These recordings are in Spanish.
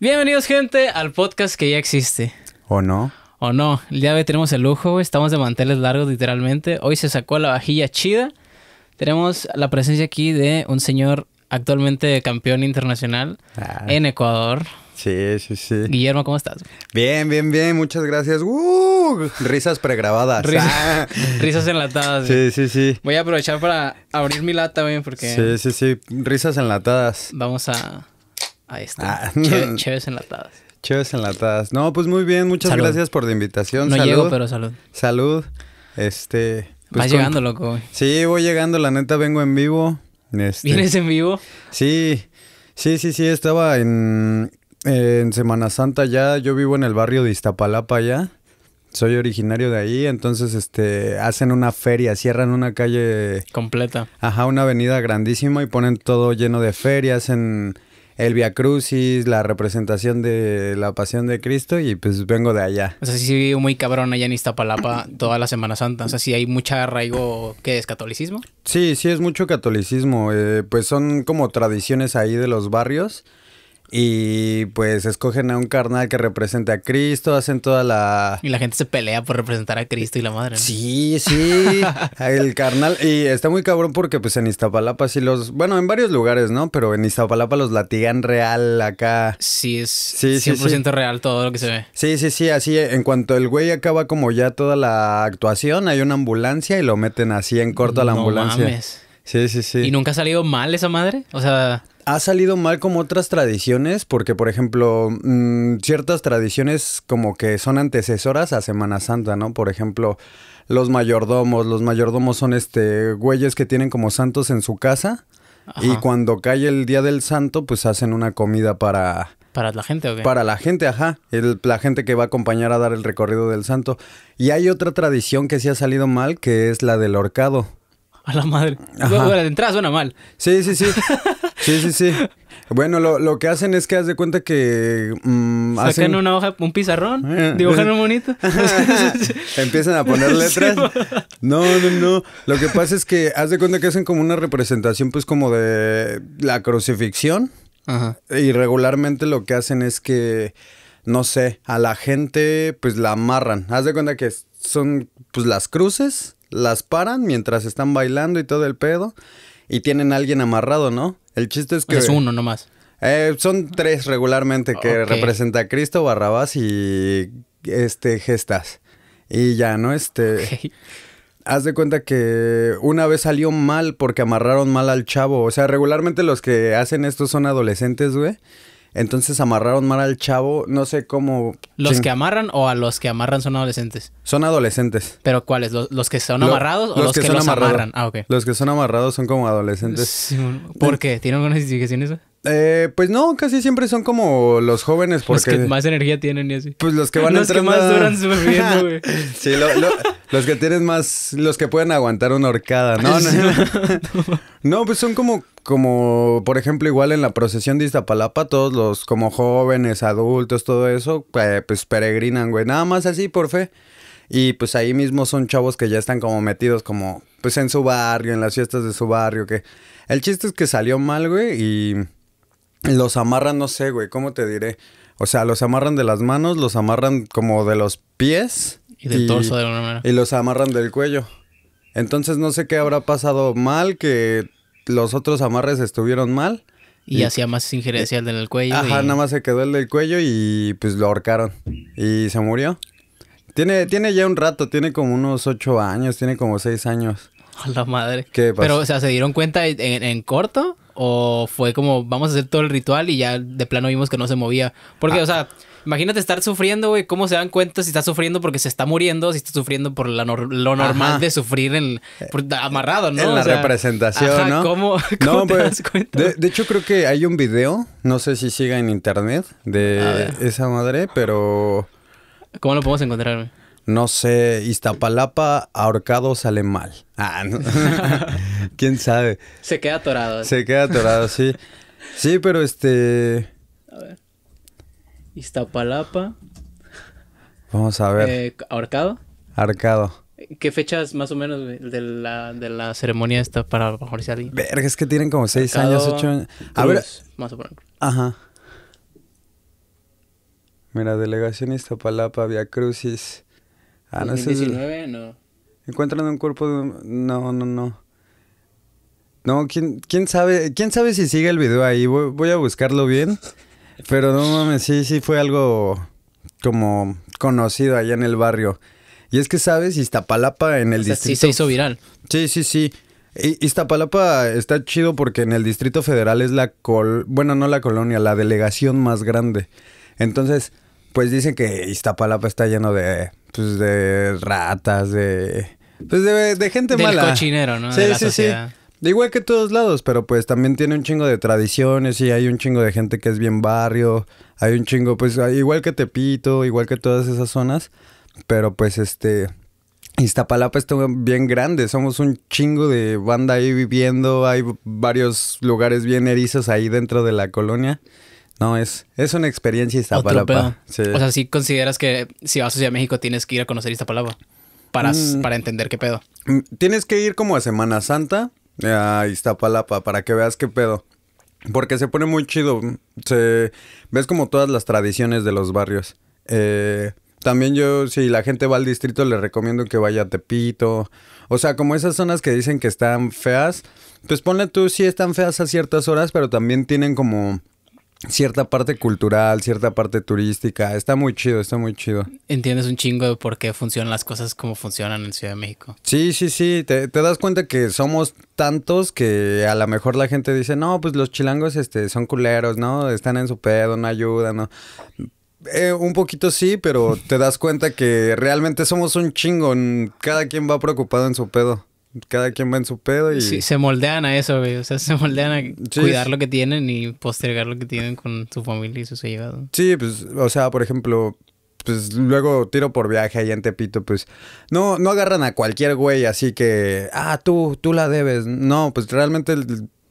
Bienvenidos, gente, al podcast que ya existe. ¿O no? O no. El día de hoy tenemos el lujo, estamos de manteles largos, literalmente. Hoy se sacó la vajilla chida. Tenemos la presencia aquí de un señor actualmente campeón internacional ah. en Ecuador. Sí, sí, sí. Guillermo, ¿cómo estás? Bien, bien, bien. Muchas gracias. ¡Uh! Risas pregrabadas. Risas, ah. risas enlatadas. Sí, sí, sí. Voy a aprovechar para abrir mi lata, bien, porque... Sí, sí, sí. Risas enlatadas. Vamos a... Ahí está. Ah, Chéves, enlatadas. Chéves enlatadas. No, pues muy bien. Muchas gracias por la invitación. No llego, pero salud. Salud. Este. Pues Vas llegando, loco. Sí, voy llegando. La neta, vengo en vivo. Este. ¿Vienes en vivo? Sí. Sí, sí, sí. Estaba en, en Semana Santa ya. Yo vivo en el barrio de Iztapalapa ya. Soy originario de ahí, entonces este hacen una feria, cierran una calle completa. Ajá, una avenida grandísima y ponen todo lleno de feria, hacen el Via Crucis, la representación de la Pasión de Cristo y pues vengo de allá. O sea, sí, vivo muy cabrón allá en Iztapalapa toda la Semana Santa. O sea, sí hay mucha arraigo que es catolicismo. Sí, sí es mucho catolicismo. Eh, pues son como tradiciones ahí de los barrios. Y pues escogen a un carnal que represente a Cristo, hacen toda la... Y la gente se pelea por representar a Cristo y la madre. ¿no? Sí, sí, el carnal. Y está muy cabrón porque pues en Iztapalapa sí los... Bueno, en varios lugares, ¿no? Pero en Iztapalapa los latigan real acá. Sí, es sí, 100% sí, real todo lo que se ve. Sí, sí, sí, así. En cuanto el güey acaba como ya toda la actuación, hay una ambulancia y lo meten así en corto a la no ambulancia. Mames. Sí, sí, sí. ¿Y nunca ha salido mal esa madre? O sea ha salido mal como otras tradiciones, porque por ejemplo, mm, ciertas tradiciones como que son antecesoras a Semana Santa, ¿no? Por ejemplo, los mayordomos, los mayordomos son este güeyes que tienen como santos en su casa y cuando cae el día del santo, pues hacen una comida para para la gente, ¿o Para la gente, ajá. El, la gente que va a acompañar a dar el recorrido del santo. Y hay otra tradición que sí ha salido mal, que es la del horcado. A la madre. entrada suena mal. Sí, sí, sí. Sí, sí, sí. Bueno, lo, lo, que hacen es que haz de cuenta que. Mm, Sacan una hoja, un pizarrón, eh. dibujan un bonito. Empiezan a poner letras. No, no, no. Lo que pasa es que haz de cuenta que hacen como una representación, pues, como de la crucifixión. Ajá. Y regularmente lo que hacen es que. No sé, a la gente, pues la amarran. Haz de cuenta que son, pues, las cruces, las paran mientras están bailando y todo el pedo. Y tienen a alguien amarrado, ¿no? El chiste es que. Es uno nomás. Eh, son tres regularmente que representa a Cristo, Barrabás y este Gestas. Y ya, ¿no? Este. Haz de cuenta que una vez salió mal porque amarraron mal al chavo. O sea, regularmente los que hacen esto son adolescentes, güey. Entonces amarraron mal al chavo, no sé cómo. ¿Los que amarran o a los que amarran son adolescentes? Son adolescentes. ¿Pero cuáles? ¿Los, que son amarrados o los, que, los amarran? Ah, okay. Los que son amarrados son como adolescentes. ¿Por qué? ¿Tienen alguna significación eso? Eh, pues no, casi siempre son como los jóvenes porque... Los que más energía tienen y así. Pues los que van los entrando... Los que más duran sufriendo, güey. sí, los que tienen más... Los que pueden aguantar una horcada, ¿no? No, pues son como... Como, por ejemplo, igual en la procesión de Iztapalapa, todos los como jóvenes, adultos, todo eso, pues, pues peregrinan, güey. Nada más así, por fe. Y pues ahí mismo son chavos que ya están como metidos como, pues en su barrio, en las fiestas de su barrio, que... El chiste es que salió mal, güey, y los amarran, no sé, güey, ¿cómo te diré? O sea, los amarran de las manos, los amarran como de los pies. Y del torso de alguna manera. Y los amarran del cuello. Entonces no sé qué habrá pasado mal, que los otros amarres estuvieron mal. Y, hacía más injerencia del cuello. Ajá, nada más se quedó el del cuello y pues lo ahorcaron. Y se murió. Tiene, tiene ya un rato, tiene como unos ocho años, tiene como seis años. A la madre. ¿Qué pasó? Pero, o sea, ¿se dieron cuenta en corto? o fue como vamos a hacer todo el ritual y ya de plano vimos que no se movía. Porque, ah. o sea, imagínate estar sufriendo, güey, ¿cómo se dan cuenta si está sufriendo porque se está muriendo, si está sufriendo por lo normal de sufrir en, eh, amarrado, ¿no? En la representación, ¿no? ¿Cómo, cómo te pues, das cuenta? De, de, hecho, creo que hay un video, no sé si siga en internet, de esa madre, pero... ¿Cómo lo podemos encontrar, güey? no sé, Iztapalapa, ahorcado sale mal. Ah, ¿Quién sabe? Se queda atorado. Se queda atorado, sí. Sí, pero este... A ver. Iztapalapa. Vamos a ver. Eh, ahorcado. ¿Qué fechas más o menos de la, ceremonia esta para si alguien? Verga, es que tienen como seis años, ocho años. A ver. Más o menos. Ajá. Mira, delegación Iztapalapa, Via Crucis. Ah, no, 2019, no. Encuentran un cuerpo de No, no, no. No, ¿quién, quién sabe, quién sabe si sigue el video ahí. Voy, a buscarlo bien. Pero no mames, sí, sí fue algo como conocido allá en el barrio. Y es que sabes, Iztapalapa en el distrito. Sí, se hizo viral. Sí, sí, sí. Iztapalapa está chido porque en el Distrito Federal es la col, bueno, no la colonia, la delegación más grande. Entonces, pues dicen que Iztapalapa está lleno de, pues, de ratas, de... Pues de, gente mala. cochinero, ¿no? Sí, de sí, sí. igual que todos lados, pero pues también tiene un chingo de tradiciones y hay un chingo de gente que es bien barrio, hay un chingo, pues igual que Tepito, igual que todas esas zonas, pero pues este, Iztapalapa está bien grande, somos un chingo de banda ahí viviendo, hay varios lugares bien erizos ahí dentro de la colonia. No, es, es una experiencia Iztapalapa. O sea, si consideras que si vas hacia México tienes que ir a conocer Iztapalapa para, mm. para entender qué pedo. Mm, tienes que ir como a Semana Santa eh, a Iztapalapa para que veas qué pedo. Porque se pone muy chido. Se, ves como todas las tradiciones de los barrios. Eh, también yo, si la gente va al distrito, le recomiendo que vaya a Tepito. O sea, como esas zonas que dicen que están feas. Pues ponle tú, sí están feas a ciertas horas, pero también tienen como cierta parte cultural, cierta parte turística. Está muy chido, está muy chido. Entiendes un chingo de por qué funcionan las cosas como funcionan en Ciudad de México. Sí, sí, sí. Te, das cuenta que somos tantos que a lo mejor la gente dice, no, pues los chilangos este, son culeros, ¿no? Están en su pedo, no ayudan, ¿no? Eh, un poquito sí, pero te das cuenta que realmente somos un chingo. Cada quien va preocupado en su pedo cada eh, quien va en su pedo y... Sí, se moldean a eso, güey. O sea, se moldean a cuidar lo que tienen y postergar lo que tienen con su familia y sus allegados. Sí, pues, o sea, por ejemplo, pues luego tiro por viaje ahí en Tepito, pues no, no agarran a cualquier güey así que, ah, tú, tú la debes. No, pues realmente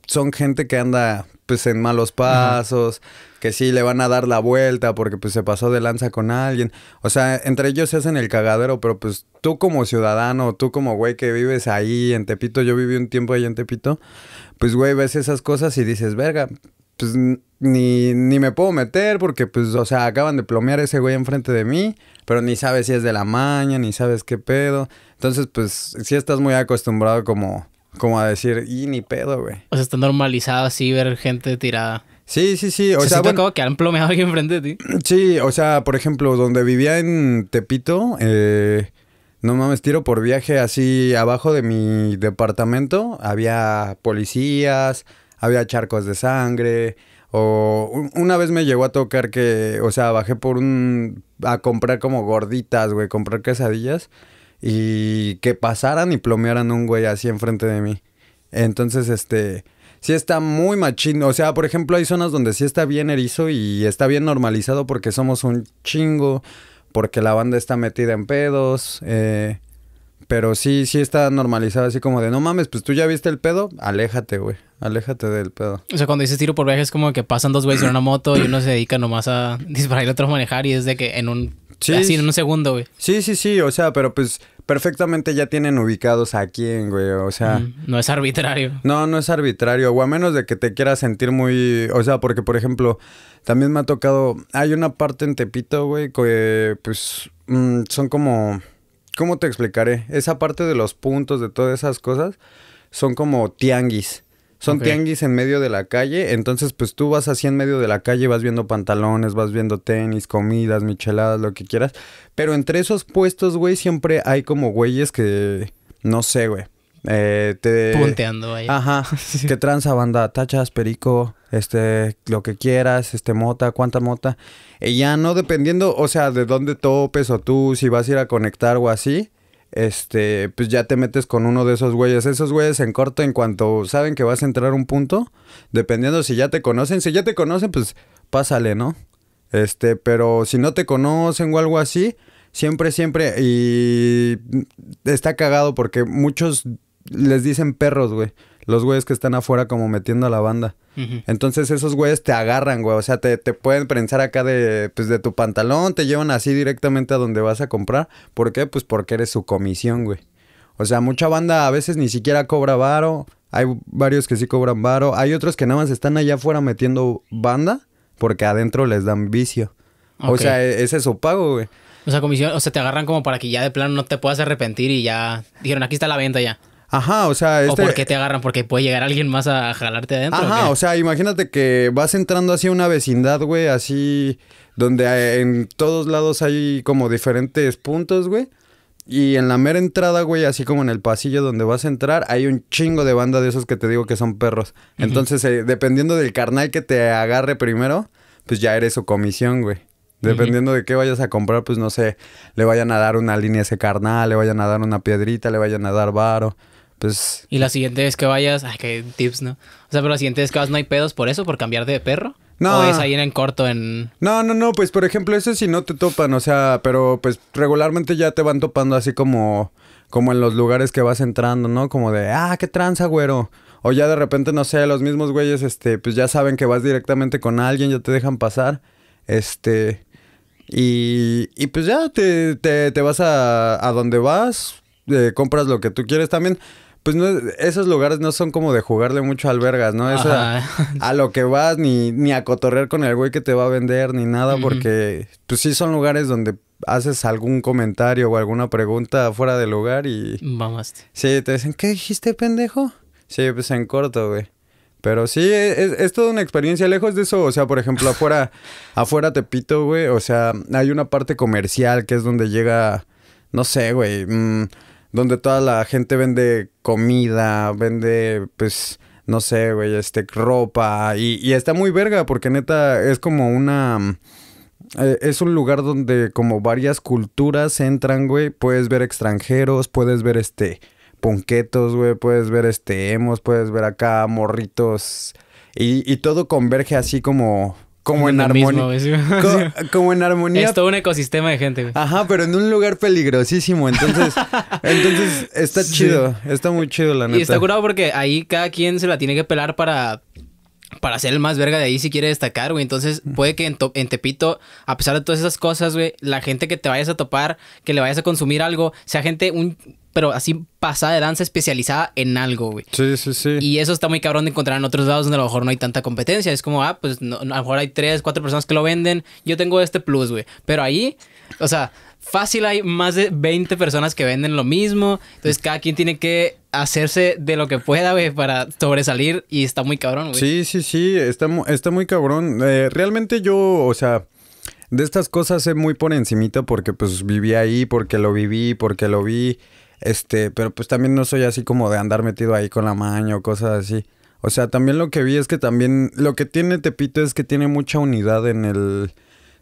son gente que anda pues en malos pasos, que sí le van a dar la vuelta porque pues se pasó de lanza con alguien. O sea, entre ellos se hacen el cagadero, pero pues tú como ciudadano, tú como güey que vives ahí en Tepito, yo viví un tiempo ahí en Tepito, pues güey ves esas cosas y dices, verga, pues ni, ni me puedo meter porque pues, o sea, acaban de plomear ese güey enfrente de mí, pero ni sabes si es de la maña, ni sabes qué pedo. Entonces, pues sí estás muy acostumbrado como como a decir, y ni pedo, güey. O sea, está normalizado así ver gente tirada. Sí, sí, sí. O sea, te bueno, que han plomeado aquí enfrente de ti. Sí, o sea, por ejemplo, donde vivía en Tepito, eh, no mames, tiro por viaje así abajo de mi departamento. Había policías, había charcos de sangre. O una vez me llegó a tocar que, o sea, bajé por un. a comprar como gorditas, güey, comprar quesadillas y que pasaran y plomearan un güey así enfrente de mí. Entonces, este, sí está muy machino. O sea, por ejemplo, hay zonas donde sí está bien erizo y está bien normalizado porque somos un chingo, porque la banda está metida en pedos. Eh, pero sí, sí está normalizado así como de, no mames, pues tú ya viste el pedo, aléjate, güey, aléjate del pedo. O sea, cuando dices tiro por viaje es como que pasan dos güeyes en una moto y uno se dedica nomás a disparar y otro a manejar y es de que en un Sí, en un segundo, güey. Sí, sí, sí, o sea, pero pues perfectamente ya tienen ubicados a quién, güey, o sea... Mm, no es arbitrario. No, no es arbitrario, o a menos de que te quieras sentir muy... O sea, porque, por ejemplo, también me ha tocado... Hay una parte en Tepito, güey, que pues mm, son como... ¿Cómo te explicaré? Esa parte de los puntos, de todas esas cosas, son como tianguis. Son tianguis en medio de la calle, entonces pues tú vas así en medio de la calle, vas viendo pantalones, vas viendo tenis, comidas, micheladas, lo que quieras. Pero entre esos puestos, güey, siempre hay como güeyes que, no sé, güey. Eh, te... Punteando ahí. Ajá. Que tranza banda, tachas, perico, este, lo que quieras, este, mota, cuánta mota. Y ya no dependiendo, o sea, de dónde topes o tú, si vas a ir a conectar o así este, pues ya te metes con uno de esos güeyes. Esos güeyes en corto, en cuanto saben que vas a entrar un punto, dependiendo si ya te conocen, si ya te conocen, pues pásale, ¿no? Este, pero si no te conocen o algo así, siempre, siempre, y está cagado porque muchos les dicen perros, güey los güeyes que están afuera como metiendo a la banda. Entonces esos güeyes te agarran, güey. O sea, te, pueden prensar acá de, pues, de tu pantalón, te llevan así directamente a donde vas a comprar. ¿Por qué? Pues porque eres su comisión, güey. O sea, mucha banda a veces ni siquiera cobra varo. Hay varios que sí cobran varo. Hay otros que nada más están allá afuera metiendo banda porque adentro les dan vicio. O sea, ese es su pago, güey. O sea, comisión, o sea, te agarran como para que ya de plano no te puedas arrepentir y ya dijeron, aquí está la venta ya. Ajá, o sea... Este... ¿O por qué te agarran? Porque puede llegar alguien más a jalarte adentro. Ajá, o, sea, imagínate que vas entrando así a una vecindad, güey, así donde en todos lados hay como diferentes puntos, güey. Y en la mera entrada, güey, así como en el pasillo donde vas a entrar, hay un chingo de banda de esos que te digo que son perros. Entonces, eh, dependiendo del carnal que te agarre primero, pues ya eres su comisión, güey. Dependiendo de qué vayas a comprar, pues no sé, le vayan a dar una línea a ese carnal, le vayan a dar una piedrita, le vayan a dar varo. Pues, y la siguiente vez que vayas, ay, que tips, ¿no? O sea, pero la siguiente vez que vas no hay pedos por eso, por cambiar de perro. No. es ahí en corto en. No, no, no, pues por ejemplo, ese si no te topan, o sea, pero pues regularmente ya te van topando así como. como en los lugares que vas entrando, ¿no? Como de, ah, qué tranza, güero. O ya de repente, no sé, los mismos güeyes, este, pues ya saben que vas directamente con alguien, ya te dejan pasar. Este. Y, y pues ya te, te, vas a, a donde vas, eh, compras lo que tú quieres también pues esos lugares no son como de jugarle mucho albergas, ¿no? Es a, lo que vas, ni, ni a cotorrear con el güey que te va a vender, ni nada, porque pues sí son lugares donde haces algún comentario o alguna pregunta fuera del lugar y... Vamos. Sí, te dicen, ¿qué dijiste, pendejo? Sí, pues en corto, güey. Pero sí, es, toda una experiencia lejos de eso. O sea, por ejemplo, afuera, afuera pito, güey. O sea, hay una parte comercial que es donde llega, no sé, güey. Mm, donde toda la gente vende comida, vende, pues, no sé, güey, este, ropa. Y, está muy verga, porque neta es como una... Eh, es un lugar donde como varias culturas entran, güey. Puedes ver extranjeros, puedes ver este ponquetos, güey, puedes ver este emos, puedes ver acá morritos. y todo converge así como como en armonía. como en armonía. Es todo un ecosistema de gente, güey. Ajá, pero en un lugar peligrosísimo. Entonces, entonces está chido. Está muy chido, la neta. Y está curado porque ahí cada quien se la tiene que pelar para. Para ser el más verga de ahí si quiere destacar, güey. Entonces, puede que en, en Tepito, a pesar de todas esas cosas, güey, la gente que te vayas a topar, que le vayas a consumir algo, sea gente, un, pero así pasada de danza especializada en algo, güey. Sí, sí, sí. Y eso está muy cabrón de encontrar en otros lados donde a lo mejor no hay tanta competencia. Es como, ah, pues a lo mejor hay tres, cuatro personas que lo venden. Yo tengo este plus, güey. Pero ahí, o sea, fácil hay más de 20 personas que venden lo mismo. Entonces cada quien tiene que hacerse de lo que pueda, güey, para sobresalir. Y está muy cabrón, güey. Sí, sí, sí, está, está muy cabrón. Eh, realmente yo, o sea... De estas cosas sé muy por encimita porque pues viví ahí, porque lo viví, porque lo vi. Este, pero pues también no soy así como de andar metido ahí con la maña o cosas así. O sea, también lo que vi es que también lo que tiene Tepito es que tiene mucha unidad en el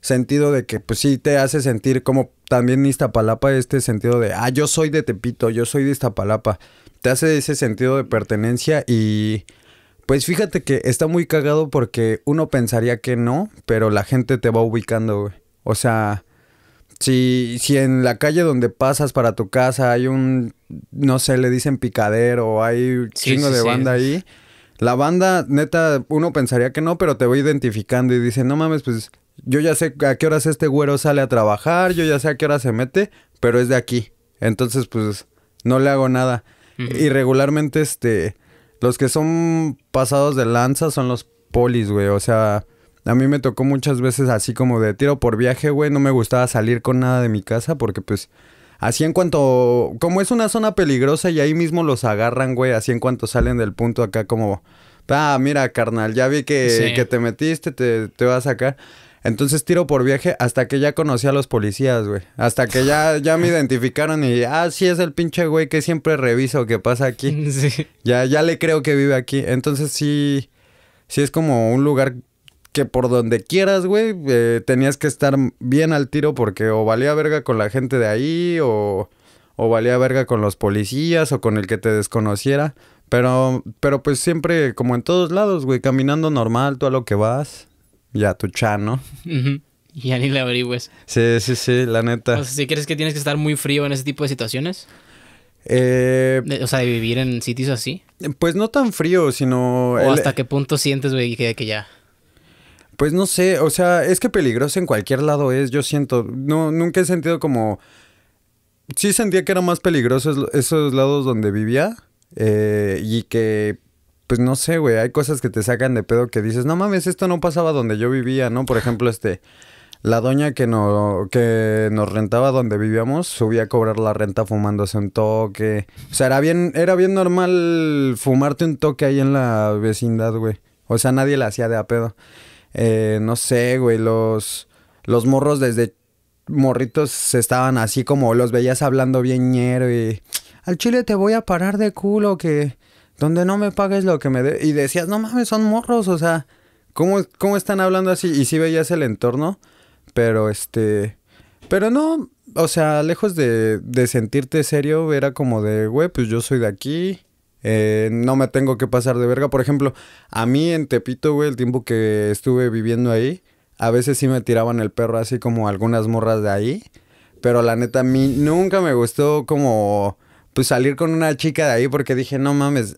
sentido de que pues sí te hace sentir como también Iztapalapa este sentido de, ah, yo soy de Tepito, yo soy de Iztapalapa. Te hace ese sentido de pertenencia y pues fíjate que está muy cagado porque uno pensaría que no, pero la gente te va ubicando, güey. O sea, si, si en la calle donde pasas para tu casa hay un, no sé, le dicen picadero, hay chingo de banda ahí. La banda, neta, uno pensaría que no, pero te voy identificando y dice, no mames, pues yo ya sé a qué horas este güero sale a trabajar, yo ya sé a qué hora se mete, pero es de aquí. Entonces, pues, no le hago nada. Y regularmente, este, los que son pasados de lanza son los polis, güey. O sea, a mí me tocó muchas veces así como de tiro por viaje, güey. No me gustaba salir con nada de mi casa porque pues... Así en cuanto... Como es una zona peligrosa y ahí mismo los agarran, güey. Así en cuanto salen del punto acá como... Ah, mira, carnal, ya vi que, te metiste, te, te vas acá. Entonces tiro por viaje hasta que ya conocí a los policías, güey. Hasta que ya, ya me identificaron y, ah, sí es el pinche güey que siempre reviso que pasa aquí. Sí. Ya, ya le creo que vive aquí. Entonces sí, sí es como un lugar que por donde quieras, güey, eh, tenías que estar bien al tiro porque o valía verga con la gente de ahí o, o valía verga con los policías o con el que te desconociera. Pero, pero pues siempre, como en todos lados, güey, caminando normal, tú a lo que vas, ya tu chano. ¿no? Y a ni le averigües. Sí, sí, sí, la neta. Si sea, crees que tienes que estar muy frío en ese tipo de situaciones? Eh, o sea, de vivir en sitios así. Pues no tan frío, sino. O hasta qué punto sientes, güey, que ya. Pues no sé, o sea, es que peligroso en cualquier lado es, yo siento, no, nunca he sentido como... Sí sentía que era más peligroso esos lados donde vivía eh, y que pues no sé, güey, hay cosas que te sacan de pedo que dices, no mames, esto no pasaba donde yo vivía, ¿no? Por ejemplo, este, la doña que, no, que nos rentaba donde vivíamos subía a cobrar la renta fumándose un toque. O sea, era bien, era bien normal fumarte un toque ahí en la vecindad, güey. O sea, nadie la hacía de a pedo. Eh, no sé, güey, los, morros desde morritos estaban así como los veías hablando bien ñero y al chile te voy a parar de culo que donde no me pagues lo que me dé. y decías, no mames, son morros, o sea, ¿cómo, están hablando así? Y sí veías el entorno, pero este, pero no, o sea, lejos de, de sentirte serio, era como de, güey, pues yo soy de aquí, eh, no me tengo que pasar de verga. Por ejemplo, a mí en Tepito, güey, el tiempo que estuve viviendo ahí, a veces sí me tiraban el perro así como algunas morras de ahí. Pero la neta, a mí nunca me gustó como pues salir con una chica de ahí porque dije, no mames,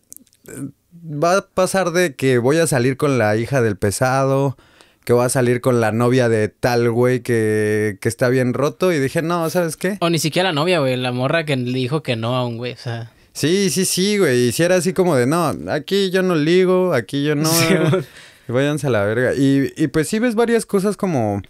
va a pasar de que voy a salir con la hija del pesado, que voy a salir con la novia de tal güey que, que está bien roto y dije, no, ¿sabes qué? O ni siquiera la novia, güey, la morra que le dijo que no a un güey, o sea... Sí, sí, sí, güey. Y si así como de, no, aquí yo no ligo, aquí yo no. váyanse a la verga. Y, y pues sí ves varias cosas como,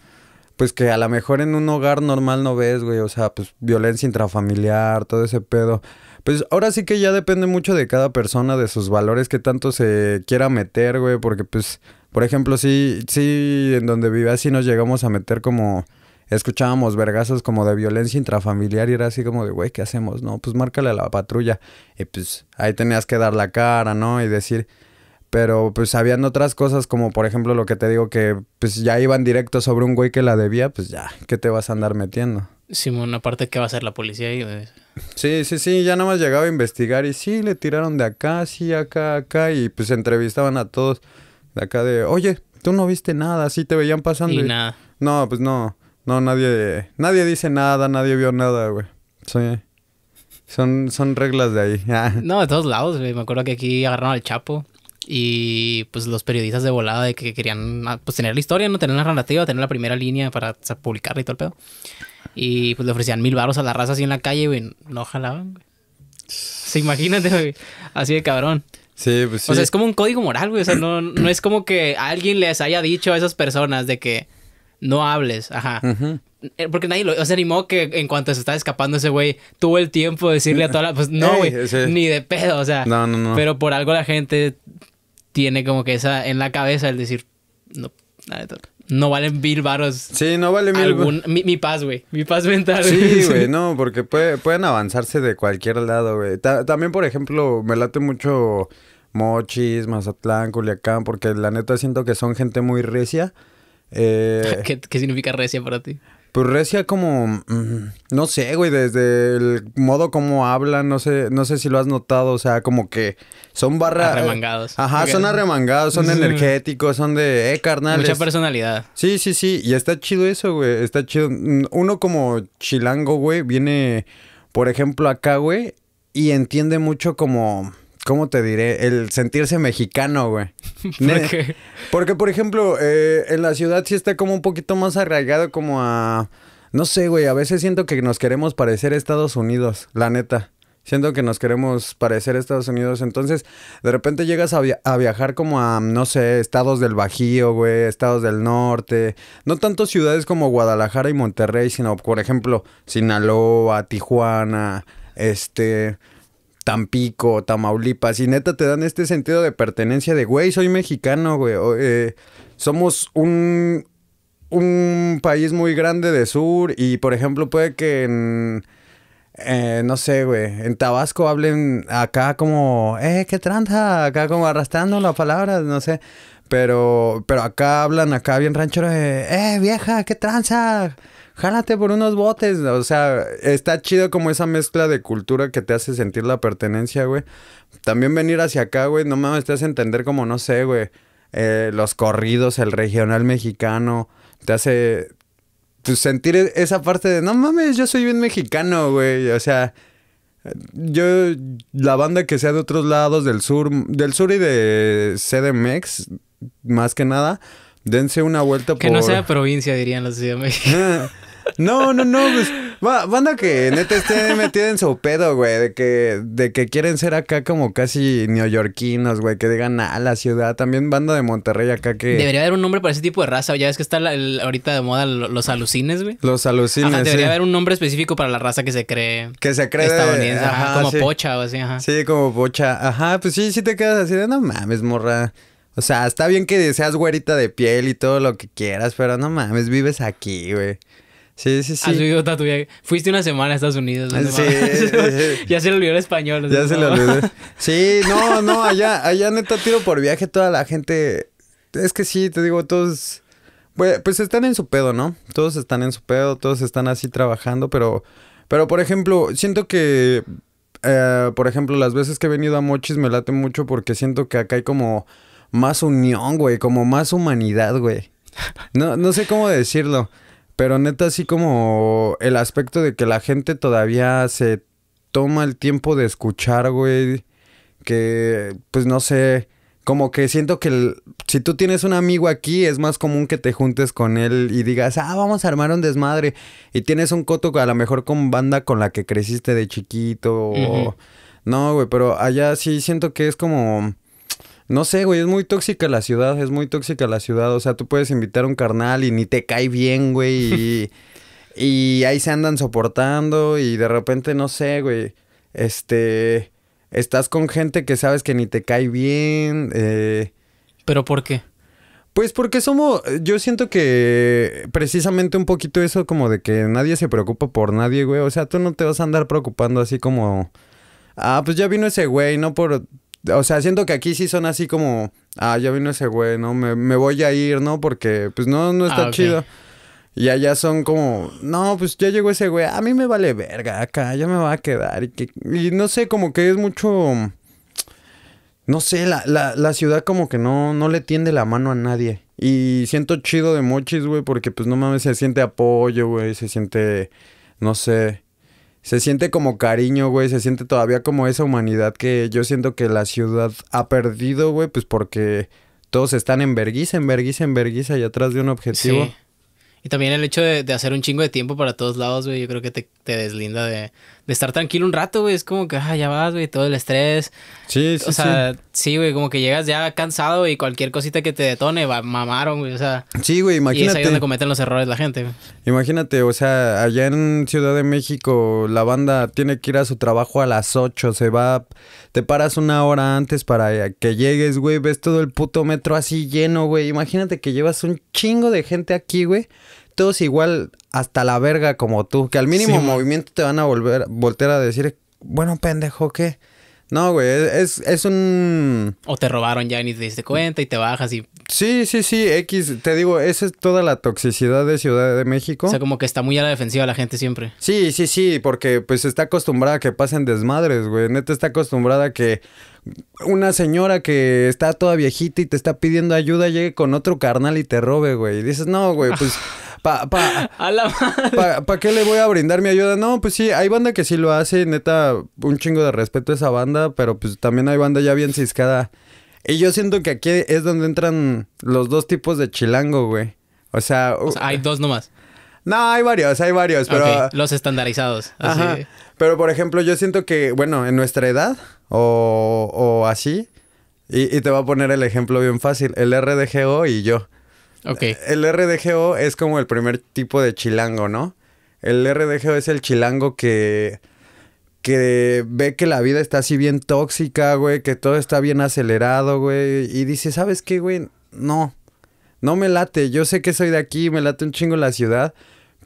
pues que a lo mejor en un hogar normal no ves, güey. O sea, pues violencia intrafamiliar, todo ese pedo. Pues ahora sí que ya depende mucho de cada persona, de sus valores, que tanto se quiera meter, güey. Porque pues, por ejemplo, sí, sí, en donde vive así nos llegamos a meter como escuchábamos vergazos como de violencia intrafamiliar y era así como de, güey, ¿qué hacemos? No, pues márcale a la patrulla. Y pues ahí tenías que dar la cara, ¿no? Y decir, pero pues habían otras cosas como por ejemplo lo que te digo que pues ya iban directo sobre un güey que la debía, pues ya, ¿qué te vas a andar metiendo? Simón, aparte, ¿qué va a hacer la policía ahí? Sí, sí, sí, ya nada más llegaba a investigar y sí, le tiraron de acá, sí, acá, acá y pues entrevistaban a todos de acá de, oye, tú no viste nada, sí te veían pasando. y... nada. No, pues no. No, nadie, nadie dice nada, nadie vio nada, güey. Son, son reglas de ahí. Ah. no, de todos lados, Me acuerdo que aquí agarraron al Chapo y pues los periodistas de volada de que querían ah, pues tener la historia, no tener la narrativa, tener la primera línea para publicar publicarla y todo el pedo. Y pues le ofrecían mil baros a la raza así en la calle, güey. No jalaban, güey. Se imagínate, güey. Así de cabrón. Sí, pues sí. O sea, es como un código moral, güey. O sea, no, no es como que alguien les haya dicho a esas personas de que no hables, ajá. Eh, porque nadie lo, o sea, animó que en cuanto se estaba escapando ese güey, tuvo el tiempo de decirle a toda la, pues no, güey, ni de pedo, o sea. No, no, no. Pero por algo la gente tiene como que esa en la cabeza el decir, no, no valen mil Sí, no vale mil algún, mi, paz, güey. Mi paz mental. Sí, güey, no, porque pueden avanzarse de cualquier lado, güey. también, por ejemplo, me late mucho Mochis, Mazatlán, Culiacán, porque la neta siento que son gente muy recia eh, ¿Qué, significa recia para ti? Pues recia como, mm, no sé, güey, desde el modo como hablan, no sé, no sé si lo has notado, o sea, como que son barra... Arremangados. Ajá, son arremangados, son energéticos, son de, eh, carnal. Mucha personalidad. Sí, sí, sí, y está chido eso, güey, está chido. Mm, uno como chilango, güey, viene, por ejemplo, acá, güey, y entiende mucho como ¿Cómo te diré? El sentirse mexicano, güey. Porque, por ejemplo, eh, en la ciudad sí está como un poquito más arraigado como a... No sé, güey, a veces siento que nos queremos parecer Estados Unidos, la neta. Siento que nos queremos parecer Estados Unidos. Entonces, de repente llegas a, a viajar como a, no sé, estados del Bajío, güey, estados del norte. No tanto ciudades como Guadalajara y Monterrey, sino, por ejemplo, Sinaloa, Tijuana, este... Tampico, Tamaulipas, y neta te dan este sentido de pertenencia de, güey, soy mexicano, güey, eh, somos un, país muy grande de sur y, por ejemplo, puede que en... Eh, no sé, güey. En Tabasco hablen acá como, eh, qué tranza, acá como arrastrando las palabras, no sé. Pero, pero acá hablan acá bien ranchero, de, eh vieja, qué tranza jálate por unos botes. O sea, está chido como esa mezcla de cultura que te hace sentir la pertenencia, güey. También venir hacia acá, güey, no mames, te hace entender como, no sé, güey, eh, los corridos, el regional mexicano, te hace sentir e-, esa parte de, no mames, yo soy bien mexicano, güey. O sea, yo, la banda que sea de otros lados, del sur, del sur y de CDMX, más que nada, dense una vuelta que por... Que no sea provincia, dirían los de México. No, no, no, pues, banda que neta esté metida en su pedo, güey, de que, de que quieren ser acá como casi neoyorquinos, güey, que digan a ah, la ciudad, también banda de Monterrey acá que... Debería haber un nombre para ese tipo de raza, ya ves que está ahorita de moda los alucines, güey. Los alucines, ajá, debería haber un nombre específico para la raza que se cree... Que se cree... Estadounidense, ajá, como pocha o así, ajá. Sí, como pocha, ajá, pues sí, sí te quedas así de no mames, morra. O sea, está bien que seas güerita de piel y todo lo que quieras, pero no mames, vives aquí, güey. Sí, sí, sí. Has ah, Fuiste una semana a Estados Unidos. ¿no? Ah, sí, ya se le olvidó el español. Ya se le olvidó. Sí, no, no, allá, allá neta tiro por viaje toda la gente. Es que sí, te digo, todos. Pues, pues están en su pedo, ¿no? Todos están en su pedo, todos están así trabajando, pero. Pero por ejemplo, siento que. Eh, por ejemplo, las veces que he venido a Mochis me late mucho porque siento que acá hay como más unión, güey, como más humanidad, güey. No, no sé cómo decirlo. Pero neta, así como el aspecto de que la gente todavía se toma el tiempo de escuchar, güey. Que, pues no sé, como que siento que si tú tienes un amigo aquí, es más común que te juntes con él y digas, ah, vamos a armar un desmadre. Y tienes un coto a lo mejor con banda con la que creciste de chiquito. No, güey, pero allá sí siento que es como no sé, güey, es muy tóxica la ciudad, es muy tóxica la ciudad. O sea, tú puedes invitar a un carnal y ni te cae bien, güey. Y, y ahí se andan soportando y de repente, no sé, güey. Este, estás con gente que sabes que ni te cae bien. Eh, ¿Pero por qué? Pues porque somos, yo siento que precisamente un poquito eso como de que nadie se preocupa por nadie, güey. O sea, tú no te vas a andar preocupando así como, ah, pues ya vino ese güey, no por o sea, siento que aquí sí son así como, ah, ya vino ese güey, ¿no? Me, voy a ir, ¿no? Porque, pues, no, no está ah, chido. Y allá son como, no, pues ya llegó ese güey, a mí me vale verga acá, ya me va a quedar. Y, no sé, como que es mucho, no sé, la, ciudad como que no, no le tiende la mano a nadie. Y siento chido de mochis, güey, porque pues no mames, se siente apoyo, güey, se siente, no sé, se siente como cariño, güey, se siente todavía como esa humanidad que yo siento que la ciudad ha perdido, güey, pues porque todos están en verguisa en verguiza, en verguiza y atrás de un objetivo. Sí. Y también el hecho de, hacer un chingo de tiempo para todos lados, güey, yo creo que te deslinda de, de estar tranquilo un rato, güey. Es como que, ah, ya vas, güey, todo el estrés. Sí, sí. O sea, sí, güey, como que llegas ya cansado y cualquier cosita que te detone, va, mamaron, güey. O sea. Sí, güey, imagínate. Y es ahí donde cometen los errores la gente, Imagínate, o sea, allá en Ciudad de México, la banda tiene que ir a su trabajo a las 8, se va. Te paras una hora antes para eh, que llegues, güey. Ves todo el puto metro así lleno, güey. Imagínate que llevas un chingo de gente aquí, güey todos igual hasta la verga como tú, que al mínimo movimiento te van a volver, voltear a decir, bueno, pendejo, ¿qué? No, güey, es, es un... O te robaron ya y ni te diste cuenta y te bajas y... Sí, sí, sí, X, te digo, esa es toda la toxicidad de Ciudad de México. O sea, como que está muy a la defensiva la gente siempre. Sí, sí, sí, porque pues está acostumbrada a que pasen desmadres, güey. Neta está acostumbrada a que una señora que está toda viejita y te está pidiendo ayuda llegue con otro carnal y te robe, güey. Y dices, no, güey, pues... ¿Para pa, qué le voy a brindar mi ayuda? No, pues sí, hay banda que sí lo hace, neta, un chingo de respeto a esa banda, pero pues también hay banda ya bien ciscada. Y yo siento que aquí es donde entran los dos tipos de chilango, güey. O sea, hay dos nomás. No, hay varios, hay varios, pero... los estandarizados. Así. Pero, por ejemplo, yo siento que, bueno, en nuestra edad o, así, y, y, te voy a poner el ejemplo bien fácil, el RDGO y yo. El RDGO es como el primer tipo de chilango, ¿no? El RDGO es el chilango que que ve que la vida está así bien tóxica, güey, que todo está bien acelerado, güey, y dice, "¿Sabes qué, güey? No. No me late. Yo sé que soy de aquí, me late un chingo la ciudad,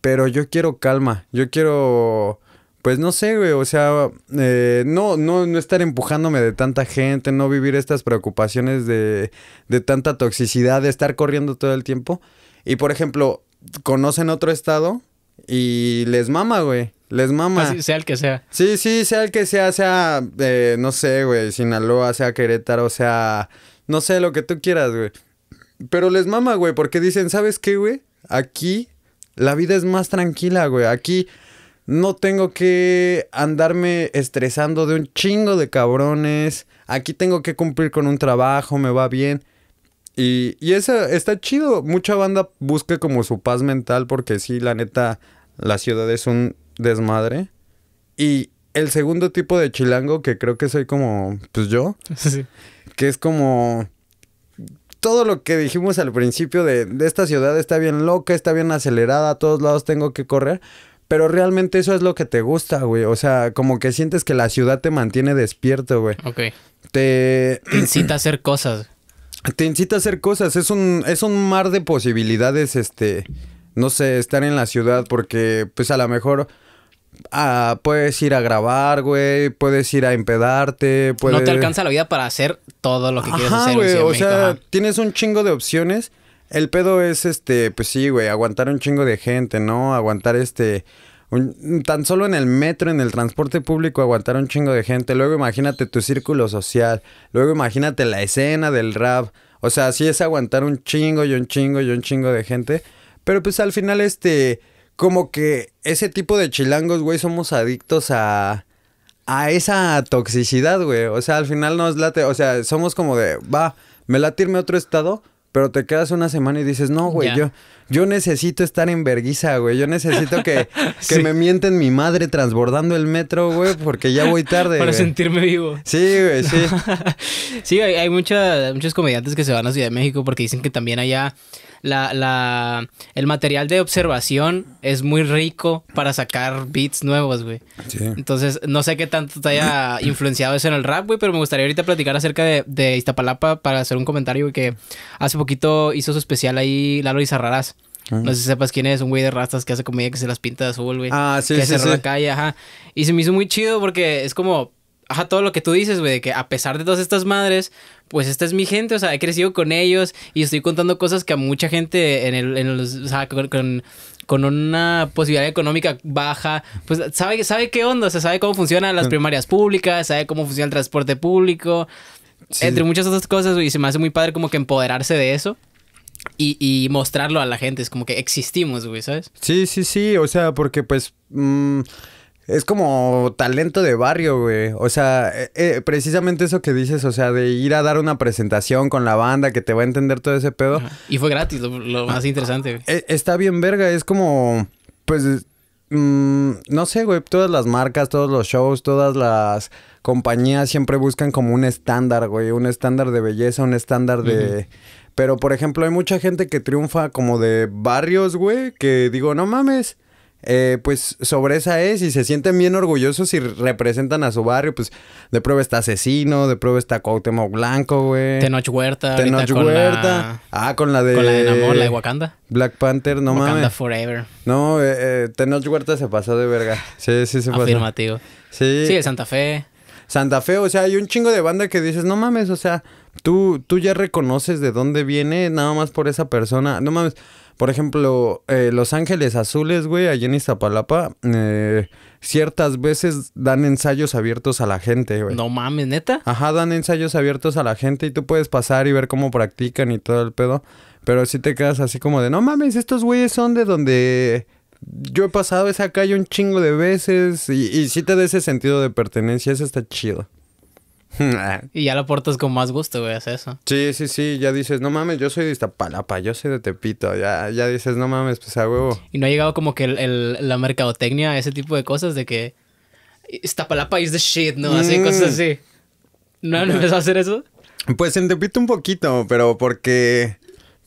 pero yo quiero calma. Yo quiero pues no sé, güey, o sea, eh, no, no, no estar empujándome de tanta gente, no vivir estas preocupaciones de, de tanta toxicidad, de estar corriendo todo el tiempo. Y por ejemplo, conocen otro estado y les mama, güey. Les mama. sea el que sea. Sí, sí, sea el que sea, sea, eh, no sé, güey, Sinaloa, sea Querétaro, sea, no sé, lo que tú quieras, güey. Pero les mama, güey, porque dicen, ¿sabes qué, güey? Aquí la vida es más tranquila, güey. Aquí no tengo que andarme estresando de un chingo de cabrones, aquí tengo que cumplir con un trabajo, me va bien. Y, eso está chido, mucha banda busca como su paz mental porque sí, la neta, la ciudad es un desmadre. Y el segundo tipo de chilango que creo que soy como, pues yo, que es como todo lo que dijimos al principio de, de esta ciudad está bien loca, está bien acelerada, a todos lados tengo que correr. Pero realmente eso es lo que te gusta, güey. O sea, como que sientes que la ciudad te mantiene despierto, güey. Ok. Te... te incita a hacer cosas. Te incita a hacer cosas. Es un, es un mar de posibilidades, este... No sé, estar en la ciudad porque, pues, a lo mejor... Ah, puedes ir a grabar, güey, puedes ir a empedarte, No te alcanza la vida para hacer todo lo que quieres hacer. Güey, o sea, tienes un chingo de opciones el pedo es este, pues sí, güey, aguantar un chingo de gente, ¿no? Aguantar este. tan solo en el metro, en el transporte público, aguantar un chingo de gente. Luego imagínate tu círculo social. Luego imagínate la escena del rap. O sea, sí es aguantar un chingo y un chingo y un chingo de gente. Pero pues al final, este. Como que ese tipo de chilangos, güey, somos adictos a. A esa toxicidad, güey. O sea, al final nos late. O sea, somos como de. Va, me late irme a otro estado pero te quedas una semana y dices, no, güey, yo yo necesito estar en verguiza, güey. Yo necesito que, me mienten mi madre transbordando el metro, güey, porque ya voy tarde. Para sentirme vivo. Sí, güey, sí. sí, hay, hay muchos comediantes que se van a Ciudad de México porque dicen que también allá la, la, el material de observación es muy rico para sacar beats nuevos, güey. Sí. Entonces, no sé qué tanto te haya influenciado eso en el rap, güey, pero me gustaría ahorita platicar acerca de, de Iztapalapa para hacer un comentario, que hace poquito hizo su especial ahí Lalo Izarrarás. No sé si sepas quién es, un güey de rastas que hace comida que se las pinta de azul, güey. Ah, sí, que sí. cerró la calle, ajá. Y se me hizo muy chido porque es como, ajá, todo lo que tú dices, güey, que a pesar de todas estas madres, pues esta es mi gente, o sea, he crecido con ellos y estoy contando cosas que a mucha gente en, el, con, una posibilidad económica baja, pues sabe, sabe qué onda, o sea, sabe cómo funcionan las primarias públicas, sabe cómo funciona el transporte público, entre muchas otras cosas, y se me hace muy padre como que empoderarse de eso y, mostrarlo a la gente. Es como que existimos, güey, ¿sabes? Sí, sí, sí. O sea, porque pues... Mm, es como talento de barrio, güey. O sea, eh, eh, precisamente eso que dices, o sea, de ir a dar una presentación con la banda que te va a entender todo ese pedo. Y fue gratis, lo, ah, más interesante, güey. Eh, está bien verga, es como, pues, mm, no sé, güey, todas las marcas, todos los shows, todas las compañías siempre buscan como un estándar, güey, un estándar de belleza, un estándar de, pero, por ejemplo, hay mucha gente que triunfa como de barrios, güey, que digo, no mames. Eh, pues sobre esa es y se sienten bien orgullosos y representan a su barrio. Pues de prueba está Asesino, de prueba está Cuauhtémoc Blanco, güey. Tenoch Huerta. Tenoch Huerta. Ah, con la de... Con la de Namor, la de Wakanda. Black Panther, no mames. Wakanda Forever. No, eh, eh, Tenoch Huerta se pasó de verga. Sí, sí se pasó. Afirmativo. Sí. Sí, de Santa Fe. Santa Fe, o sea, hay un chingo de banda que dices, no mames, o sea... Tú, ya reconoces de dónde viene, nada más por esa persona. No mames. Por ejemplo, eh, Los Ángeles Azules, güey, allí en Iztapalapa, eh, ciertas veces dan ensayos abiertos a la gente, güey. No mames, neta. Ajá, dan ensayos abiertos a la gente y tú puedes pasar y ver cómo practican y todo el pedo. Pero si te quedas así como de, no mames, estos güeyes son de donde yo he pasado esa calle un chingo de veces y, y te da ese sentido de pertenencia, eso está chido. y ya lo portas con más gusto, güey, es eso. Sí, sí, sí, ya dices, no mames, yo soy de Iztapalapa, yo soy de Tepito, ya, ya dices, no mames, pues a huevo. Y no ha llegado como que la mercadotecnia, ese tipo de cosas de que Iztapalapa is the shit, ¿no? Así, mm. cosas así. ¿No, empezó a hacer eso? Pues en Tepito un poquito, pero porque...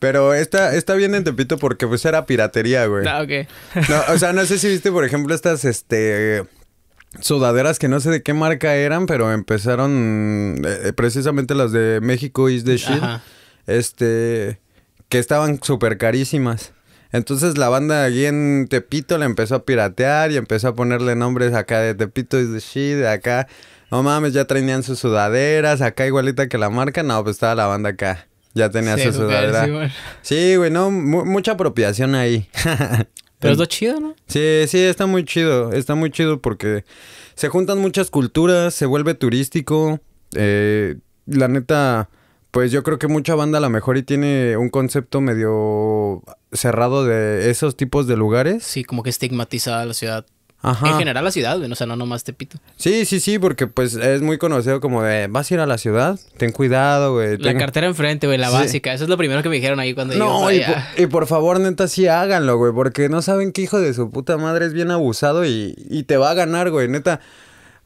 Pero está, está bien en Tepito porque pues era piratería, güey. Ah, ok. o sea, no sé si viste, por ejemplo, estas, este, sudaderas que no sé de qué marca eran, pero empezaron mm, eh, precisamente las de México is the shit. Este, que estaban súper carísimas. Entonces la banda allí en Tepito la empezó a piratear y empezó a ponerle nombres acá de Tepito is the shit, de acá. No mames, ya traían sus sudaderas, acá igualita que la marca. No, pues estaba la banda acá. Ya tenía sí, su Sí, güey, no, mucha apropiación ahí. Pero está chido, ¿no? Sí, sí, está muy chido. Está muy chido porque se juntan muchas culturas, se vuelve turístico. Eh, la neta, pues yo creo que mucha banda a lo mejor y tiene un concepto medio cerrado de esos tipos de lugares. Sí, como que estigmatizada la ciudad. En general la ciudad, güey. O sea, no nomás Tepito. Sí, sí, sí, porque pues es muy conocido como de, vas a ir a la ciudad, ten cuidado, güey. La cartera enfrente, güey, la básica. Eso es lo primero que me dijeron ahí cuando No, ah". y, Por, favor, neta, sí háganlo, güey, porque no saben que hijo de su puta madre es bien abusado y, y te va a ganar, güey, neta.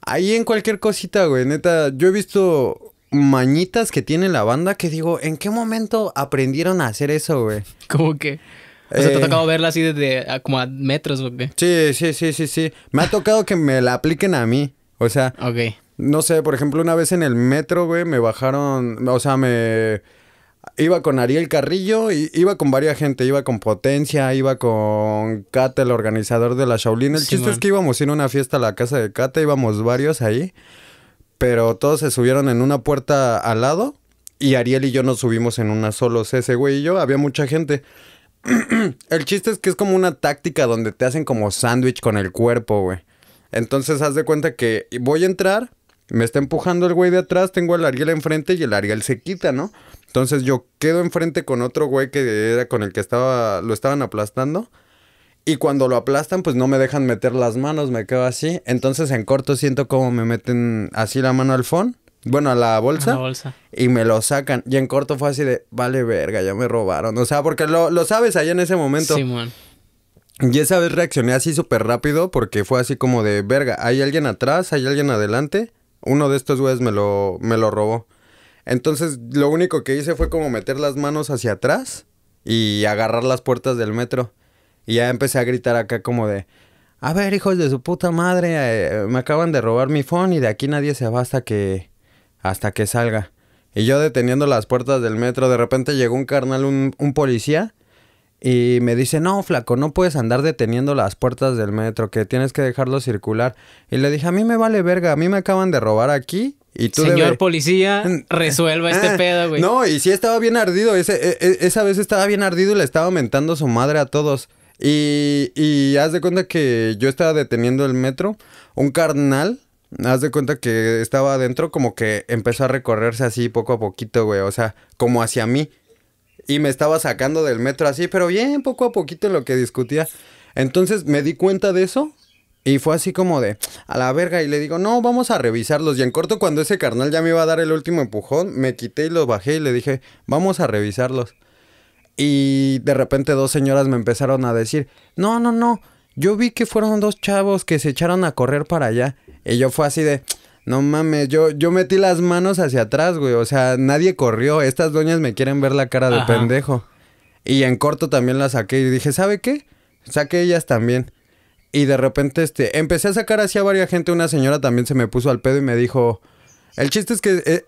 Ahí en cualquier cosita, güey, neta, yo he visto mañitas que tiene la banda que digo, ¿en qué momento aprendieron a hacer eso, güey? ¿Cómo que? O sea, ¿te ha eh. tocado verla así desde ah, como a metros güey. Sí, sí, sí, sí, sí. Me ha tocado que me la apliquen a mí. O sea. Ok. No sé, por ejemplo, una vez en el metro, güey, me bajaron. O sea, me. Iba con Ariel Carrillo, y iba con varias gente, iba con Potencia, iba con Kate el organizador de la Shaolin. El chiste es que íbamos en una fiesta a la casa de Kate íbamos varios ahí, pero todos se subieron en una puerta al lado y Ariel y yo nos subimos en una solo Ese güey y yo, había mucha gente. el chiste es que es como una táctica donde te hacen como sándwich con el cuerpo, güey. Entonces haz de cuenta que voy a entrar, me está empujando el güey de atrás, tengo el Ariel enfrente y el Ariel se quita, ¿no? Entonces yo quedo enfrente con otro güey que era con el que estaba, lo estaban aplastando. Y cuando lo aplastan, pues no me dejan meter las manos, me quedo así. Entonces en corto siento como me meten así la mano al fondo bueno, a la bolsa. A la bolsa. Y me lo sacan. Y en corto fue así de, vale verga, ya me robaron. O sea, porque lo, lo sabes allá en ese momento. Y esa vez reaccioné así súper rápido porque fue así como de, verga, hay alguien atrás, hay alguien adelante. Uno de estos güeyes me lo, me lo robó. Entonces, lo único que hice fue como meter las manos hacia atrás y agarrar las puertas del metro. Y ya empecé a gritar acá como de, a ver, hijos de su puta madre, eh, me acaban de robar mi phone y de aquí nadie se va que, hasta que salga. Y yo deteniendo las puertas del metro, de repente llegó un carnal, un, policía, y me dice, no, flaco, no puedes andar deteniendo las puertas del metro, que tienes que dejarlo circular. Y le dije, a mí me vale verga, a mí me acaban de robar aquí. Y tú Señor policía, resuelva este ah, pedo, güey. No, y sí estaba bien ardido. E, e, esa vez estaba bien ardido y le estaba mentando su madre a todos. Y, y haz de cuenta que yo estaba deteniendo el metro. Un carnal Haz de cuenta que estaba adentro, como que empezó a recorrerse así poco a poquito, güey. O sea, como hacia mí. Y me estaba sacando del metro así, pero bien poco a poquito lo que discutía. Entonces me di cuenta de eso. Y fue así como de, a la verga, y le digo, no, vamos a revisarlos. Y en corto, cuando ese carnal ya me iba a dar el último empujón, me quité y lo bajé y le dije, vamos a revisarlos. Y de repente dos señoras me empezaron a decir, no, no, no, yo vi que fueron dos chavos que se echaron a correr para allá. Y yo fue así de, no mames, yo, yo metí las manos hacia atrás, güey. O sea, nadie corrió. Estas dueñas me quieren ver la cara de pendejo. Y en corto también la saqué y dije, ¿sabe qué? Saqué ellas también. Y de repente, este, empecé a sacar así a varias gente. Una señora también se me puso al pedo y me dijo, el chiste es que... Eh,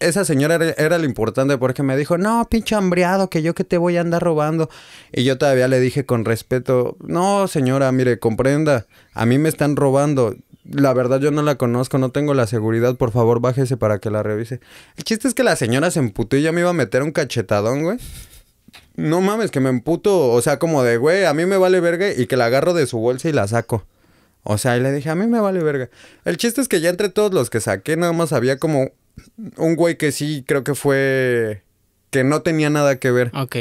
esa señora era, era, lo importante porque me dijo, no, pinche hambreado, que yo que te voy a andar robando. Y yo todavía le dije con respeto, no, señora, mire, comprenda, a mí me están robando, la verdad yo no la conozco, no tengo la seguridad, por favor bájese para que la revise. El chiste es que la señora se emputó y ya me iba a meter un cachetadón, güey. No mames, que me emputo, o sea, como de, güey, a mí me vale verga y que la agarro de su bolsa y la saco. O sea, y le dije, a mí me vale verga. El chiste es que ya entre todos los que saqué, nada más había como un güey que sí, creo que fue... que no tenía nada que ver. Ok.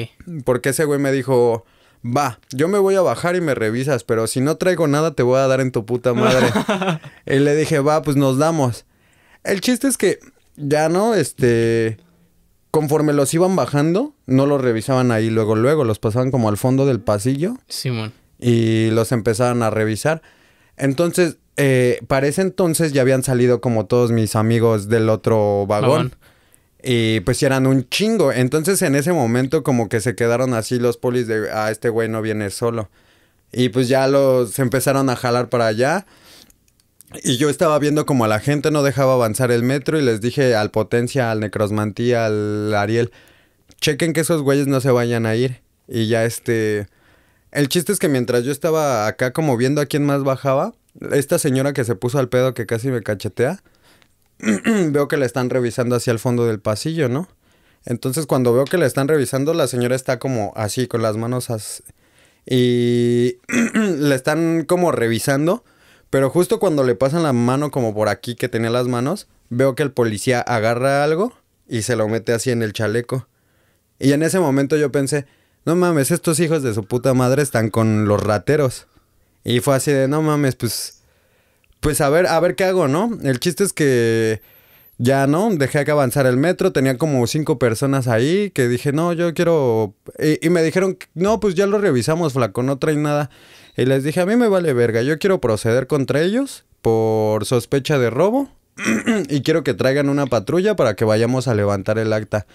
Porque ese güey me dijo, va, yo me voy a bajar y me revisas, pero si no traigo nada te voy a dar en tu puta madre. y le dije, va, pues nos damos. El chiste es que ya no, este, conforme los iban bajando, no los revisaban ahí luego, luego, los pasaban como al fondo del pasillo. Simón. Y los empezaban a revisar. Entonces, eh, para ese entonces ya habían salido como todos mis amigos del otro vagón. vagón. Y pues eran un chingo. Entonces en ese momento como que se quedaron así los polis de, ah, este güey no viene solo. Y pues ya los empezaron a jalar para allá. Y yo estaba viendo como la gente no dejaba avanzar el metro y les dije al Potencia, al Necrosmantía, al Ariel, chequen que esos güeyes no se vayan a ir. Y ya este... El chiste es que mientras yo estaba acá como viendo a quién más bajaba, esta señora que se puso al pedo que casi me cachetea, veo que la están revisando hacia el fondo del pasillo, ¿no? Entonces cuando veo que la están revisando, la señora está como así, con las manos así. Y la están como revisando, pero justo cuando le pasan la mano como por aquí que tenía las manos, veo que el policía agarra algo y se lo mete así en el chaleco. Y en ese momento yo pensé, no mames, estos hijos de su puta madre están con los rateros. Y fue así de, no mames, pues pues a ver, a ver qué hago, ¿no? El chiste es que ya, ¿no? Dejé que avanzar el metro, tenía como cinco personas ahí que dije, no, yo quiero... Y, me dijeron, no, pues ya lo revisamos, flaco, no trae nada. Y les dije, a mí me vale verga, yo quiero proceder contra ellos por sospecha de robo y quiero que traigan una patrulla para que vayamos a levantar el acta.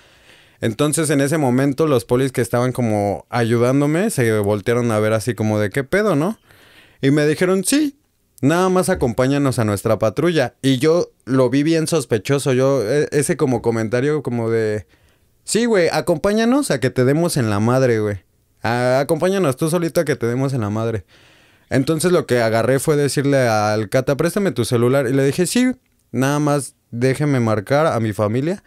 Entonces en ese momento los polis que estaban como ayudándome se voltearon a ver así como de qué pedo, ¿no? Y me dijeron, sí, nada más acompáñanos a nuestra patrulla. Y yo lo vi bien sospechoso, yo e, ese como comentario como de, sí, güey, acompáñanos a que te demos en la madre, güey. Acompáñanos tú solito a que te demos en la madre. Entonces lo que agarré fue decirle al Cata, préstame tu celular. Y le dije, sí, nada más déjeme marcar a mi familia.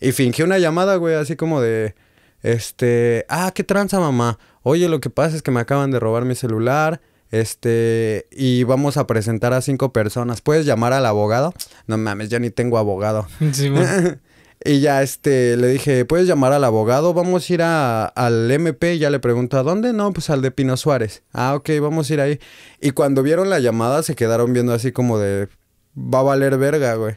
Y fingí una llamada, güey, así como de, este, ah, qué tranza, mamá. Oye, lo que pasa es que me acaban de robar mi celular. Este, y vamos a presentar a cinco personas. ¿Puedes llamar al abogado? No mames, ya ni tengo abogado. y ya este, le dije, ¿puedes llamar al abogado? Vamos a ir a, al MP. Y ya le pregunto, ¿a dónde? No, pues al de Pino Suárez. Ah, ok, vamos a ir ahí. Y cuando vieron la llamada se quedaron viendo así como de, va a valer verga, güey.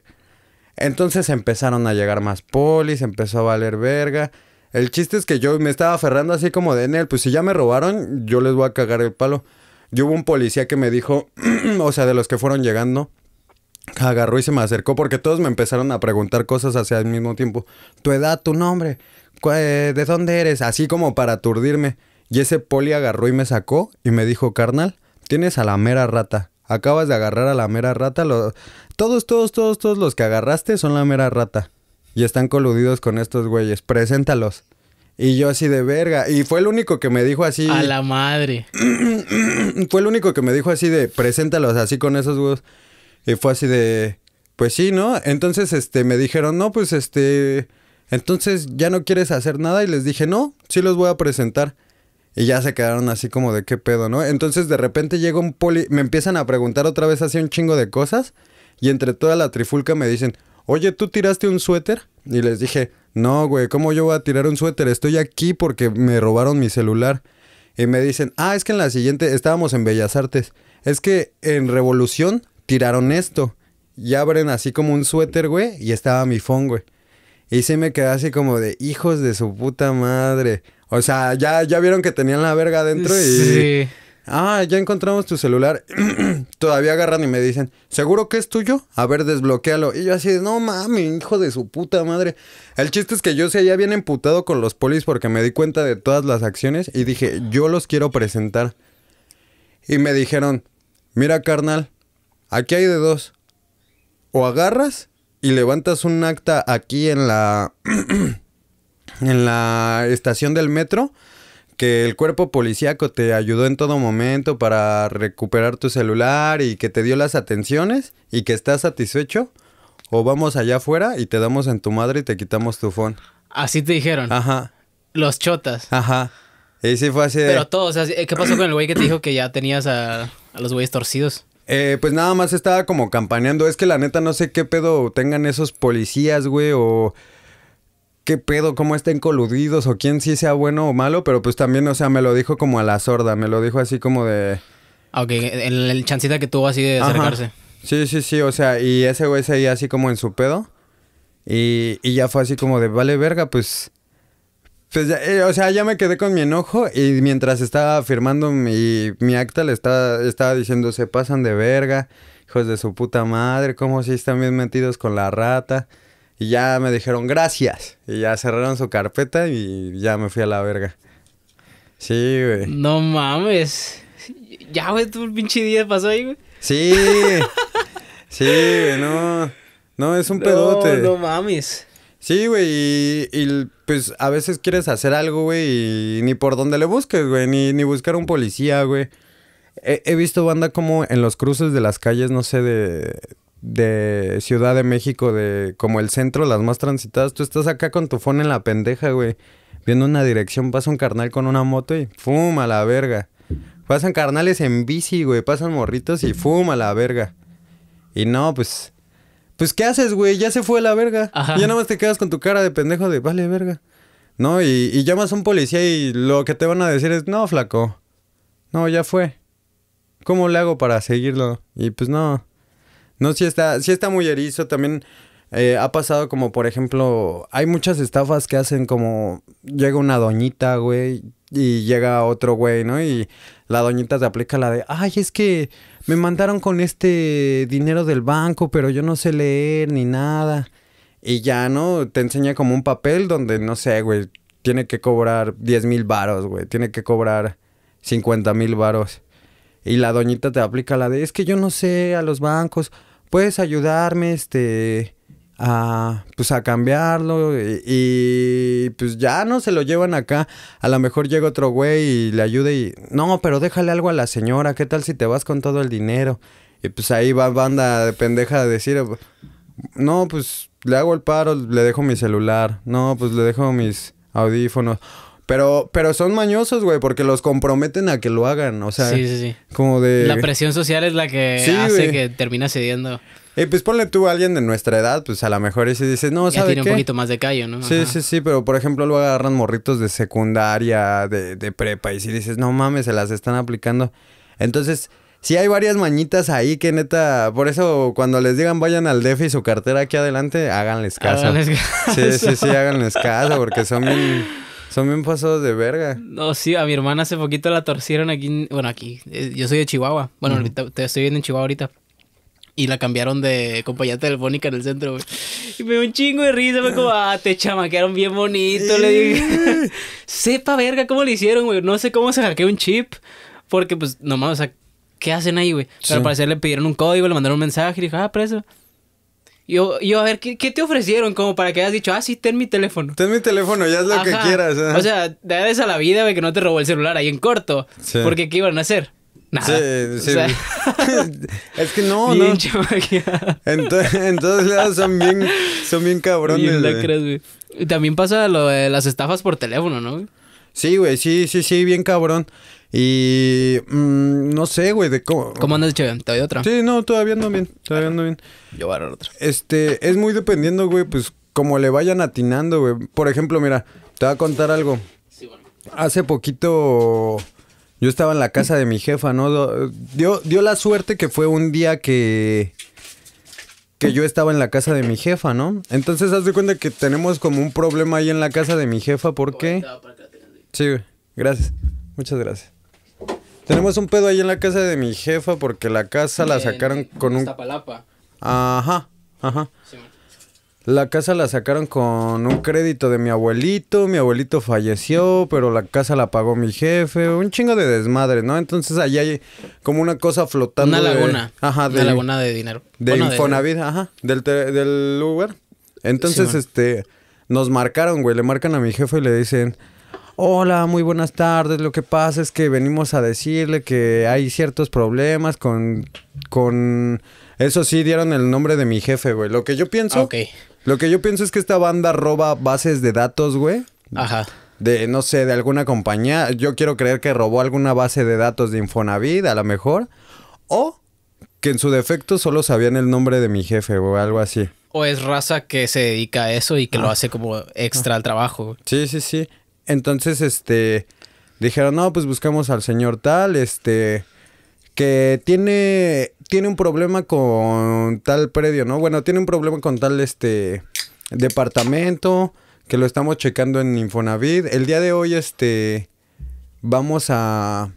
Entonces empezaron a llegar más polis, empezó a valer verga. El chiste es que yo me estaba aferrando así como de, Nel, pues si ya me robaron, yo les voy a cagar el palo. Y hubo un policía que me dijo, o sea, de los que fueron llegando, agarró y se me acercó porque todos me empezaron a preguntar cosas hacia el mismo tiempo. Tu edad, tu nombre, eh, ¿de dónde eres? Así como para aturdirme. Y ese poli agarró y me sacó y me dijo, carnal, tienes a la mera rata. Acabas de agarrar a la mera rata. Todos, todos, todos, todos los que agarraste son la mera rata. Y están coludidos con estos güeyes. Preséntalos. Y yo así de verga. Y fue el único que me dijo así. A la madre. fue el único que me dijo así de, preséntalos así con esos huevos. Y fue así de, pues sí, ¿no? Entonces, este, me dijeron, no, pues este, entonces ya no quieres hacer nada. Y les dije, no, sí los voy a presentar. Y ya se quedaron así como de qué pedo, ¿no? Entonces de repente llega un poli, me empiezan a preguntar otra vez así un chingo de cosas. Y entre toda la trifulca me dicen, oye, ¿tú tiraste un suéter? Y les dije, no, güey, ¿cómo yo voy a tirar un suéter? Estoy aquí porque me robaron mi celular. Y me dicen, ah, es que en la siguiente estábamos en Bellas Artes. Es que en Revolución tiraron esto. Y abren así como un suéter, güey, y estaba mi phone, güey. Y sí me quedé así como de hijos de su puta madre. O sea, ya, ya vieron que tenían la verga adentro y... Sí ah, ya encontramos tu celular. Todavía agarran y me dicen, ¿seguro que es tuyo? A ver, desbloquéalo. Y yo así, no mami, hijo de su puta madre. El chiste es que yo se había bien emputado con los polis porque me di cuenta de todas las acciones y dije, yo los quiero presentar. Y me dijeron, mira carnal, aquí hay de dos. O agarras y levantas un acta aquí en la... en la estación del metro que el cuerpo policíaco te ayudó en todo momento para recuperar tu celular y que te dio las atenciones y que estás satisfecho? ¿O vamos allá afuera y te damos en tu madre y te quitamos tu phone? Así te dijeron. Ajá. Los chotas. Ajá. Y sí fue así Pero todo, o sea, ¿qué pasó con el güey que te dijo que ya tenías a, a los güeyes torcidos? Eh, pues nada más estaba como campaneando. Es que la neta no sé qué pedo tengan esos policías, güey, o qué pedo, cómo estén coludidos o quién sí sea bueno o malo, pero pues también, o sea, me lo dijo como a la sorda, me lo dijo así como de... Ah, ok, el, el chancita que tuvo así de acercarse. Sí, sí, sí, o sea, y ese güey seguía así como en su pedo. Y, ya fue así como de, vale verga, pues... Pues eh, o sea, ya me quedé con mi enojo y mientras estaba firmando mi, mi acta le estaba, estaba diciendo, se pasan de verga, hijos de su puta madre, cómo si están bien metidos con la rata. Y ya me dijeron gracias. Y ya cerraron su carpeta y ya me fui a la verga. Sí, güey. No mames. Ya, güey, tu pinche día pasó ahí, güey. Sí. sí, güey, no. No, es un pedote. No mames. Sí, güey, y, pues a veces quieres hacer algo, güey, y ni por dónde le busques, güey, ni, ni buscar un policía, güey. He, he, visto banda como en los cruces de las calles, no sé, de, de Ciudad de México, de como el centro, las más transitadas. Tú estás acá con tu phone en la pendeja, güey. Viendo una dirección, pasa un carnal con una moto y fuma la verga. Pasan carnales en bici, güey. Pasan morritos y fuma la verga. Y no, pues. Pues, ¿qué haces, güey? Ya se fue la verga. Ya nada más te quedas con tu cara de pendejo de vale verga. ¿No? Y, y llamas a un policía y lo que te van a decir es, no, flaco. No, ya fue. ¿Cómo le hago para seguirlo? Y pues no. No, sí está, sí está muy erizo. También eh, ha pasado como, por ejemplo, hay muchas estafas que hacen como llega una doñita, güey, y llega otro güey, ¿no? Y la doñita se aplica la de, ay, es que me mandaron con este dinero del banco, pero yo no sé leer ni nada. Y ya, ¿no? Te enseña como un papel donde, no sé, güey, tiene que cobrar 10 mil varos, güey, tiene que cobrar 50 mil varos. Y la doñita te aplica la de, es que yo no sé a los bancos, puedes ayudarme, este, a, pues a cambiarlo y, pues ya no se lo llevan acá. A lo mejor llega otro güey y le ayude y, no, pero déjale algo a la señora, ¿qué tal si te vas con todo el dinero? Y pues ahí va banda de pendeja a decir, no, pues le hago el paro, le dejo mi celular, no, pues le dejo mis audífonos. Pero, pero son mañosos, güey, porque los comprometen a que lo hagan, o sea, como de... La presión social es la que hace que termina cediendo. Y eh, pues ponle tú a alguien de nuestra edad, pues a lo mejor ese dices, no, ¿sabe ya tiene un poquito más de callo, ¿no? Sí, sí, sí, pero por ejemplo luego agarran morritos de secundaria, de, de prepa, y si dices, no mames, se las están aplicando. Entonces, sí hay varias mañitas ahí que neta, por eso cuando les digan vayan al DF y su cartera aquí adelante, háganles caso. Háganles caso. Sí, sí, sí, háganles caso, porque son son bien pasados de verga. No, sí, a mi hermana hace poquito la torcieron aquí. Bueno, aquí. Eh, yo soy de Chihuahua. Bueno, ahorita, te estoy viendo en Chihuahua ahorita. Y la cambiaron de compañía telefónica en el centro, güey. Y me dio un chingo de risa, me como, ah, te chamaquearon bien bonito. le dije, sepa verga cómo le hicieron, güey. No sé cómo se hackeó un chip. Porque, pues, nomás, o sea, ¿qué hacen ahí, güey? Pero al parecer le pidieron un código, le mandaron un mensaje y dije, ah, preso. Yo, yo a ver, ¿qué, te ofrecieron? Como para que hayas dicho, ah, sí, ten mi teléfono. Ten mi teléfono, ya es lo que quieras. O sea, te a la vida, güey, que no te robó el celular ahí en corto. Porque, ¿qué iban a hacer? Nada. Sí, sí. es que no, no. Entonces, entonces son bien, son bien cabrones. güey. También pasa lo de las estafas por teléfono, ¿no? Sí, güey, sí, sí, sí, bien cabrón. Y mm, no sé, güey, de cómo. ¿Cómo andas, Che? ¿Te doy otra? Sí, no, todavía ando bien. Todavía ando bien. Yo voy a otro. otra. Este, es muy dependiendo, güey, pues como le vayan atinando, güey. Por ejemplo, mira, te voy a contar algo. Sí, bueno. Hace poquito yo estaba en la casa de mi jefa, ¿no? Dio, dio la suerte que fue un día que. Que yo estaba en la casa de mi jefa, ¿no? Entonces, haz de cuenta que tenemos como un problema ahí en la casa de mi jefa, ¿por qué? Sí, Gracias. Muchas gracias. Tenemos un pedo ahí en la casa de mi jefa porque la casa la sacaron con un... Tapalapa. Ajá, ajá. La casa la sacaron con un crédito de mi abuelito, mi abuelito falleció, pero la casa la pagó mi jefe, un chingo de desmadre, ¿no? Entonces ahí hay como una cosa flotando. Una laguna. ajá, de, una laguna de dinero. De Infonavit, ajá, del, del lugar. Entonces, este, nos marcaron, güey, le marcan a mi jefa y le dicen hola, muy buenas tardes, lo que pasa es que venimos a decirle que hay ciertos problemas con... con... Eso sí, dieron el nombre de mi jefe, güey. Lo que yo pienso... ok. Lo que yo pienso es que esta banda roba bases de datos, güey. Ajá de, no sé, de alguna compañía. Yo quiero creer que robó alguna base de datos de Infonavit, a lo mejor. O que en su defecto solo sabían el nombre de mi jefe o algo así. O es raza que se dedica a eso y que lo ah. hace como extra al trabajo. Sí, sí, sí. Entonces, este, dijeron, no, pues buscamos al señor tal, este, que tiene, tiene un problema con tal predio, ¿no? Bueno, tiene un problema con tal, este, departamento, que lo estamos checando en Infonavit. El día de hoy, este, vamos a,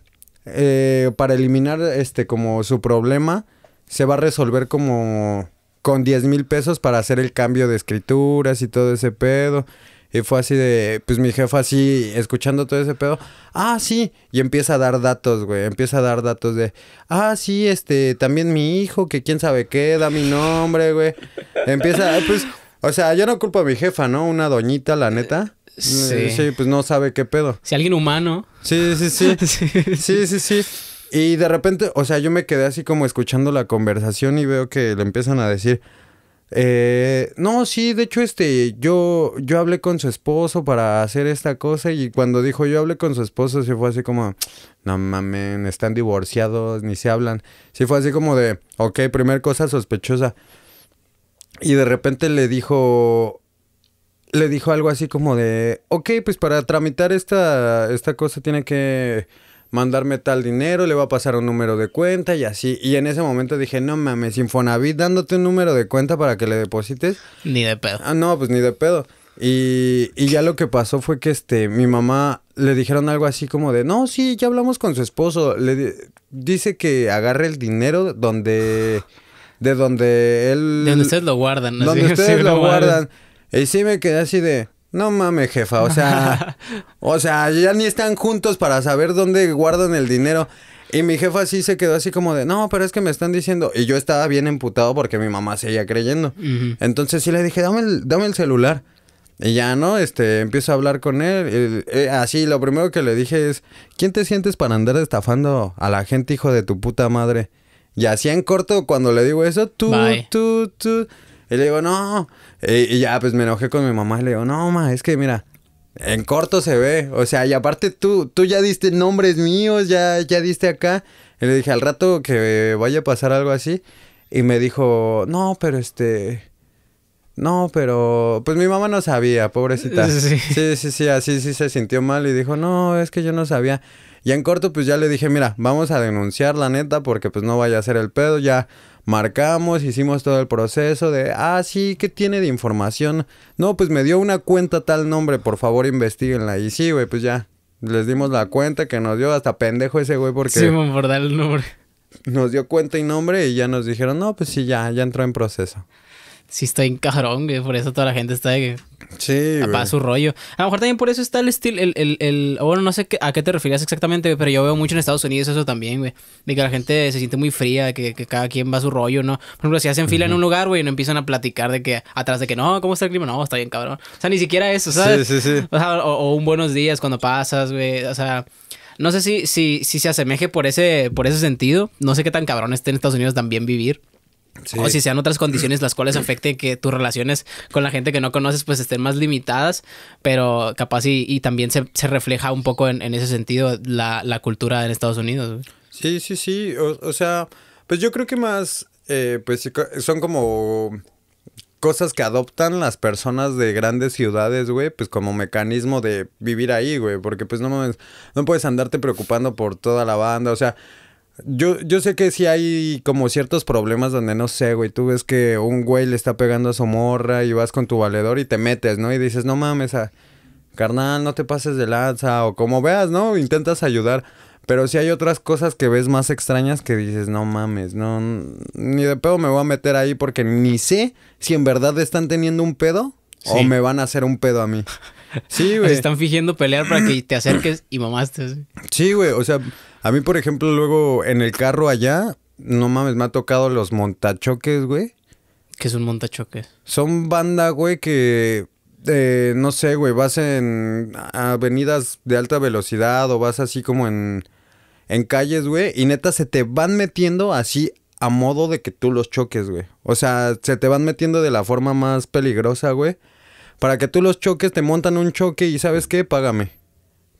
eh, para eliminar, este, como su problema, se va a resolver como con 10 mil pesos para hacer el cambio de escrituras y todo ese pedo. Y fue así de, pues mi jefa así, escuchando todo ese pedo, ah, sí, y empieza a dar datos, güey, empieza a dar datos de, ah, sí, este, también mi hijo, que quién sabe qué, da mi nombre, güey. Empieza, pues, o sea, yo no culpo a mi jefa, ¿no? Una doñita, la neta. Eh, sí. Eh, sí, pues no sabe qué pedo. Si alguien humano. Sí, sí, sí. sí, sí, sí, sí. Y de repente, o sea, yo me quedé así como escuchando la conversación y veo que le empiezan a decir, eh, no, sí, de hecho, este, yo, yo hablé con su esposo para hacer esta cosa y cuando dijo yo hablé con su esposo, se fue así como, no mames, están divorciados, ni se hablan. Sí fue así como de, ok, primer cosa sospechosa. Y de repente le dijo, le dijo algo así como de, ok, pues para tramitar esta, esta cosa tiene que mandarme tal dinero, le va a pasar un número de cuenta y así. Y en ese momento dije, no mames, Infonavit dándote un número de cuenta para que le deposites. Ni de pedo. Ah, no, pues ni de pedo. Y, ya lo que pasó fue que este, mi mamá le dijeron algo así como de, no, sí, ya hablamos con su esposo. Le dice que agarre el dinero donde... De donde él... De donde ustedes lo guardan. ¿no? Donde ustedes lo, guardan. Y sí me quedé así de... No mames, jefa, o sea, o sea, ya ni están juntos para saber dónde guardan el dinero. Y mi jefa sí se quedó así como de, no, pero es que me están diciendo. Y yo estaba bien emputado porque mi mamá seguía creyendo. Entonces sí le dije, dame el, dame el celular. Y ya, ¿no? Este, empiezo a hablar con él. Eh, así, lo primero que le dije es, ¿quién te sientes para andar estafando a la gente, hijo de tu puta madre? Y así en corto, cuando le digo eso, tú, tú, tú... Y le digo, no. Y, ya, pues me enojé con mi mamá y le digo, no, ma, es que mira, en corto se ve. O sea, y aparte tú, tú ya diste nombres míos, ya, ya diste acá. Y le dije, al rato que vaya a pasar algo así. Y me dijo, no, pero este... No, pero pues mi mamá no sabía, pobrecita. Sí. sí, sí, sí, así sí se sintió mal y dijo, no, es que yo no sabía. Y en corto pues ya le dije, mira, vamos a denunciar la neta porque pues no vaya a ser el pedo, ya Marcamos, hicimos todo el proceso de, ah, sí, ¿qué tiene de información? No, pues me dio una cuenta tal nombre, por favor investiguenla. Y sí, güey, pues ya, les dimos la cuenta que nos dio hasta pendejo ese güey porque... Sí, el nombre. Nos dio cuenta y nombre y ya nos dijeron, no, pues sí, ya, ya entró en proceso sí está en cabrón, güey. Por eso toda la gente está de Sí, su rollo. A lo mejor también por eso está el estilo. El, el, bueno, no sé a qué te refieres exactamente, pero yo veo mucho en Estados Unidos eso también, güey. De que la gente se siente muy fría, que, cada quien va a su rollo, ¿no? Por ejemplo, si hacen fila en un lugar, güey, y no empiezan a platicar de que atrás de que no, ¿cómo está el clima? No, está bien, cabrón. O sea, ni siquiera eso, ¿sabes? Sí, sí, sí. O, un buenos días cuando pasas, güey. O sea no sé si, si, si se asemeje por ese, por ese sentido. No sé qué tan cabrón esté en Estados Unidos también vivir. O si sean otras condiciones las cuales afecten que tus relaciones con la gente que no conoces pues estén más limitadas, pero capaz y, también se, refleja un poco en, ese sentido la, cultura en Estados Unidos. Sí, sí, sí, o, sea, pues yo creo que más, eh, pues son como cosas que adoptan las personas de grandes ciudades, güey, pues como mecanismo de vivir ahí, güey, porque pues no, no puedes andarte preocupando por toda la banda, o sea... Yo, yo sé que si hay como ciertos problemas donde no sé, güey. Tú ves que un güey le está pegando a su morra y vas con tu valedor y te metes, ¿no? Y dices, no mames, ah, carnal, no te pases de lanza. O como veas, ¿no? Intentas ayudar. Pero si hay otras cosas que ves más extrañas que dices, no mames, no, ni de pedo me voy a meter ahí porque ni sé si en verdad están teniendo un pedo o me van a hacer un pedo a mí. Sí, güey. Se están fingiendo pelear para que te acerques y mamaste. Sí, güey. O sea, a mí, por ejemplo, luego en el carro allá, no mames, me ha tocado los montachoques, güey. ¿Qué es un montachoques? Son banda, güey, que. Eh, no sé, güey, vas en avenidas de alta velocidad o vas así como en, en calles, güey, y neta se te van metiendo así a modo de que tú los choques, güey. O sea, se te van metiendo de la forma más peligrosa, güey para que tú los choques, te montan un choque y sabes qué, págame.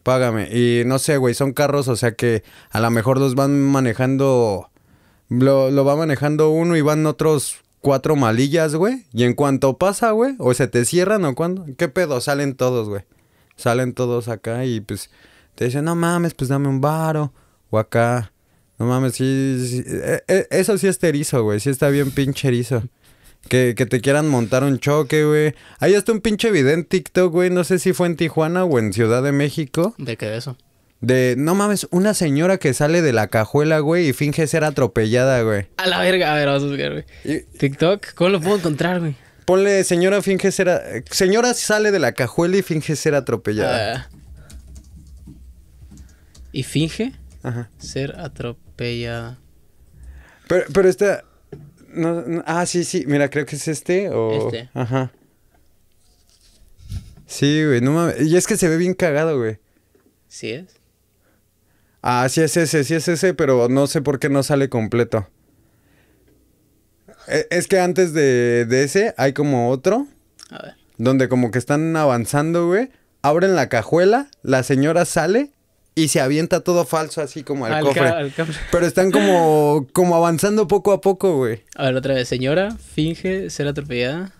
Págame. Y no sé, güey, son carros, o sea que a lo mejor los van manejando, lo, lo va manejando uno y van otros cuatro malillas, güey. Y en cuanto pasa, güey, o se te cierran o cuándo, ¿qué pedo? Salen todos, güey. Salen todos acá y pues te dicen, no mames, pues dame un varo. O acá, no mames, sí. E, e, eso sí es terizo, güey. Sí está bien pincherizo. erizo. Que, te quieran montar un choque, güey. Ahí está un pinche video en TikTok, güey. No sé si fue en Tijuana o en Ciudad de México. ¿De qué de eso? De, no mames, una señora que sale de la cajuela, güey, y finge ser atropellada, güey. A la verga, a ver, vamos a buscar, güey. TikTok, ¿cómo lo puedo encontrar, güey? Ponle, señora finge ser... Señora sale de la cajuela y finge ser atropellada. Ah. ¿Y finge? Ser atropellada. Pero, pero no, ah, sí, sí. Mira, creo que es este o... Este. Ajá. Sí, güey, no Y es que se ve bien cagado, güey. ¿Sí es? Ah, sí es ese, sí es ese, pero no sé por qué no sale completo. E, es que antes de, de ese hay como otro. A ver. Donde como que están avanzando, güey. Abren la cajuela, la señora sale y se avienta todo falso así como al, cofre. Pero están como, como avanzando poco a poco, güey. A ver, otra vez, señora, finge ser atropellada.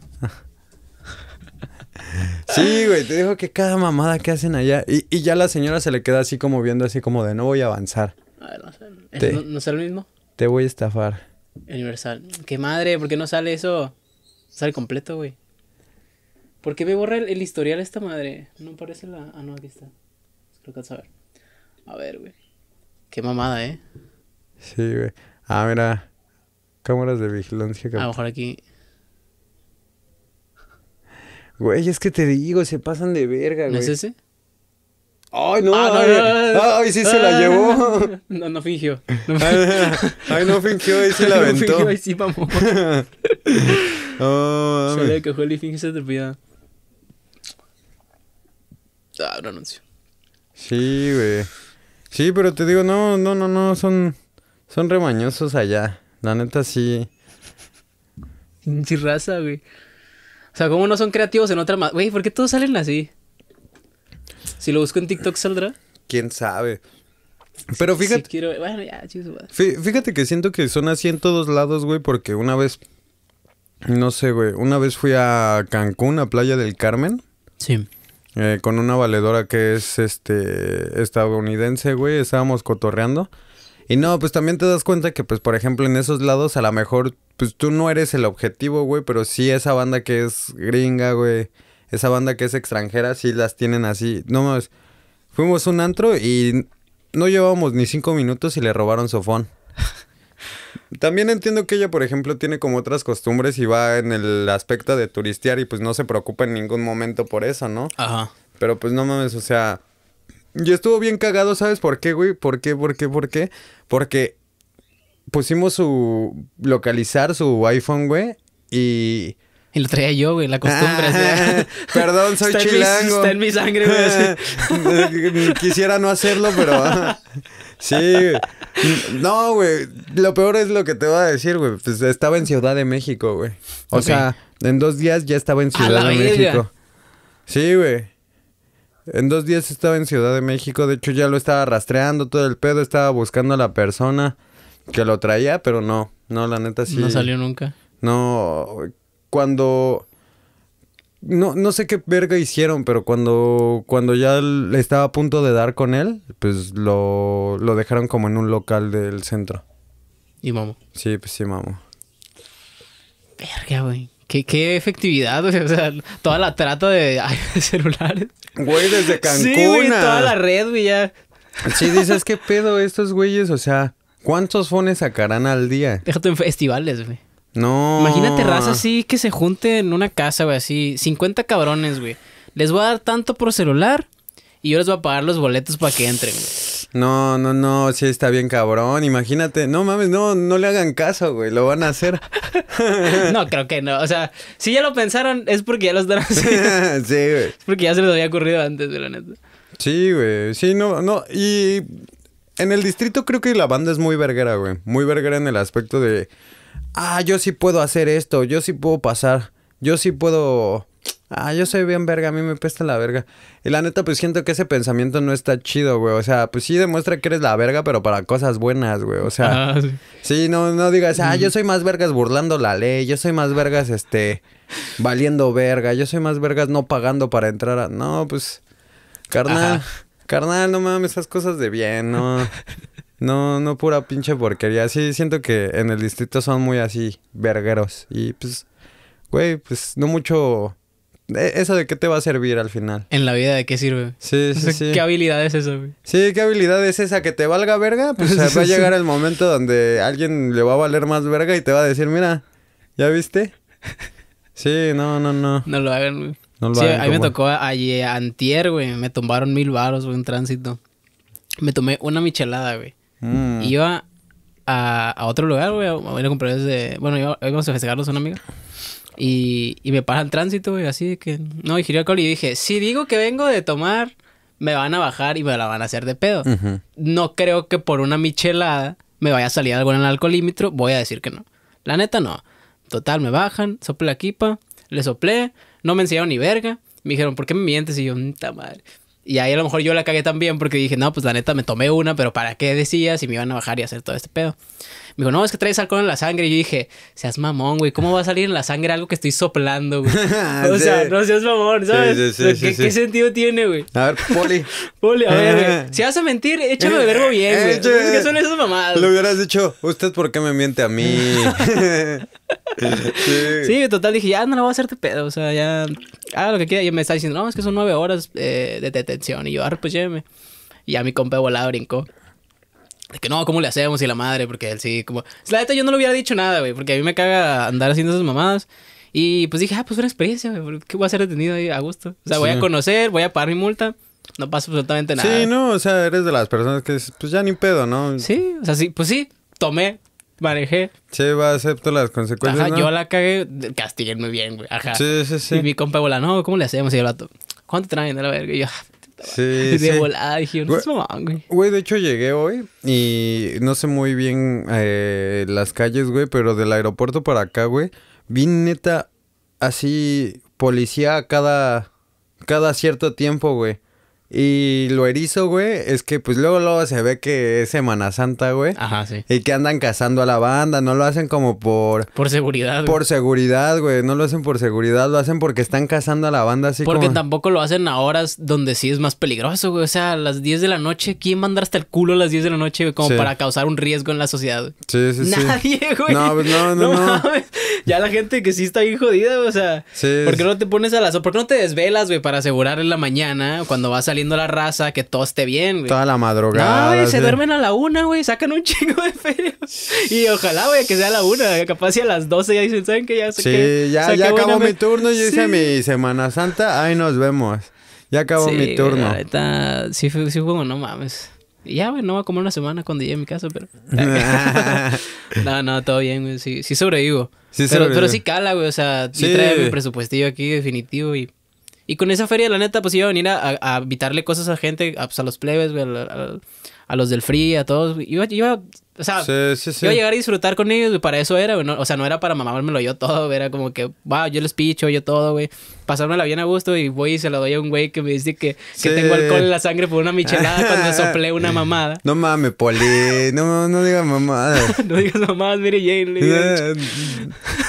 sí, güey, te dijo que cada mamada que hacen allá. Y, y, ya la señora se le queda así como viendo, así como de no voy a avanzar. A ver, no, sé. ¿No, sale mismo? Te voy a estafar. Universal. Qué madre, ¿por qué no sale eso? Sale completo, güey. ¿Por qué me borra el, historial esta madre? No parece la. Ah, no, aquí está. Creo que a ver. A ver, güey. Qué mamada, ¿eh? Sí, güey. Ah, mira. Cámaras de vigilancia. A lo mejor aquí. Güey, es que te digo, se pasan de verga, ah, güey. ¿No es ese? ¡Ay, no! ay, sí se la ah. llevó! No, no fingió. ¡Ay, no fingió! ¡Ahí se la aventó! ¡No fingió! ¡Ahí sí, vamos! oh, se le el y fingió Ah, no anuncio. Sí, güey. Sí, pero te digo, no, no, no, no, son, son remañosos allá. La neta sí. Sin raza, güey. O sea, como no son creativos en otra más? Güey, ¿por qué todos salen así? Si lo busco en TikTok, ¿saldrá? ¿Quién sabe? Pero fíjate... Sí, quiero... Bueno, ya, fíjate que siento que son así en todos lados, güey, porque una vez... No sé, güey. Una vez fui a Cancún, a Playa del Carmen. Sí. Eh, con una valedora que es este estadounidense, güey, estábamos cotorreando. Y no, pues también te das cuenta que, pues, por ejemplo, en esos lados a lo mejor, pues tú no eres el objetivo, güey, pero sí esa banda que es gringa, güey, esa banda que es extranjera, sí las tienen así. No más, fuimos un antro y no llevábamos ni cinco minutos y le robaron sofón. También entiendo que ella, por ejemplo, tiene como otras costumbres y va en el aspecto de turistear y pues no se preocupa en ningún momento por eso, ¿no? Ajá. Pero pues no mames, o sea. Y estuvo bien cagado, ¿sabes por qué, güey? ¿Por qué, por qué, por qué? Porque pusimos su. localizar su iPhone, güey. Y y lo traía yo, güey, la costumbre. perdón, soy chilango. está en mi sangre, güey. Quisiera no hacerlo, pero. sí, güey. No, güey. Lo peor es lo que te voy a decir, güey. Pues, estaba en Ciudad de México, güey. O sea, en dos días ya estaba en Ciudad de México. Sí, güey. En dos días estaba en Ciudad de México. De hecho, ya lo estaba rastreando todo el pedo. Estaba buscando a la persona que lo traía, pero no. No, la neta sí. No salió nunca. No, güey cuando no, no sé qué verga hicieron, pero cuando, cuando ya estaba a punto de dar con él, pues lo, lo dejaron como en un local del centro. ¿Y vamos Sí, pues sí, mamó. Verga, güey. ¿Qué, efectividad, O sea, toda la trata de, celulares. Güey, desde Cancún. Sí, güey, toda la red, güey, ya. Sí, dices, ¿qué pedo estos güeyes? O sea, ¿cuántos fones sacarán al día? Déjate en festivales, güey. No. Imagínate raza así que se junte en una casa, güey, así. 50 cabrones, güey. Les voy a dar tanto por celular y yo les voy a pagar los boletos para que entren, güey. No, no, no, sí está bien cabrón, imagínate, no mames, no, no le hagan caso, güey, lo van a hacer. no, creo que no, o sea, si ya lo pensaron es porque ya lo están sí, güey. Es porque ya se les había ocurrido antes, de la neta. Sí, güey, sí, no, no, y en el distrito creo que la banda es muy verguera, güey, muy verguera en el aspecto de ah, yo sí puedo hacer esto, yo sí puedo pasar, yo sí puedo... Ah, yo soy bien verga, a mí me pesta la verga. Y la neta, pues siento que ese pensamiento no está chido, güey. O sea, pues sí demuestra que eres la verga, pero para cosas buenas, güey. O sea, ah, sí. sí, no, no digas, ah, yo soy más vergas burlando la ley, yo soy más vergas, este, valiendo verga, yo soy más vergas no pagando para entrar a. No, pues, carnal, carnal, no mames, esas cosas de bien, no. No, no pura pinche porquería. Sí, siento que en el distrito son muy así, vergueros. Y pues, güey, pues no mucho... E, ¿Eso de qué te va a servir al final? En la vida, ¿de qué sirve? Sí, sí, sí. ¿Qué habilidad es esa, güey? Sí, ¿qué habilidad es esa? ¿Que te valga verga? Pues va a llegar el momento donde alguien le va a valer más verga y te va a decir, mira, ¿ya viste? Sí, no, no, no. No lo hagan, güey. No lo sí, a mí me tocó ayer, antier, güey. Me tumbaron mil baros, güey, en tránsito. Me tomé una michelada, güey. Mm. Iba a, otro lugar, güey, a, desde... Bueno, iba, vamos a festejarlo a una amiga. Y, y me para el tránsito, güey, así que... No, y giré y dije, si digo que vengo de tomar, me van a bajar y me la van a hacer de pedo. No creo que por una michelada me vaya a salir algo en el alcoholímetro, voy a decir que no. La neta, no. Total, me bajan, sople la equipa, le soplé, no me enseñaron ni verga. Me dijeron, ¿por qué me mientes? Y yo, puta mm, madre. Y ahí a lo mejor yo la cagué también porque dije, no, pues la neta me tomé una, pero ¿para qué decía si me iban a bajar y hacer todo este pedo? Me dijo, no, es que traes alcohol en la sangre. Y yo dije, seas mamón, güey, ¿cómo va a salir en la sangre algo que estoy soplando, güey? o sea, no seas mamón, ¿sabes? ¿Qué, sentido tiene, güey? A ver, Poli. poli, a ver, güey. Si vas a mentir, échame de verbo bien, güey. Es ¿Qué son esas mamadas? Le hubieras dicho, ¿usted por qué me miente a mí? sí. total, dije, ya no lo voy a hacerte pedo, o sea, ya. Ah, lo que quiera. Y me está diciendo, no, es que son nueve horas eh, de detención. Y yo, ah, pues lléveme. Y ya mi compa volado brincó de que no, ¿cómo le hacemos? Y la madre, porque él sí, como. La neta, yo no le hubiera dicho nada, güey, porque a mí me caga andar haciendo esas mamadas. Y pues dije, ah, pues una experiencia, güey, ¿qué voy a ser detenido ahí a gusto? O sea, voy a conocer, voy a pagar mi multa. No pasa absolutamente nada. Sí, no, o sea, eres de las personas que, pues ya ni pedo, ¿no? Sí, o sea, sí, pues sí, tomé, manejé. Sí, va, acepto las consecuencias. Ajá, yo la cagué, muy bien, güey. Ajá. Sí, sí, sí. Y mi compa bola, no, ¿cómo le hacemos? Y yo, ¿cuánto traen? De la verga. Y yo, ah, Sí, de güey. güey. de hecho llegué hoy y no sé muy bien eh, las calles, güey, pero del aeropuerto para acá, güey, vi neta así policía cada, cada cierto tiempo, güey. Y lo erizo, güey, es que pues luego, luego se ve que es Semana Santa, güey. Ajá, sí. Y que andan cazando a la banda, no lo hacen como por... Por seguridad. Por seguridad, güey, no lo hacen por seguridad, lo hacen porque están cazando a la banda así Porque tampoco lo hacen a horas donde sí es más peligroso, güey. O sea, a las 10 de la noche, ¿quién va hasta el culo a las 10 de la noche, Como para causar un riesgo en la sociedad, Sí, sí, sí. Nadie, güey. Pues, no, no, no, Ya la gente que sí está ahí jodida, o sea... Sí. ¿Por qué no te pones a las... ¿Por qué no te desvelas, güey, para asegurar en la mañana cuando vas a salir la raza, que todo esté bien, güey. Toda la madrugada. No, se duermen a la una, güey, sacan un chingo de feria. Y ojalá, güey, que sea a la una, capaz si a las doce ya dicen, ¿saben qué? Ya Sí, ya, ya acabó mi turno, yo hice mi Semana Santa, ahí nos vemos. Ya acabó mi turno. si juego sí como, no mames. ya, güey, no va a comer una semana cuando llegue a mi casa, pero. no, no, todo bien, güey. Sí, sobrevivo. pero, sobrevivo. sí cala, güey. O sea, sí trae mi presupuestillo aquí definitivo y. Y con esa feria, la neta, pues iba a venir a, invitarle cosas a gente, a, pues, a los plebes, a, los del free, a todos. Iba, iba o sea, iba a llegar a disfrutar con ellos, y para eso era, o sea, no era para mamármelo yo todo, Era como que, va, yo les picho, yo todo, güey. Pasármela bien a gusto y voy y se lo doy a un güey que me dice que, que tengo alcohol en la sangre por una michelada cuando soplé una mamada. No mames, Poli. No, no digas mamadas. no digas mamadas, Mary Jane.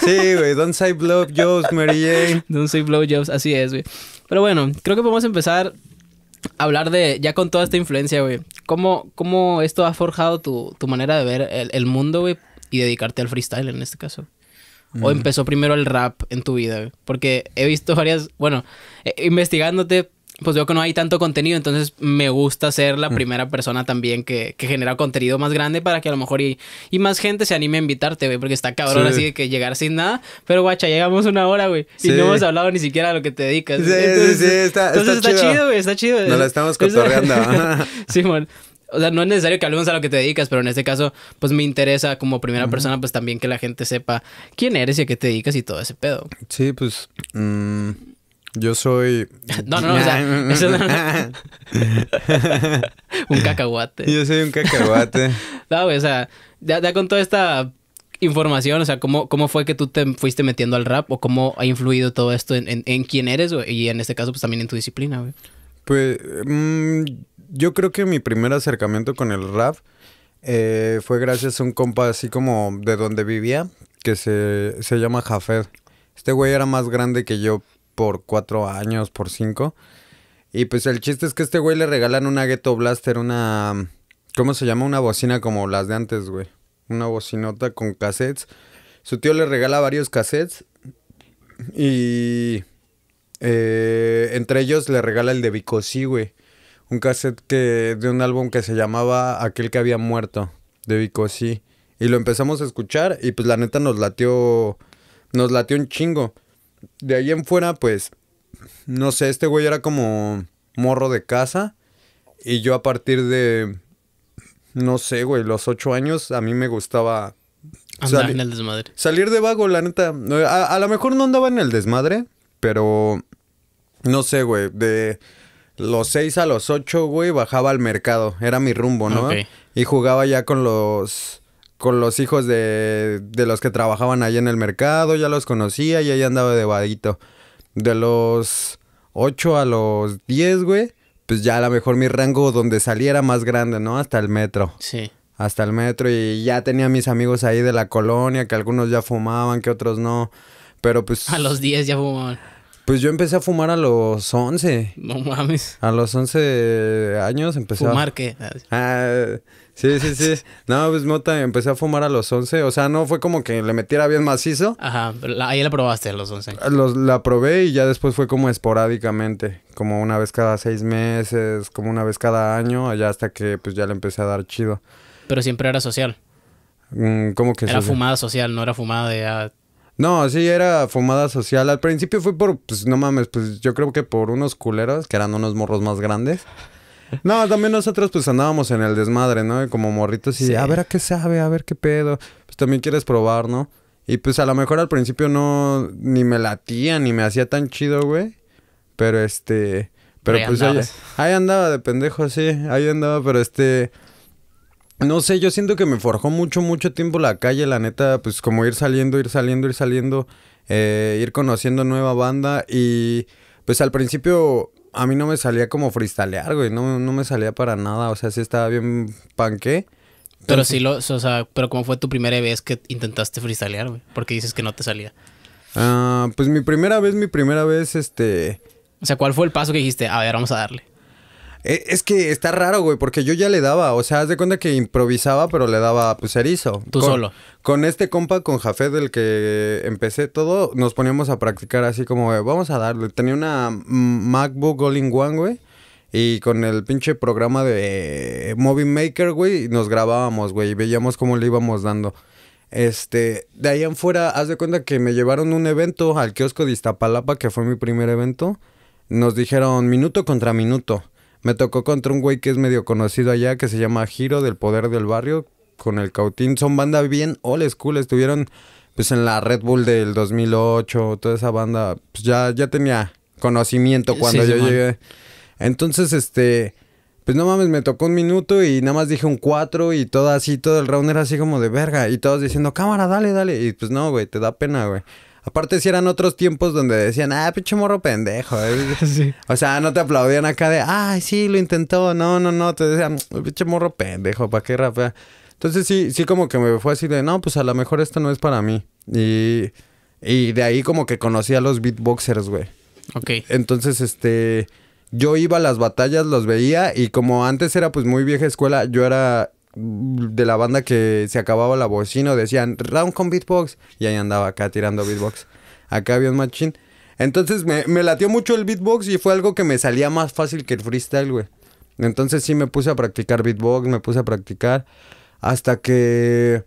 sí, güey. Don't say jobs, Mary Jane. Don't say jobs, así es, güey. Pero bueno, creo que podemos empezar hablar de, ya con toda esta influencia, güey, ¿cómo, ¿cómo, esto ha forjado tu, tu manera de ver el, mundo, güey, y dedicarte al freestyle en este caso? ¿O mm. empezó primero el rap en tu vida? Güey? Porque he visto varias, bueno, eh, investigándote, pues veo que no hay tanto contenido, entonces me gusta ser la mm. primera persona también que, genera contenido más grande para que a lo mejor y, más gente se anime a invitarte, güey, porque está cabrón así de que llegar sin nada, pero guacha, llegamos una hora, güey, y no hemos hablado ni siquiera de lo que te dedicas. Sí, sí, sí, está, entonces está, chido, güey, está chido. Nos la estamos cotorreando. sí, O sea, no es necesario que hablemos a lo que te dedicas, pero en este caso, pues me interesa como primera persona, pues también que la gente sepa quién eres y a qué te dedicas y todo ese pedo. Sí, pues... Mm, yo soy. No, no, no, o sea, un cacahuate. Yo soy un cacahuate. no, o sea, ya, con toda esta información, o sea, ¿cómo, ¿cómo fue que tú te fuiste metiendo al rap o cómo ha influido todo esto en, quién eres y en este caso, pues también en tu disciplina, güey? Pues mm, yo creo que mi primer acercamiento con el rap eh, fue gracias a un compa así como de donde vivía, que se, se llama Jafed. Este güey era más grande que yo por cuatro años, por cinco. Y pues el chiste es que este güey le regalan una Ghetto Blaster, una... ¿Cómo se llama? Una bocina como las de antes, güey. Una bocinota con cassettes. Su tío le regala varios cassettes. Y... Eh, entre ellos le regala el de Bicosí, güey. Un cassette que, de un álbum que se llamaba Aquel que había muerto, de Bicosí. Y lo empezamos a escuchar y pues la neta nos latió... Nos latió un chingo de ahí en fuera, pues, no sé, este güey era como morro de casa. Y yo a partir de, no sé, güey, los ocho años, a mí me gustaba... Andar en el desmadre. Salir de vago, la neta. A, lo mejor no andaba en el desmadre, pero... No sé, güey, de los seis a los ocho, güey, bajaba al mercado. Era mi rumbo, ¿no? Y jugaba ya con los con los hijos de, los que trabajaban ahí en el mercado, ya los conocía y ahí andaba de vadito. De los 8 a los 10, güey, pues ya a lo mejor mi rango donde saliera más grande, ¿no? Hasta el metro. Sí. Hasta el metro y ya tenía mis amigos ahí de la colonia, que algunos ya fumaban, que otros no. Pero pues... A los 10 ya fumaban. Pues yo empecé a fumar a los 11. No mames. A los 11 años empecé ¿Fumar a... qué? Ah, Sí, sí, sí. No, pues mota, empecé a fumar a los 11. O sea, no fue como que le metiera bien macizo. Ajá, ahí la probaste a los 11. Los, la probé y ya después fue como esporádicamente. Como una vez cada seis meses, como una vez cada año, allá hasta que pues ya le empecé a dar chido. Pero siempre era social. Mm, ¿Cómo que Era fumada social, no era fumada de... Ah, no, sí, era fumada social. Al principio fue por, pues no mames, pues yo creo que por unos culeros, que eran unos morros más grandes. No, también nosotros pues andábamos en el desmadre, ¿no? como morritos y a ver a qué sabe, a ver qué pedo. Pues también quieres probar, ¿no? Y pues a lo mejor al principio no, ni me latía, ni me hacía tan chido, güey. Pero este, pero pues ahí, andaba de pendejo, sí, ahí andaba, pero este, no sé, yo siento que me forjó mucho, mucho tiempo la calle, la neta, pues como ir saliendo, ir saliendo, ir saliendo, eh, ir conociendo nueva banda y pues al principio a mí no me salía como freestalear, güey. No, no me salía para nada. O sea, sí estaba bien panqué. Pero sí lo, o sea, pero ¿cómo fue tu primera vez que intentaste freestalear, güey? Porque dices que no te salía. Ah, pues mi primera vez, mi primera vez, este... O sea, ¿cuál fue el paso que dijiste? A ver, vamos a darle. E, es que está raro, güey, porque yo ya le daba, o sea, haz de cuenta que improvisaba, pero le daba, pues, erizo. Tú solo. Con este compa, con Jafé, del que empecé todo, nos poníamos a practicar así como, vamos a darle. Tenía una MacBook All-in-One, güey, y con el pinche programa de Movie Maker, güey, nos grabábamos, güey, y veíamos cómo le íbamos dando. Este, de ahí en fuera, haz de cuenta que me llevaron un evento al kiosco de Iztapalapa, que fue mi primer evento. Nos dijeron minuto contra minuto. Me tocó contra un güey que es medio conocido allá, que se llama Giro del Poder del Barrio, con el Cautín. Son banda bien old school, estuvieron pues en la Red Bull del 2008, toda esa banda, pues ya, ya tenía conocimiento cuando yo llegué. Entonces, este, pues no mames, me tocó un minuto y nada más dije un cuatro y todo así, todo el round era así como de verga y todos diciendo, cámara, dale, dale. Y pues no, güey, te da pena, güey. Aparte, si eran otros tiempos donde decían, ah, pinche morro pendejo. ¿eh? O sea, no te aplaudían acá de, ay, sí, lo intentó. No, no, no. Te decían, pinche morro pendejo, ¿para qué rafa. Entonces, sí, sí, como que me fue así de, no, pues a lo mejor esto no es para mí. Y, y de ahí, como que conocí a los beatboxers, güey. Ok. Entonces, este. Yo iba a las batallas, los veía y como antes era pues muy vieja escuela, yo era de la banda que se acababa la bocina, decían round con beatbox, y ahí andaba acá tirando beatbox. Acá había un machín. Entonces me, me latió mucho el beatbox y fue algo que me salía más fácil que el freestyle, güey. Entonces sí me puse a practicar beatbox, me puse a practicar hasta que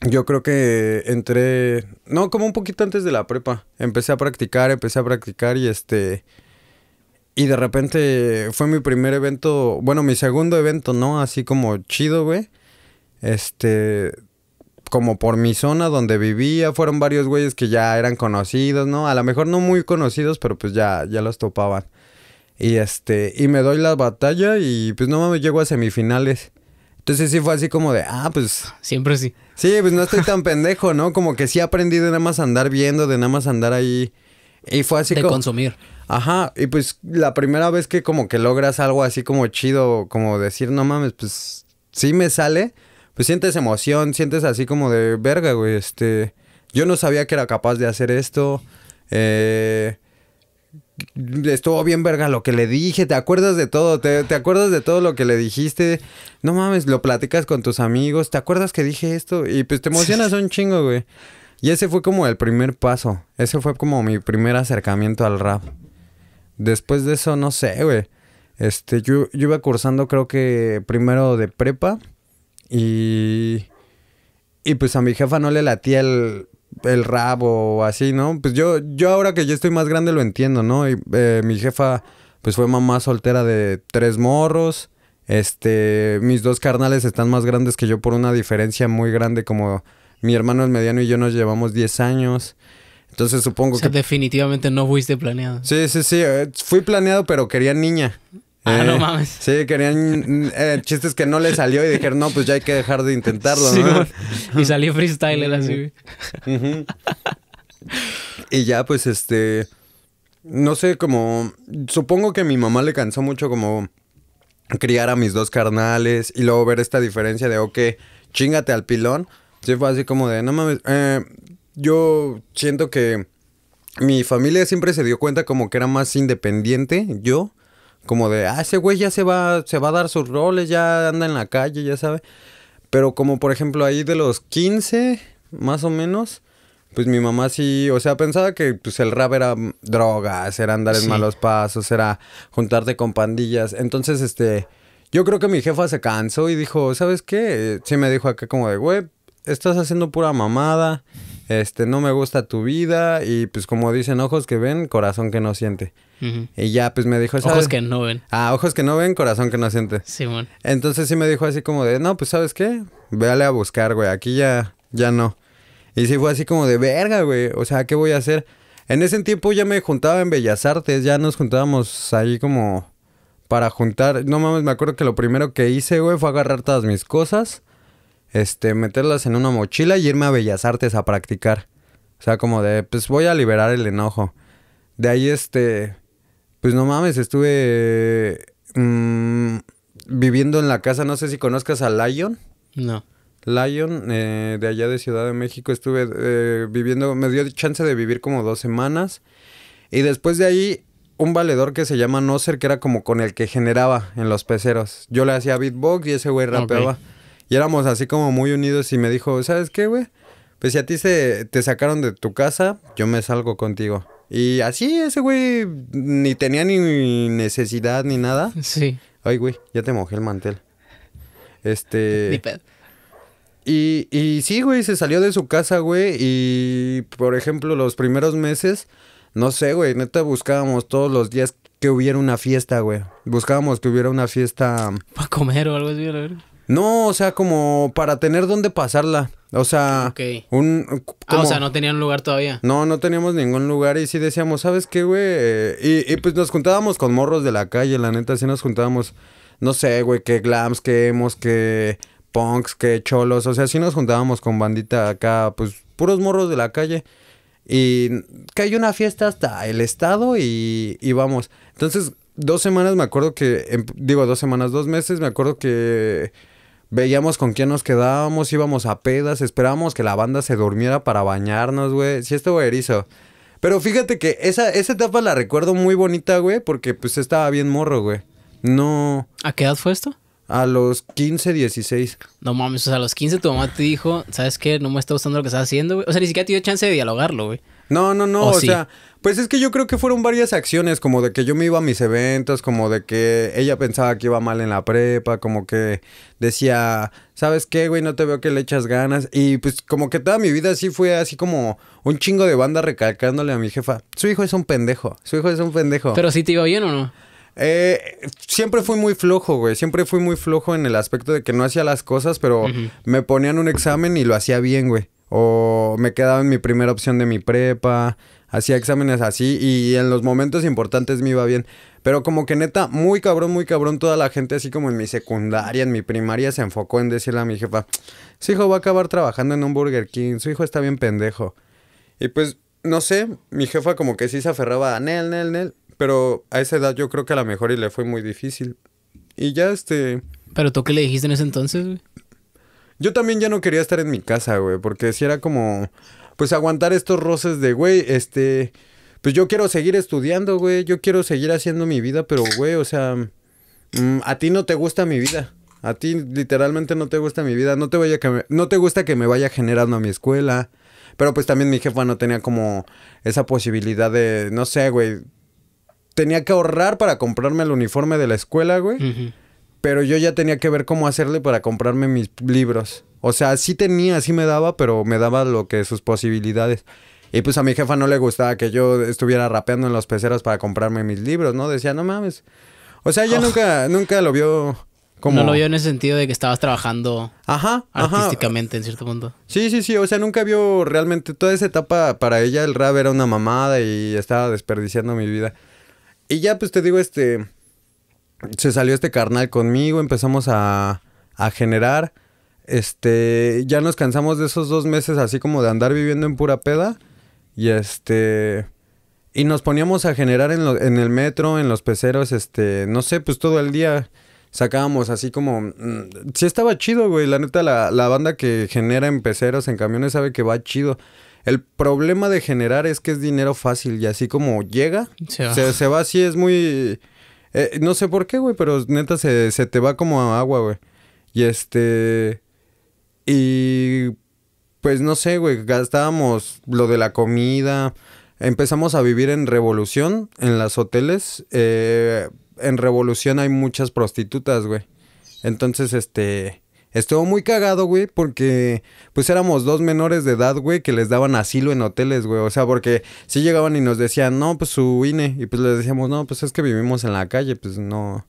yo creo que entré, no, como un poquito antes de la prepa. Empecé a practicar, empecé a practicar y este y de repente fue mi primer evento, bueno, mi segundo evento, ¿no? Así como chido, güey. Este, como por mi zona donde vivía, fueron varios güeyes que ya eran conocidos, ¿no? A lo mejor no muy conocidos, pero pues ya, ya los topaban. Y este, y me doy la batalla y pues no mames, llego a semifinales. Entonces sí fue así como de, ah, pues... Siempre sí. Sí, pues no estoy tan pendejo, ¿no? Como que sí aprendí de nada más andar viendo, de nada más andar ahí y fue así de consumir. Ajá, y pues la primera vez que como que logras algo así como chido, como decir, no mames, pues sí me sale, pues sientes emoción, sientes así como de verga, güey, este, yo no sabía que era capaz de hacer esto, eh, estuvo bien verga lo que le dije, te acuerdas de todo, ¿Te, te, acuerdas de todo lo que le dijiste, no mames, lo platicas con tus amigos, te acuerdas que dije esto y pues te emocionas un chingo, güey. Y ese fue como el primer paso. Ese fue como mi primer acercamiento al rap. Después de eso, no sé, güey. Este, yo, iba cursando creo que primero de prepa. Y... Y pues a mi jefa no le latía el, el rap o así, ¿no? Pues yo, yo ahora que ya estoy más grande lo entiendo, ¿no? Y, eh, mi jefa pues fue mamá soltera de tres morros. Este, mis dos carnales están más grandes que yo por una diferencia muy grande como mi hermano es mediano y yo nos llevamos 10 años. Entonces supongo que... Definitivamente no fuiste planeado. Sí, sí, sí. Eh, fui planeado, pero quería niña. Ah, no eh, mames. Sí, querían eh, chistes que no le salió y dijeron, no, pues ya hay que dejar de intentarlo, ¿no? Y salió freestyler así. y ya, pues, este. No sé, como. Supongo que mi mamá le cansó mucho como criar a mis dos carnales y luego ver esta diferencia de, ok, chingate al pilón, Sí, fue así como de, no mames, eh, yo siento que mi familia siempre se dio cuenta como que era más independiente yo. Como de, ah, ese güey ya se va, se va a dar sus roles, ya anda en la calle, ya sabe. Pero como por ejemplo ahí de los 15, más o menos, pues mi mamá sí, o sea, pensaba que pues el rap era drogas, era andar en malos pasos, era juntarte con pandillas. Entonces, este, yo creo que mi jefa se cansó y dijo, ¿sabes qué? Eh, sí me dijo acá como de, güey, estás haciendo pura mamada, este, no me gusta tu vida y pues como dicen, ojos que ven, corazón que no siente. Y ya pues me dijo, Ojos que no ven. Ah, ojos que no ven, corazón que no siente. Simón. Entonces sí me dijo así como de, no, pues sabes qué, véale a buscar, güey, aquí ya, ya no. Y sí fue así como de, verga, güey, o sea, ¿qué voy a hacer? En ese tiempo ya me juntaba en Bellas Artes, ya nos juntábamos ahí como para juntar. No mames, me acuerdo que lo primero que hice, güey, fue agarrar todas mis cosas este, meterlas en una mochila y irme a Bellas Artes a practicar. O sea, como de, pues voy a liberar el enojo. De ahí, este, pues no mames, estuve mm, viviendo en la casa, no sé si conozcas a Lion. No. Lion, eh, de allá de Ciudad de México, estuve eh, viviendo, me dio chance de vivir como dos semanas. Y después de ahí, un valedor que se llama Noser, que era como con el que generaba en los peceros. Yo le hacía beatbox y ese güey rapeaba. Y éramos así como muy unidos y me dijo, ¿sabes qué, güey? Pues si a ti se, te sacaron de tu casa, yo me salgo contigo. Y así ese güey ni tenía ni necesidad ni nada. Sí. Ay, güey, ya te mojé el mantel. Este... Y, y sí, güey, se salió de su casa, güey. Y, por ejemplo, los primeros meses, no sé, güey, neta buscábamos todos los días que hubiera una fiesta, güey. Buscábamos que hubiera una fiesta. Para comer o algo así, no, o sea, como para tener dónde pasarla. O sea, un... ah, o sea, no tenían lugar todavía. No, no teníamos ningún lugar y sí decíamos, ¿sabes qué, güey? Eh, y, y pues nos juntábamos con morros de la calle, la neta, sí nos juntábamos, no sé, güey, qué glams, que hemos, que punks, que cholos, o sea, sí nos juntábamos con bandita acá, pues puros morros de la calle. Y cayó una fiesta hasta el estado y, y vamos. Entonces, dos semanas me acuerdo que, em, digo, dos semanas, dos meses, me acuerdo que Veíamos con quién nos quedábamos, íbamos a pedas, esperábamos que la banda se durmiera para bañarnos, güey. Sí, güey, erizo. Pero fíjate que esa, esa etapa la recuerdo muy bonita, güey, porque pues estaba bien morro, güey. No. ¿A qué edad fue esto? A los 15, 16. No mames, o sea, a los 15 tu mamá te dijo, ¿sabes qué? No me está gustando lo que estás haciendo, güey. O sea, ni siquiera te dio chance de dialogarlo, güey. No, no, no, o, sea, pues es que yo creo que fueron varias acciones, como de que yo me iba a mis eventos, como de que ella pensaba que iba mal en la prepa, como que decía, ¿sabes qué, güey? No te veo que le echas ganas. Y pues como que toda mi vida así fue así como un chingo de banda recalcándole a mi jefa, su hijo es un pendejo, su hijo es un pendejo. Pero si te iba bien o no. Eh, siempre fui muy flojo, güey. Siempre fui muy flojo en el aspecto de que no hacía las cosas, pero me ponían un examen y lo hacía bien, güey. O me quedaba en mi primera opción de mi prepa hacía exámenes así y en los momentos importantes me iba bien. Pero como que neta, muy cabrón, muy cabrón, toda la gente así como en mi secundaria, en mi primaria, se enfocó en decirle a mi jefa, su hijo va a acabar trabajando en un Burger King, su hijo está bien pendejo. Y pues, no sé, mi jefa como que sí se aferraba a Nel, Nel, Nel, pero a esa edad yo creo que a la mejor y le fue muy difícil. Y ya este... ¿Pero tú qué le dijiste en ese entonces, güey? Yo también ya no quería estar en mi casa, güey, porque si era como pues aguantar estos roces de, güey, este, pues yo quiero seguir estudiando, güey, yo quiero seguir haciendo mi vida, pero, güey, o sea, mm, a ti no te gusta mi vida. A ti literalmente no te gusta mi vida, no te, vaya que no te gusta que me vaya generando a mi escuela. Pero pues también mi jefa no tenía como esa posibilidad de, no sé, güey, tenía que ahorrar para comprarme el uniforme de la escuela, güey. Pero yo ya tenía que ver cómo hacerle para comprarme mis libros. O sea, sí tenía, sí me daba, pero me daba lo que sus posibilidades. Y pues a mi jefa no le gustaba que yo estuviera rapeando en los peceros para comprarme mis libros, ¿no? Decía, no mames. O sea, ella oh. nunca, nunca lo vio como... No lo vio en el sentido de que estabas trabajando ajá, artísticamente en cierto punto. Sí, sí, sí. O sea, nunca vio realmente toda esa etapa. Para ella el rap era una mamada y estaba desperdiciando mi vida. Y ya, pues te digo, este... Se salió este carnal conmigo, empezamos a, a generar. Este, ya nos cansamos de esos dos meses así como de andar viviendo en pura peda. Y este... Y nos poníamos a generar en, el metro, en los peceros, este, no sé, pues todo el día sacábamos así como... Mm, sí estaba chido, güey. La neta, la, la banda que genera en peceros, en camiones, sabe que va chido. El problema de generar es que es dinero fácil y así como llega, se, va así, es muy... Eh, no sé por qué, güey, pero neta se, se te va como agua, güey. Y este... Y pues no sé, güey, gastábamos lo de la comida. Empezamos a vivir en Revolución, en los hoteles. Eh, en Revolución hay muchas prostitutas, güey. Entonces, este... Estuvo muy cagado, güey, porque pues éramos dos menores de edad, güey, que les daban asilo en hoteles, güey. O sea, porque si llegaban y nos decían, no, pues su INE. Y pues les decíamos, no, pues es que vivimos en la calle, pues no.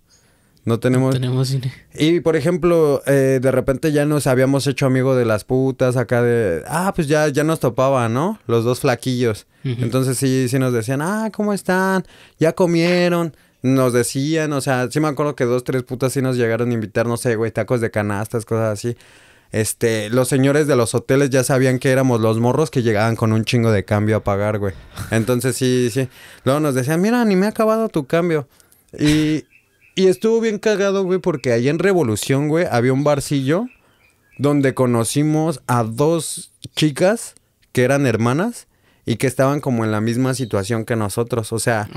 No tenemos... tenemos cine. Y, por ejemplo, eh, de repente ya nos habíamos hecho amigos de las putas acá de... Ah, pues ya, ya nos topaba, ¿no? Los dos flaquillos. Entonces sí, sí nos decían, ah, ¿cómo están? Ya comieron. Nos decían, o sea, sí me acuerdo que dos, tres putas sí nos llegaron a invitar, no sé, güey, tacos de canastas, cosas así. Este, los señores de los hoteles ya sabían que éramos los morros que llegaban con un chingo de cambio a pagar, güey. Entonces sí, sí. Luego nos decían, mira, ni me ha acabado tu cambio. Y, y estuvo bien cagado, güey, porque ahí en Revolución, güey, había un barcillo donde conocimos a dos chicas que eran hermanas y que estaban como en la misma situación que nosotros. O sea,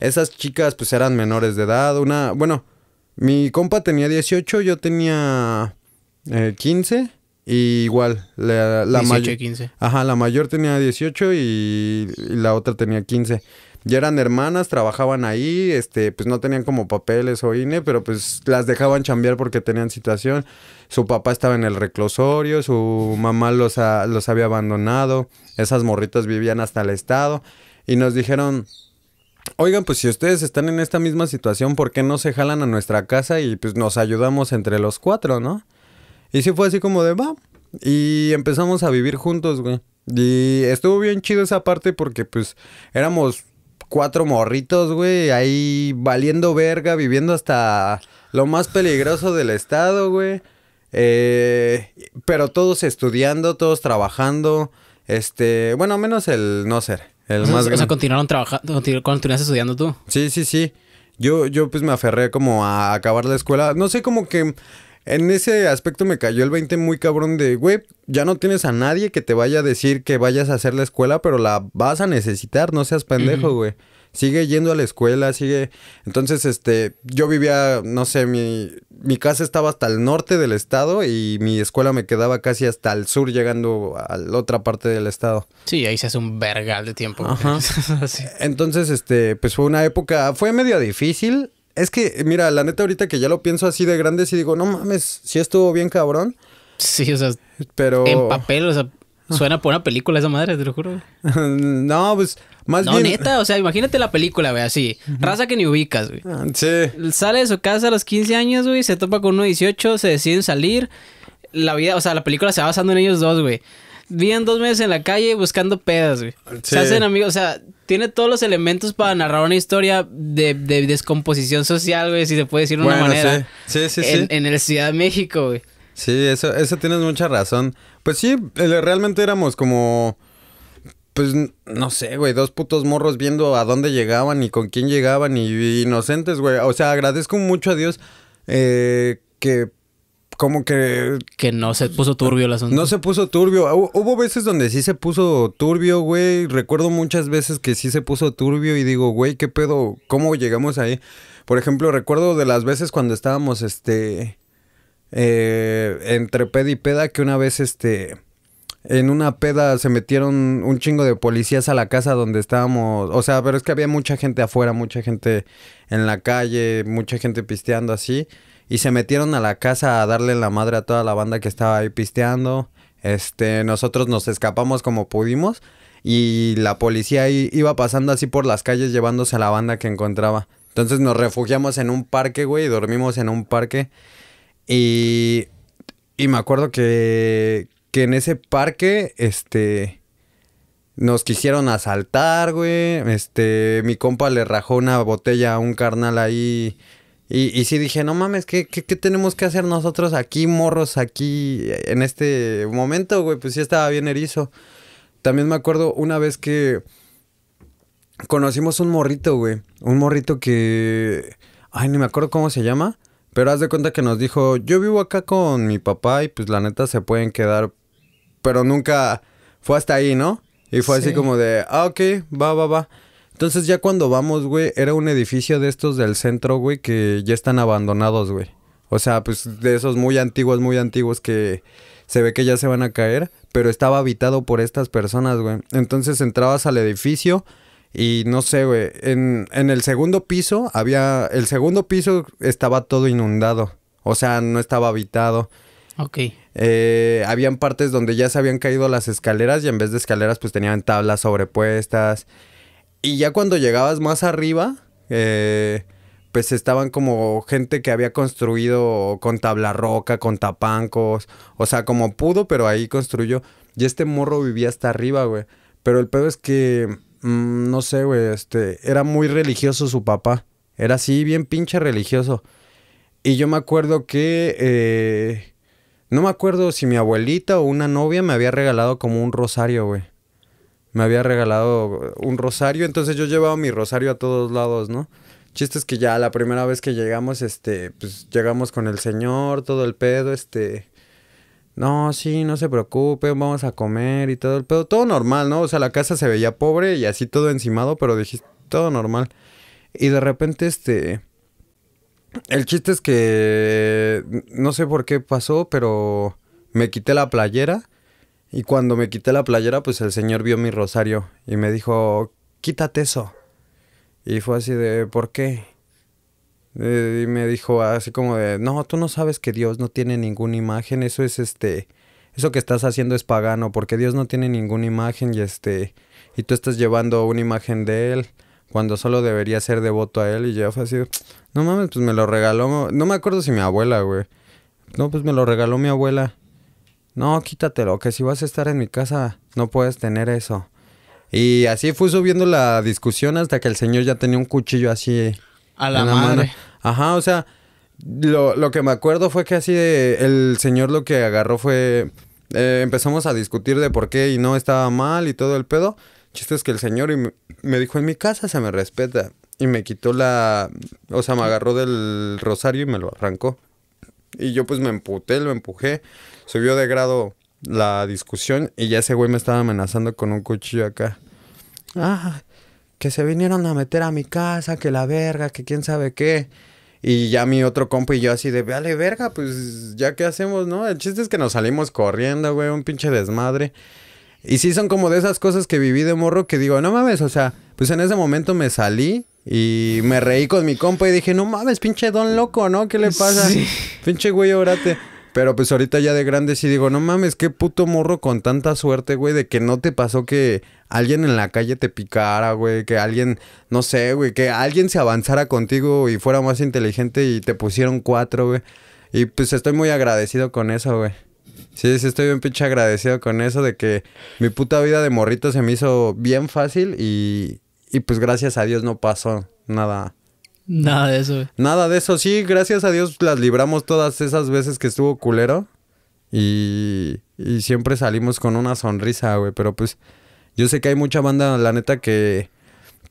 esas chicas pues eran menores de edad. Una, bueno, mi compa tenía 18, yo tenía 15. Eh, y igual, la, la mayor. Ajá, la mayor tenía 18 y, y, la otra tenía 15 ya eran hermanas, trabajaban ahí, este, pues no tenían como papeles o INE, pero pues las dejaban chambear porque tenían situación. Su papá estaba en el reclusorio, su mamá los, los había abandonado, esas morritas vivían hasta el estado y nos dijeron, oigan, pues si ustedes están en esta misma situación, ¿por qué no se jalan a nuestra casa y pues nos ayudamos entre los cuatro, ¿no? Y sí fue así como de, va, y empezamos a vivir juntos, güey. Y estuvo bien chido esa parte porque pues éramos cuatro morritos, güey, ahí valiendo verga, viviendo hasta lo más peligroso del estado, güey. Eh, pero todos estudiando, todos trabajando. Este, bueno, menos el no ser, el o sea, continuaron trabajando, continuaste estudiando tú. Sí, sí, sí. Yo, yo pues me aferré como a acabar la escuela. No sé, cómo que en ese aspecto me cayó el 20 muy cabrón de, güey, ya no tienes a nadie que te vaya a decir que vayas a hacer la escuela, pero la vas a necesitar, no seas pendejo, güey. Sigue yendo a la escuela, sigue... Entonces, este, yo vivía, no sé, mi, mi casa estaba hasta el norte del estado y mi escuela me quedaba casi hasta el sur, llegando a la otra parte del estado. Sí, ahí se hace un vergal de tiempo. Entonces, este, pues fue una época, fue media difícil, es que, mira, la neta, ahorita que ya lo pienso así de grande, sí digo, no mames, si estuvo bien cabrón. Sí, o sea, pero. En papel, o sea, suena por una película esa madre, te lo juro. no, pues, más bien. No, neta, o sea, imagínate la película, güey, así. Raza que ni ubicas, güey. Ah, sí. Sale de su casa a los 15 años, güey, se topa con uno de 18, se deciden salir. La vida, o sea, la película se va basando en ellos dos, güey vían dos meses en la calle buscando pedas, güey. Se hacen amigos, o sea, tiene todos los elementos para narrar una historia de, descomposición social, güey, si se puede decir de una manera. Sí, sí, sí. En, sí. en el Ciudad de México, güey. Sí, eso, tienes mucha razón. Pues sí, eh, realmente éramos como pues no sé, güey, dos putos morros viendo a dónde llegaban y con quién llegaban y, inocentes, güey. O sea, agradezco mucho a Dios eh, que como que... Que no se puso turbio el asunto. No se puso turbio. Hubo veces donde sí se puso turbio, güey. Recuerdo muchas veces que sí se puso turbio y digo, güey, ¿qué pedo? ¿Cómo llegamos ahí? Por ejemplo, recuerdo de las veces cuando estábamos, este... Eh, entre peda y peda, que una vez, este... En una peda se metieron un chingo de policías a la casa donde estábamos. O sea, pero es que había mucha gente afuera, mucha gente en la calle, mucha gente pisteando así. Y se metieron a la casa a darle la madre a toda la banda que estaba ahí pisteando. Este, nosotros nos escapamos como pudimos. Y la policía iba pasando así por las calles llevándose a la banda que encontraba. Entonces nos refugiamos en un parque, güey, y dormimos en un parque. Y, y me acuerdo que, que en ese parque, este, nos quisieron asaltar, güey. Este, mi compa le rajó una botella a un carnal ahí y, y sí dije, no mames, ¿qué, ¿qué, tenemos que hacer nosotros aquí, morros, aquí, en este momento, güey? Pues sí estaba bien erizo. También me acuerdo una vez que conocimos un morrito, güey. Un morrito que... Ay, ni me acuerdo cómo se llama. Pero haz de cuenta que nos dijo, yo vivo acá con mi papá y pues la neta se pueden quedar. Pero nunca fue hasta ahí, ¿no? Y fue así como de, ah, ok, va, va, va. Entonces ya cuando vamos, güey, era un edificio de estos del centro, güey, que ya están abandonados, güey. O sea, pues de esos muy antiguos, muy antiguos que se ve que ya se van a caer, pero estaba habitado por estas personas, güey. Entonces entrabas al edificio y no sé, güey, en, en el segundo piso había, el segundo piso estaba todo inundado, o sea, no estaba habitado. Ok. Eh, habían partes donde ya se habían caído las escaleras y en vez de escaleras pues tenían tablas sobrepuestas. Y ya cuando llegabas más arriba, eh, pues estaban como gente que había construido con tabla roca, con tapancos, o sea, como pudo, pero ahí construyó. Y este morro vivía hasta arriba, güey. Pero el pedo es que, mm, no sé, güey, este, era muy religioso su papá. Era así, bien pinche religioso. Y yo me acuerdo que, eh, no me acuerdo si mi abuelita o una novia me había regalado como un rosario, güey me había regalado un rosario, entonces yo llevaba mi rosario a todos lados, ¿no? Chiste es que ya la primera vez que llegamos, este, pues llegamos con el señor, todo el pedo, este, no, sí, no se preocupe, vamos a comer y todo el pedo, todo normal, ¿no? O sea, la casa se veía pobre y así todo encimado, pero dijiste, todo normal. Y de repente, este, el chiste es que, no sé por qué pasó, pero me quité la playera y cuando me quité la playera, pues el señor vio mi rosario y me dijo, quítate eso. Y fue así de, ¿por qué? Y me dijo así como de, no, tú no sabes que Dios no tiene ninguna imagen, eso es este, eso que estás haciendo es pagano, porque Dios no tiene ninguna imagen y este, y tú estás llevando una imagen de Él cuando solo debería ser devoto a Él y yo fue así, no mames, pues me lo regaló, no me acuerdo si mi abuela, güey, no, pues me lo regaló mi abuela no, quítatelo, que si vas a estar en mi casa no puedes tener eso. Y así fue subiendo la discusión hasta que el señor ya tenía un cuchillo así. A la, madre. Mano. Ajá, o sea, lo, que me acuerdo fue que así el señor lo que agarró fue. Eh, empezamos a discutir de por qué y no estaba mal y todo el pedo. Chiste es que el señor me, me dijo: En mi casa se me respeta. Y me quitó la. O sea, me agarró del rosario y me lo arrancó. Y yo pues me emputé, lo empujé. Subió de grado la discusión y ya ese güey me estaba amenazando con un cuchillo acá. Ah, que se vinieron a meter a mi casa, que la verga, que quién sabe qué. Y ya mi otro compa y yo así de, vale, verga, pues ya qué hacemos, ¿no? El chiste es que nos salimos corriendo, güey, un pinche desmadre. Y sí son como de esas cosas que viví de morro que digo, no mames, o sea, pues en ese momento me salí y me reí con mi compa y dije, no mames, pinche don loco, ¿no? ¿Qué le pasa? Pinche güey, órate. Pero pues ahorita ya de grande sí digo, no mames, qué puto morro con tanta suerte, güey, de que no te pasó que alguien en la calle te picara, güey, que alguien, no sé, güey, que alguien se avanzara contigo y fuera más inteligente y te pusieron cuatro, güey. Y pues estoy muy agradecido con eso, güey. Sí, sí, estoy bien pinche agradecido con eso de que mi puta vida de morrito se me hizo bien fácil y, y pues gracias a Dios no pasó nada Nada de eso. Güey. Nada de eso. Sí, gracias a Dios las libramos todas esas veces que estuvo culero. Y, y siempre salimos con una sonrisa, güey. Pero pues yo sé que hay mucha banda, la neta, que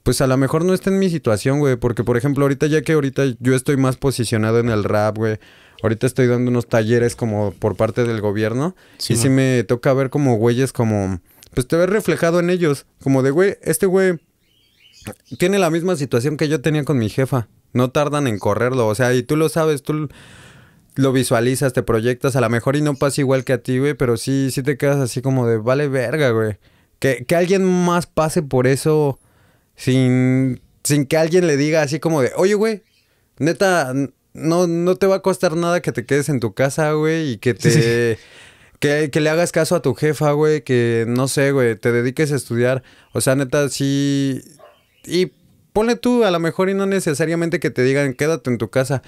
pues a lo mejor no está en mi situación, güey. Porque, por ejemplo, ahorita ya que ahorita yo estoy más posicionado en el rap, güey. Ahorita estoy dando unos talleres como por parte del gobierno. y sí me toca ver como güeyes como... Pues te ves reflejado en ellos. Como de, güey, este güey tiene la misma situación que yo tenía con mi jefa. No tardan en correrlo, o sea, y tú lo sabes, tú lo visualizas, te proyectas, a lo mejor y no pasa igual que a ti, güey, pero sí, sí te quedas así como de, vale verga, güey. Que, alguien más pase por eso sin, sin que alguien le diga así como de, oye, güey, neta, no, no te va a costar nada que te quedes en tu casa, güey, y que te... Que, que, le hagas caso a tu jefa, güey, que no sé, güey, te dediques a estudiar. O sea, neta, sí, y pone tú, a lo mejor y no necesariamente que te digan quédate en tu casa.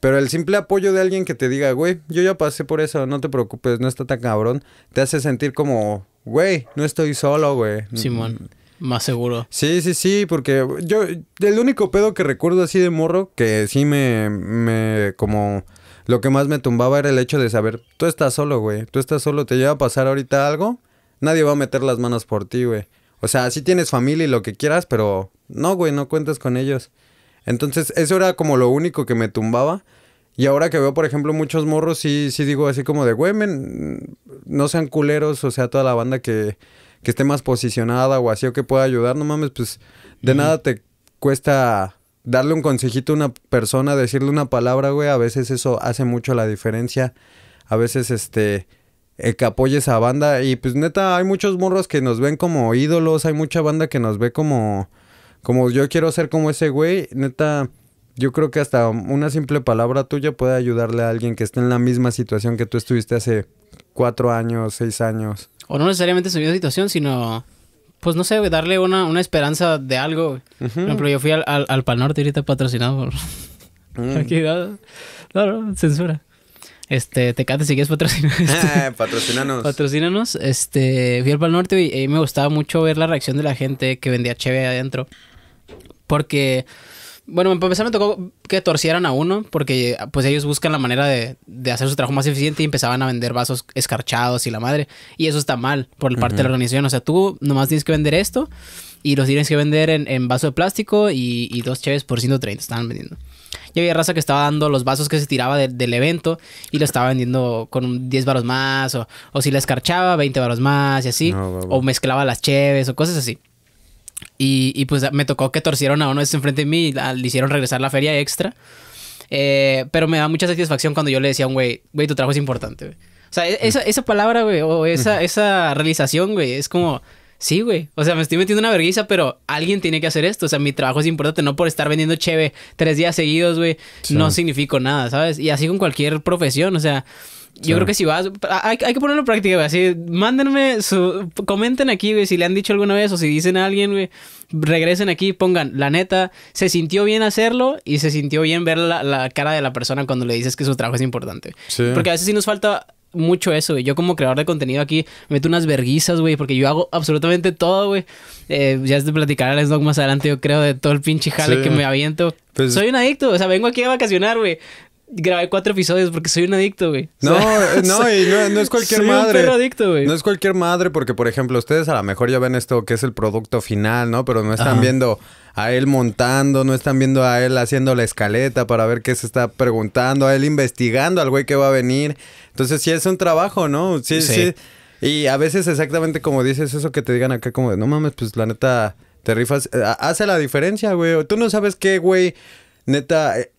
Pero el simple apoyo de alguien que te diga, güey, yo ya pasé por eso, no te preocupes, no está tan cabrón, te hace sentir como, güey, no estoy solo, güey. Simón, más seguro. Sí, sí, sí, porque yo, el único pedo que recuerdo así de morro, que sí me, me, como, lo que más me tumbaba era el hecho de saber, tú estás solo, güey, tú estás solo, te lleva a pasar ahorita algo, nadie va a meter las manos por ti, güey. O sea, sí tienes familia y lo que quieras, pero no, güey, no cuentas con ellos. Entonces, eso era como lo único que me tumbaba. Y ahora que veo, por ejemplo, muchos morros, sí, sí digo así como de, güey, no sean culeros, o sea, toda la banda que, esté más posicionada o así o que pueda ayudar, no mames, pues de nada te cuesta darle un consejito a una persona, decirle una palabra, güey, a veces eso hace mucho la diferencia. A veces, este, el que apoye esa banda. Y pues neta, hay muchos morros que nos ven como ídolos, hay mucha banda que nos ve como como yo quiero ser como ese güey, neta, yo creo que hasta una simple palabra tuya puede ayudarle a alguien que esté en la misma situación que tú estuviste hace cuatro años, seis años. O no necesariamente su misma situación, sino, pues no sé, darle una, una esperanza de algo. Por ejemplo, yo fui al, al, Pal Norte ahorita patrocinado por... Mm. Aquí, censura. Este, te Tecate, si quieres patrocinar. Este. Eh, Patrocinanos. patrocínanos. Este, fui al Pal Norte y, me gustaba mucho ver la reacción de la gente que vendía chévere adentro. Porque, bueno, para empezar me tocó que torcieran a uno, porque pues ellos buscan la manera de, hacer su trabajo más eficiente y empezaban a vender vasos escarchados y la madre. Y eso está mal por parte de la organización. O sea, tú nomás tienes que vender esto y los tienes que vender en, vaso de plástico y, dos cheves por 130 estaban vendiendo. Y había raza que estaba dando los vasos que se tiraba del evento y lo estaba vendiendo con 10 varos más, o, si la escarchaba, 20 varos más y así, o mezclaba las cheves o cosas así. Y, y pues me tocó que torcieron a uno de enfrente de mí y le hicieron regresar la feria extra. Eh, pero me da mucha satisfacción cuando yo le decía a un güey, güey, tu trabajo es importante, O sea, e-, esa, palabra, güey, o esa, esa realización, güey, es como, sí, güey. O sea, me estoy metiendo una vergüenza, pero alguien tiene que hacer esto. O sea, mi trabajo es importante, no por estar vendiendo cheve tres días seguidos, güey, no significa nada, ¿sabes? Y así con cualquier profesión, o sea, yo creo que si vas, hay, que ponerlo en práctica, güey. Así, mándenme su, comenten aquí, güey, si le han dicho alguna vez o si dicen a alguien, güey, regresen aquí, pongan, la neta, se sintió bien hacerlo y se sintió bien ver la, cara de la persona cuando le dices que su trabajo es importante. Sí. Porque a veces sí nos falta mucho eso, güey. Yo como creador de contenido aquí meto unas verguizas, güey, porque yo hago absolutamente todo, güey. Eh, ya te platicaré el Dog más adelante, yo creo, de todo el pinche jale que me aviento. Pues Soy un adicto, o sea, vengo aquí a vacacionar, güey grabé cuatro episodios porque soy un adicto, güey. no, eh, no, y no, es cualquier soy madre. Un adicto, güey. No es cualquier madre porque, por ejemplo, ustedes a lo mejor ya ven esto que es el producto final, ¿no? Pero no están viendo a él montando, no están viendo a él haciendo la escaleta para ver qué se está preguntando, a él investigando al güey que va a venir. Entonces sí es un trabajo, ¿no? Sí, sí. sí. Y a veces exactamente como dices eso que te digan acá como de, no mames, pues la neta, te rifas, eh, hace la diferencia, güey. Tú no sabes qué, güey, neta eh,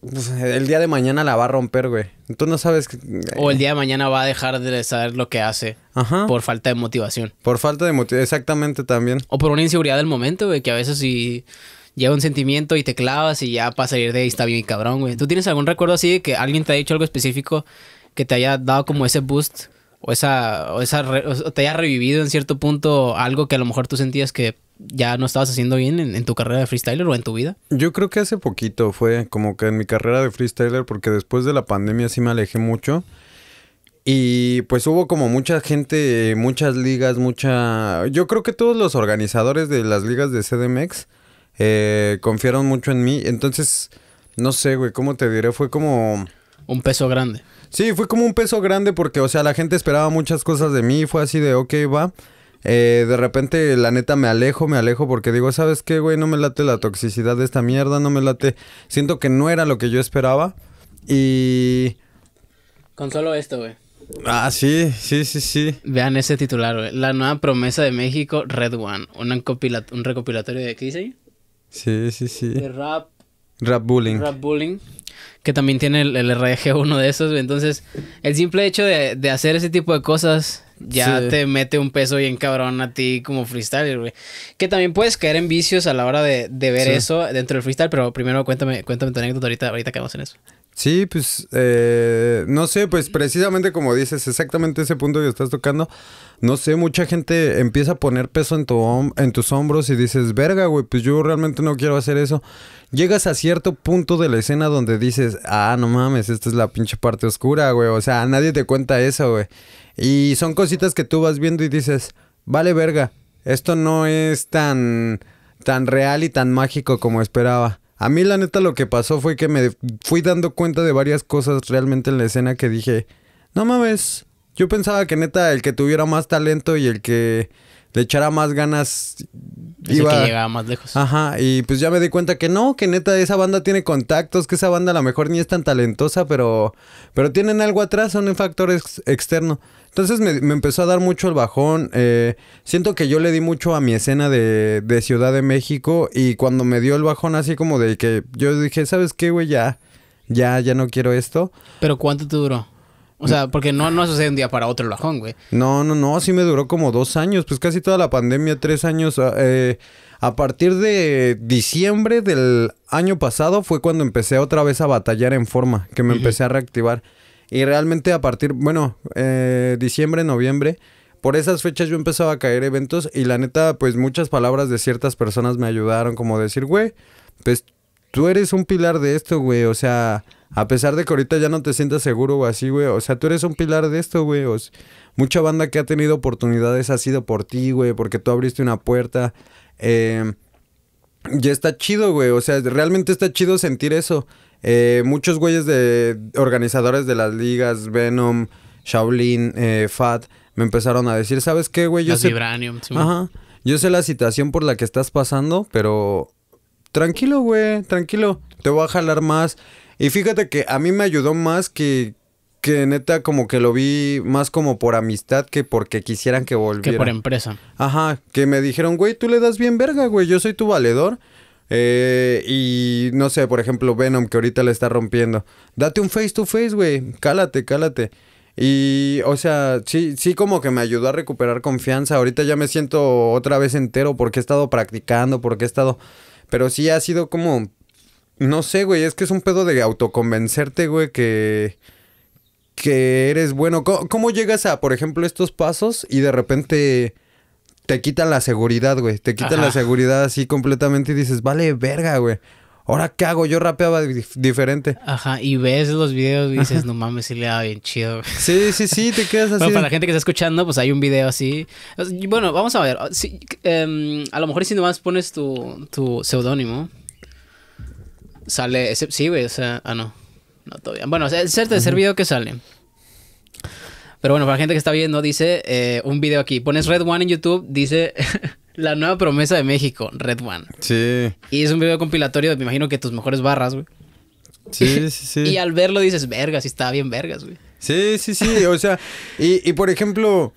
pues, el día de mañana la va a romper, güey. Tú no sabes. O el eh, día de mañana va a dejar de saber lo que hace. Por falta de motivación. Por falta de motivación, exactamente también. O por una inseguridad del momento, güey, que a veces si llega un sentimiento y te clavas y ya para salir de ahí está bien cabrón, güey. ¿Tú tienes algún recuerdo así de que alguien te ha dicho algo específico que te haya dado como ese boost? O esa. O esa o te haya revivido en cierto punto algo que a lo mejor tú sentías que ya no estabas haciendo bien en, tu carrera de freestyler o en tu vida? Yo creo que hace poquito fue como que en mi carrera de freestyler, porque después de la pandemia sí me alejé mucho. Y pues hubo como mucha gente, muchas ligas, mucha... Yo creo que todos los organizadores de las ligas de CDMX eh, confiaron mucho en mí. Entonces, no sé, güey, ¿cómo te diré? Fue como... Un peso grande. Sí, fue como un peso grande porque, o sea, la gente esperaba muchas cosas de mí. Fue así de, ok, va. Eh, de repente, la neta, me alejo, me alejo porque digo, ¿sabes qué, güey? No me late la toxicidad de esta mierda, no me late. Siento que no era lo que yo esperaba. Y. Con solo esto, güey. Ah, sí, sí, sí, sí. Vean ese titular, güey. La nueva promesa de México, Red One. Un, recopilatorio de. ¿Qué Sí, sí, sí. De rap. Rap bullying. Rap bullying. Que también tiene el, RG1 de esos, güey. Entonces, el simple hecho de, de hacer ese tipo de cosas ya te mete un peso bien cabrón a ti como freestyle Que también puedes caer en vicios a la hora de, ver eso dentro del freestyle, pero primero cuéntame, cuéntame tu anécdota ahorita, ahorita vamos en eso. Sí, pues, eh, no sé, pues precisamente como dices, exactamente ese punto que estás tocando, no sé, mucha gente empieza a poner peso en, tu en tus hombros y dices, verga, güey, pues yo realmente no quiero hacer eso. Llegas a cierto punto de la escena donde dices, ah, no mames, esta es la pinche parte oscura, güey, o sea, nadie te cuenta eso, güey. Y son cositas que tú vas viendo y dices, vale, verga, esto no es tan, tan real y tan mágico como esperaba. A mí la neta lo que pasó fue que me fui dando cuenta de varias cosas realmente en la escena que dije, no mames, yo pensaba que neta el que tuviera más talento y el que le echara más ganas iba... que llegaba más lejos. Ajá, y pues ya me di cuenta que no, que neta esa banda tiene contactos, que esa banda a lo mejor ni es tan talentosa, pero pero tienen algo atrás, son un factor externo. Entonces me, empezó a dar mucho el bajón. Eh, siento que yo le di mucho a mi escena de, Ciudad de México y cuando me dio el bajón así como de que yo dije, ¿sabes qué, güey? Ya, ya, ya no quiero esto. Pero ¿cuánto te duró? O sea, porque no, no sucede un día para otro el bajón, güey. No, no, no, Así me duró como dos años, pues casi toda la pandemia, tres años. Ah, eh, a partir de diciembre del año pasado fue cuando empecé otra vez a batallar en forma, que me empecé a reactivar. Y realmente a partir, bueno, eh, diciembre, noviembre, por esas fechas yo empezaba a caer eventos y la neta, pues muchas palabras de ciertas personas me ayudaron, como decir, güey, pues tú eres un pilar de esto, güey, o sea, a pesar de que ahorita ya no te sientas seguro o así, güey, o sea, tú eres un pilar de esto, güey, mucha banda que ha tenido oportunidades ha sido por ti, güey, porque tú abriste una puerta, eh, em, ya está chido, güey, o sea, realmente está chido sentir eso. Eh, muchos güeyes de organizadores de las ligas, Venom, Shaolin, eh, Fat, me empezaron a decir, ¿sabes qué, güey? Yo sé... Ajá. Yo sé la situación por la que estás pasando, pero tranquilo, güey, tranquilo. Te voy a jalar más. Y fíjate que a mí me ayudó más que, que neta como que lo vi más como por amistad que porque quisieran que volviera. Que por empresa. Ajá, que me dijeron, güey, tú le das bien verga, güey, yo soy tu valedor. Eh, y no sé, por ejemplo, Venom, que ahorita le está rompiendo. Date un face to face, güey. Cálate, cálate. Y, o sea, sí, sí como que me ayudó a recuperar confianza. Ahorita ya me siento otra vez entero porque he estado practicando, porque he estado... Pero sí ha sido como... No sé, güey, es que es un pedo de autoconvencerte, güey, que... Que eres bueno. cómo llegas a, por ejemplo, estos pasos y de repente te quitan la seguridad, güey. Te quitan la seguridad así completamente y dices, vale, verga, güey. Ahora, ¿qué hago? Yo rapeaba diferente. Ajá, y ves los videos y dices, no mames, sí le da bien chido. Sí, sí, sí, te quedas así. Bueno, para la gente que está escuchando, pues hay un video así. Bueno, vamos a ver. Em, a lo mejor si nomás pones tu, tu seudónimo, sale... Ese, sí, güey, o sea... Ah, no. No, todavía. Bueno, es el tercer video que sale. Pero bueno, para la gente que está viendo, dice eh, un video aquí. Pones Red One en YouTube, dice la nueva promesa de México, Red One. Sí. Y es un video compilatorio de, me imagino que tus mejores barras, güey. Sí, sí, sí. y al verlo dices, vergas, Y está bien vergas, güey. Sí, sí, sí. o sea, y, y por ejemplo,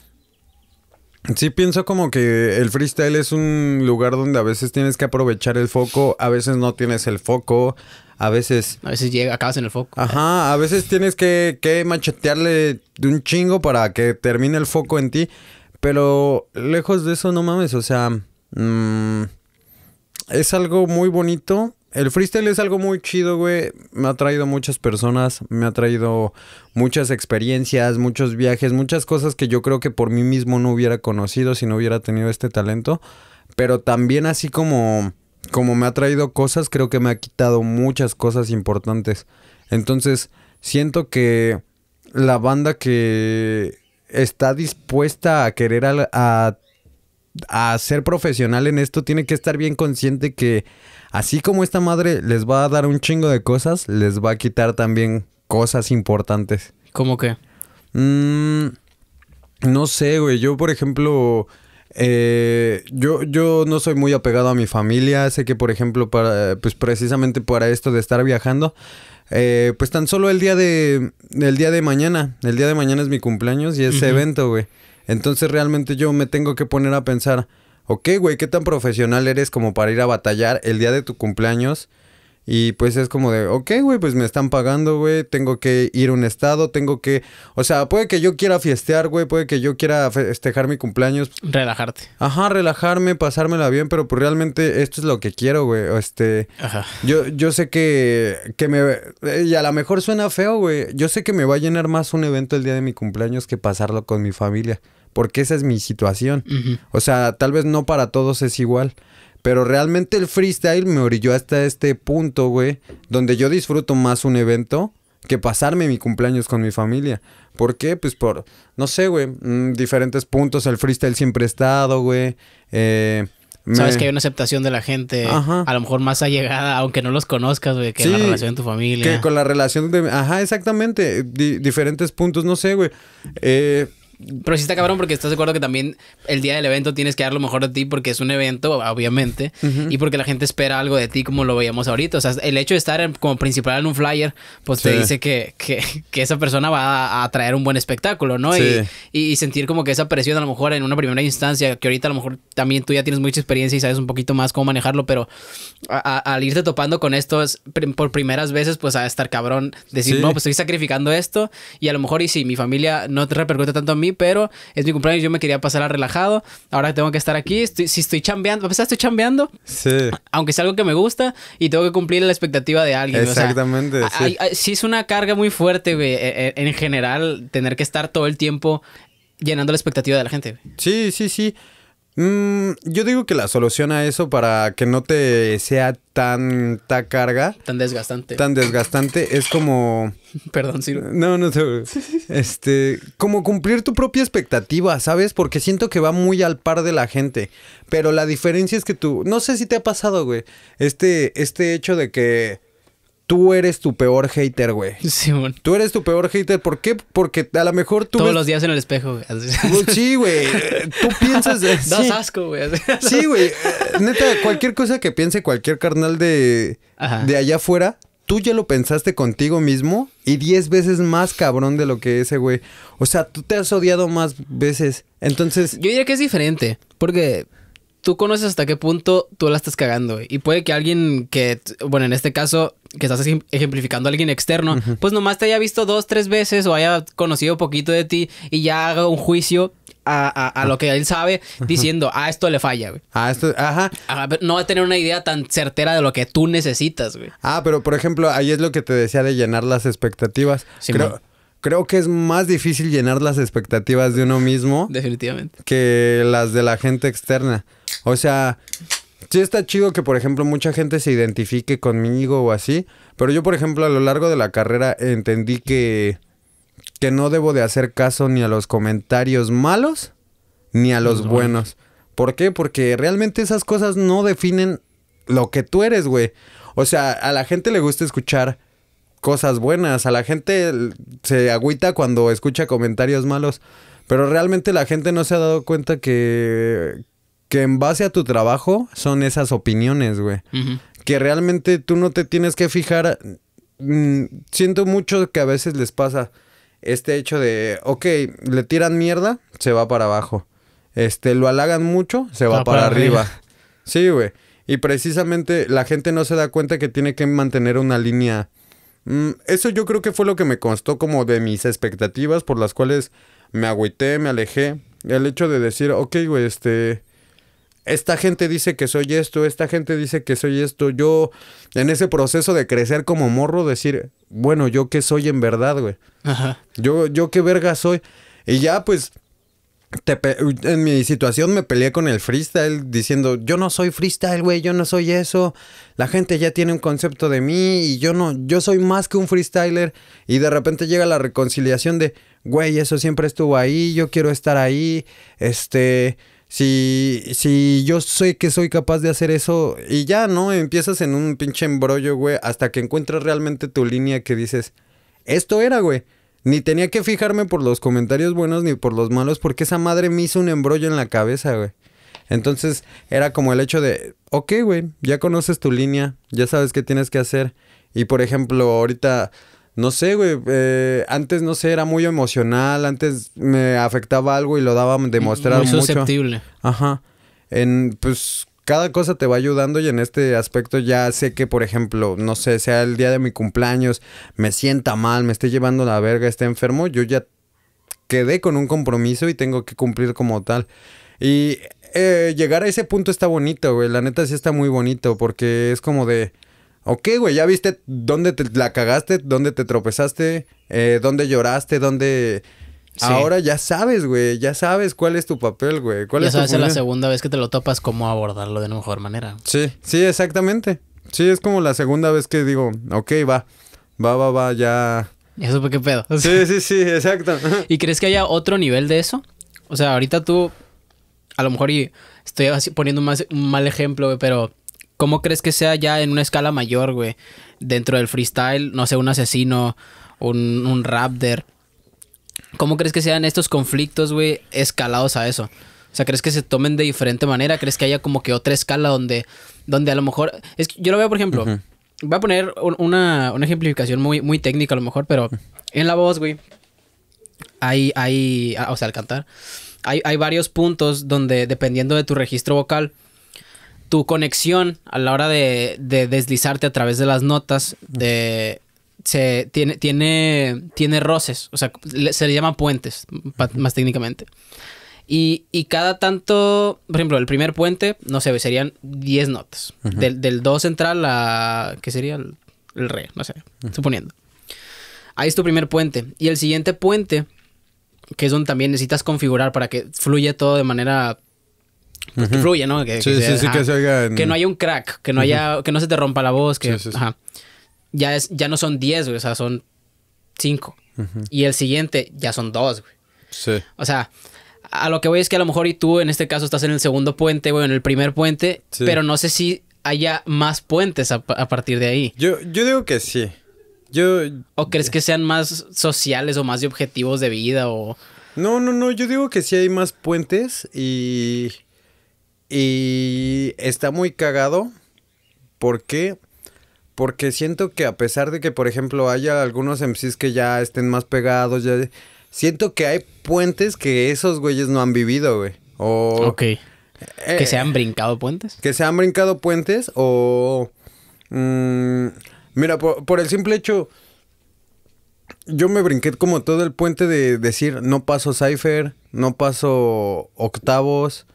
Sí, pienso como que el freestyle es un lugar donde a veces tienes que aprovechar el foco, a veces no tienes el foco, a veces... A veces llega, acabas en el foco. Ajá, a veces tienes que, machetearle de un chingo para que termine el foco en ti. Pero lejos de eso, no mames, o sea... Mm, es algo muy bonito. El freestyle es algo muy chido, güey. Me ha traído muchas personas, me ha traído muchas experiencias, muchos viajes, muchas cosas que yo creo que por mí mismo no hubiera conocido si no hubiera tenido este talento. Pero también así como como me ha traído cosas, creo que me ha quitado muchas cosas importantes. Entonces, siento que la banda que está dispuesta a querer a, a, ser profesional en esto tiene que estar bien consciente que así como esta madre les va a dar un chingo de cosas, les va a quitar también cosas importantes. ¿Cómo qué? Mm, no sé, güey. Yo, por ejemplo eh, yo, yo no soy muy apegado a mi familia. Sé que, por ejemplo, para, pues precisamente para esto de estar viajando, eh, pues tan solo el día de, el día de mañana, el día de mañana es mi cumpleaños y ese evento, güey. Entonces realmente yo me tengo que poner a pensar, ok, güey, ¿qué tan profesional eres como para ir a batallar el día de tu cumpleaños? Y pues es como de, ok, güey, pues me están pagando, güey, tengo que ir a un estado, tengo que, o sea, puede que yo quiera fiestear, güey, puede que yo quiera festejar mi cumpleaños. Relajarte. Ajá, relajarme, pasármela bien, pero pues realmente esto es lo que quiero, güey. Este, Ajá. Yo, yo sé que, que me, eh, y a lo mejor suena feo, güey, yo sé que me va a llenar más un evento el día de mi cumpleaños que pasarlo con mi familia porque esa es mi situación. O sea, tal vez no para todos es igual. Pero realmente el freestyle me orilló hasta este punto, güey, donde yo disfruto más un evento que pasarme mi cumpleaños con mi familia. ¿Por qué? Pues por, no sé, güey, mm, diferentes puntos. El freestyle siempre ha estado, güey. Eh, Sabes que hay una aceptación de la gente, a lo mejor más allegada, aunque no los conozcas, güey, que la relación de tu familia. Que con la relación de... Ajá, exactamente. diferentes puntos, no sé, güey. Eh, pero sí está cabrón porque estás de acuerdo que también el día del evento tienes que dar lo mejor de ti porque es un evento, obviamente, y porque la gente espera algo de ti como lo veíamos ahorita. O sea, el hecho de estar como principal en un flyer, pues te dice que, que, esa persona va a, traer un buen espectáculo, ¿no? Sí. Y, sentir como que esa presión a lo mejor en una primera instancia, que ahorita a lo mejor también tú ya tienes mucha experiencia y sabes un poquito más cómo manejarlo, pero al irte topando con esto por primeras veces, pues a estar cabrón, decir, no, pues estoy sacrificando esto y a lo mejor y si mi familia no te repercute tanto a mí, pero es mi cumpleaños, yo me quería pasar a relajado. Ahora tengo que estar aquí, si estoy chambeando, a pesar estoy chambeando, aunque es algo que me gusta y tengo que cumplir la expectativa de alguien. Exactamente. si sí. es una carga muy fuerte, e, e, en general, tener que estar todo el tiempo llenando la expectativa de la gente. Sí, sí, sí. Mm, yo digo que la solución a eso para que no te sea tanta carga. Tan desgastante. Tan desgastante es como. Perdón, Ciro. No, no Este. Como cumplir tu propia expectativa, ¿sabes? Porque siento que va muy al par de la gente. Pero la diferencia es que tú. No sé si te ha pasado, güey. Este, este hecho de que tú eres tu peor hater, güey. Sí, bueno. Tú eres tu peor hater. ¿Por qué? Porque a lo mejor tú. Todos los días en el espejo, güey. Pues sí, güey. Tú piensas. Eh, asco, güey. Sí, güey. Eh, neta, cualquier cosa que piense cualquier carnal de, de allá afuera, tú ya lo pensaste contigo mismo y diez veces más cabrón de lo que ese, güey. O sea, tú te has odiado más veces. Entonces. Yo diría que es diferente. Porque tú conoces hasta qué punto tú la estás cagando. Y puede que alguien que, bueno, en este caso, que estás ejemplificando a alguien externo, pues nomás te haya visto dos, tres veces o haya conocido poquito de ti y ya haga un juicio a, lo que él sabe diciendo, ah, esto le falla, güey. Ah, esto, ajá. no va a tener una idea tan certera de lo que tú necesitas, güey. Ah, pero por ejemplo, ahí es lo que te decía de llenar las expectativas. Sí, creo, creo que es más difícil llenar las expectativas de uno mismo. Definitivamente. Que las de la gente externa. O sea, sí está chido que, por ejemplo, mucha gente se identifique conmigo o así. Pero yo, por ejemplo, a lo largo de la carrera entendí que, no debo de hacer caso ni a los comentarios malos ni a los buenos. ¿Por qué? Porque realmente esas cosas no definen lo que tú eres, güey. O sea, a la gente le gusta escuchar cosas buenas. A la gente se agüita cuando escucha comentarios malos. Pero realmente la gente no se ha dado cuenta que, que en base a tu trabajo son esas opiniones, güey. Que realmente tú no te tienes que fijar. Mm, siento mucho que a veces les pasa este hecho de, ok, le tiran mierda, se va para abajo. Este, lo halagan mucho, se va, ah, para, arriba. Sí, güey. Y precisamente la gente no se da cuenta que tiene que mantener una línea Mm, eso yo creo que fue lo que me constó como de mis expectativas por las cuales me agüité, me alejé. El hecho de decir, ok, güey, este... Esta gente dice que soy esto, esta gente dice que soy esto. Yo, en ese proceso de crecer como morro, decir, bueno, yo qué soy en verdad, güey. Ajá. Yo, yo qué verga soy. Y ya, pues, en mi situación me peleé con el freestyle diciendo, yo no soy freestyle, güey, yo no soy eso. La gente ya tiene un concepto de mí y yo no, yo soy más que un freestyler. Y de repente llega la reconciliación de, güey, eso siempre estuvo ahí, yo quiero estar ahí. Este, si, si yo sé que soy capaz de hacer eso y ya, ¿no? Empiezas en un pinche embrollo, güey, hasta que encuentras realmente tu línea que dices, esto era, güey ni tenía que fijarme por los comentarios buenos ni por los malos, porque esa madre me hizo un embrollo en la cabeza, güey. Entonces era como el hecho de, ok, güey, ya conoces tu línea, ya sabes qué tienes que hacer. Y por ejemplo, ahorita, no sé, güey, eh, antes no sé, era muy emocional, antes me afectaba algo y lo daba demostrar muy susceptible. Ajá. En, pues cada cosa te va ayudando y en este aspecto ya sé que, por ejemplo, no sé, sea el día de mi cumpleaños, me sienta mal, me esté llevando la verga, esté enfermo, yo ya quedé con un compromiso y tengo que cumplir como tal. Y eh, llegar a ese punto está bonito, güey, la neta sí está muy bonito porque es como de... Ok, güey, ya viste dónde te la cagaste, dónde te tropezaste, eh, dónde lloraste, dónde Ahora ya sabes, güey, ya sabes cuál es tu papel, güey. ya sabes la segunda vez que te lo topas cómo abordarlo de una mejor manera. Sí, sí, exactamente. Sí, es como la segunda vez que digo, ok, va, va, va, va, ya. ¿Eso supe qué pedo. Sí, sí, sí, exacto. ¿Y crees que haya otro nivel de eso? O sea, ahorita tú, a lo mejor y estoy poniendo un mal ejemplo, güey, pero ¿cómo crees que sea ya en una escala mayor, güey? Dentro del freestyle, no sé, un asesino, un, un ¿Cómo crees que sean estos conflictos, güey, escalados a eso? O sea, ¿crees que se tomen de diferente manera? ¿Crees que haya como que otra escala donde, donde a lo mejor... yo lo veo, por ejemplo, voy a poner una, ejemplificación muy, muy técnica a lo mejor, pero en la voz, güey, hay, hay, ah, o sea, al cantar, hay, hay varios puntos donde dependiendo de tu registro vocal, tu conexión a la hora de, de deslizarte a través de las notas, de tiene, tiene, tiene roces, o sea, se le llama puentes, más técnicamente. Y, cada tanto, por ejemplo, el primer puente, no sé, serían 10 notas. Del, del do central a, ¿qué sería? El, re, no sé, suponiendo. Ahí es tu primer puente. Y el siguiente puente, que es donde también necesitas configurar para que fluya todo de manera... Que fluya, ¿no? Que, que no haya un crack, que no, haya, que no se te rompa la voz, que... Ajá ya, es, ya no son 10, güey, o sea, son 5. Y el siguiente ya son 2, güey. Sí. O sea, a lo que voy es que a lo mejor y tú en este caso estás en el segundo puente, güey, en el primer puente, pero no sé si haya más puentes a, partir de ahí. Yo, yo digo que sí. Yo... ¿O crees que sean más sociales o más de objetivos de vida o...? No, no, no, yo digo que sí hay más puentes y... Y está muy cagado porque porque siento que a pesar de que, por ejemplo, haya algunos MCs que ya estén más pegados, ya... Siento que hay puentes que esos güeyes no han vivido, güey. O... Ok. ¿Que se han eh, brincado puentes? Que se han brincado puentes o... Mm, mira, por, por, el simple hecho... Yo me brinqué como todo el puente de decir, no paso Cypher, no paso Octavos.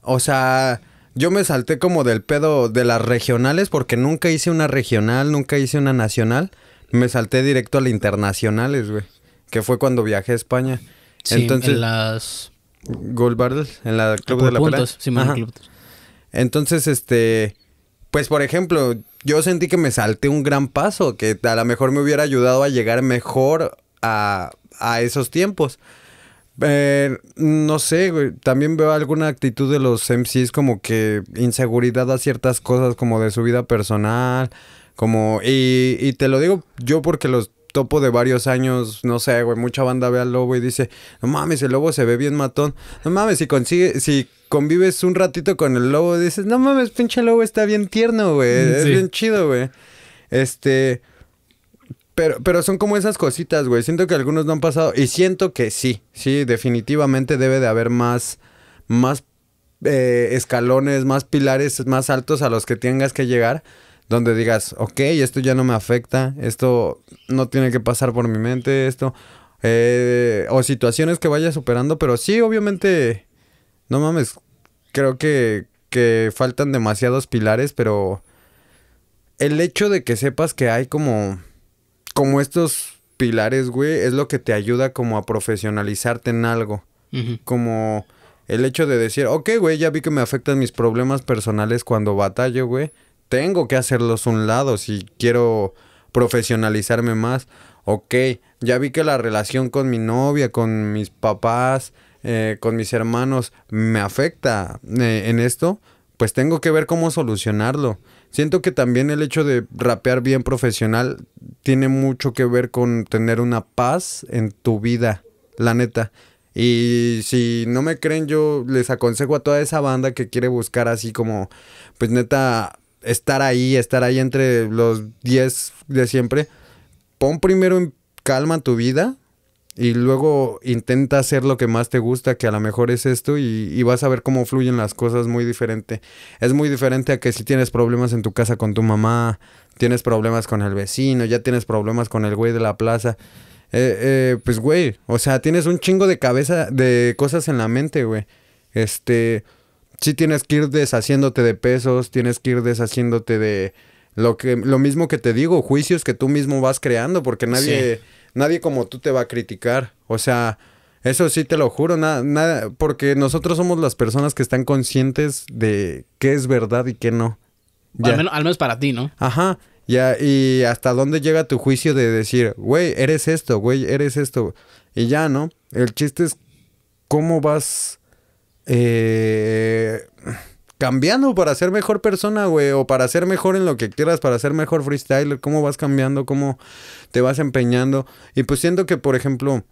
O sea, yo me salté como del pedo de las regionales porque nunca hice una regional, nunca hice una nacional. Me salté directo a las internacionales, güey. Que fue cuando viajé a España. Sí, en las... Gold en la Club de la puntos, sí, club. Entonces, este... Pues, por ejemplo, yo sentí que me salté un gran paso. Que a lo mejor me hubiera ayudado a llegar mejor a, a esos tiempos. Eh, no sé, güey. También veo alguna actitud de los MCs como que inseguridad a ciertas cosas, como de su vida personal, como... Y, y te lo digo yo porque los topo de varios años, no sé, güey, mucha banda ve al lobo y dice, no mames, el lobo se ve bien matón. No mames, si consigue, si convives un ratito con el lobo, dices, no mames, pinche lobo está bien tierno, güey, mm, es bien chido, güey. Este... Pero, pero son como esas cositas, güey. Siento que algunos no han pasado. Y siento que sí, sí, definitivamente debe de haber más, más eh, escalones, más pilares más altos a los que tengas que llegar. Donde digas, ok, esto ya no me afecta, esto no tiene que pasar por mi mente, esto. Eh, o situaciones que vaya superando, pero sí, obviamente, no mames, creo que, que faltan demasiados pilares, pero el hecho de que sepas que hay como como estos pilares, güey, es lo que te ayuda como a profesionalizarte en algo. Como el hecho de decir, ok, güey, ya vi que me afectan mis problemas personales cuando batallo, güey. Tengo que hacerlos un lado si quiero profesionalizarme más. Ok, ya vi que la relación con mi novia, con mis papás, eh, con mis hermanos me afecta eh, en esto. Pues tengo que ver cómo solucionarlo. Siento que también el hecho de rapear bien profesional tiene mucho que ver con tener una paz en tu vida, la neta. Y si no me creen, yo les aconsejo a toda esa banda que quiere buscar así como, pues neta, estar ahí, estar ahí entre los 10 de siempre. Pon primero en calma tu vida, y luego intenta hacer lo que más te gusta, que a lo mejor es esto, y, vas a ver cómo fluyen las cosas muy diferente. Es muy diferente a que si tienes problemas en tu casa con tu mamá, tienes problemas con el vecino, ya tienes problemas con el güey de la plaza. Eh, eh, pues güey, o sea, tienes un chingo de cabeza, de cosas en la mente, güey. Este, sí tienes que ir deshaciéndote de pesos, tienes que ir deshaciéndote de lo que, lo mismo que te digo, juicios que tú mismo vas creando, porque nadie nadie como tú te va a criticar. O sea, eso sí te lo juro, nada, porque nosotros somos las personas que están conscientes de qué es verdad y qué no. Al, menos, para ti, ¿no? Ajá. Ya, y hasta dónde llega tu juicio de decir, güey, eres esto, güey, eres esto. Y ya, ¿no? El chiste es cómo vas eh, cambiando para ser mejor persona, güey, o para ser mejor en lo que quieras, para ser mejor freestyler, cómo vas cambiando, cómo te vas empeñando. Y pues siento que, por ejemplo,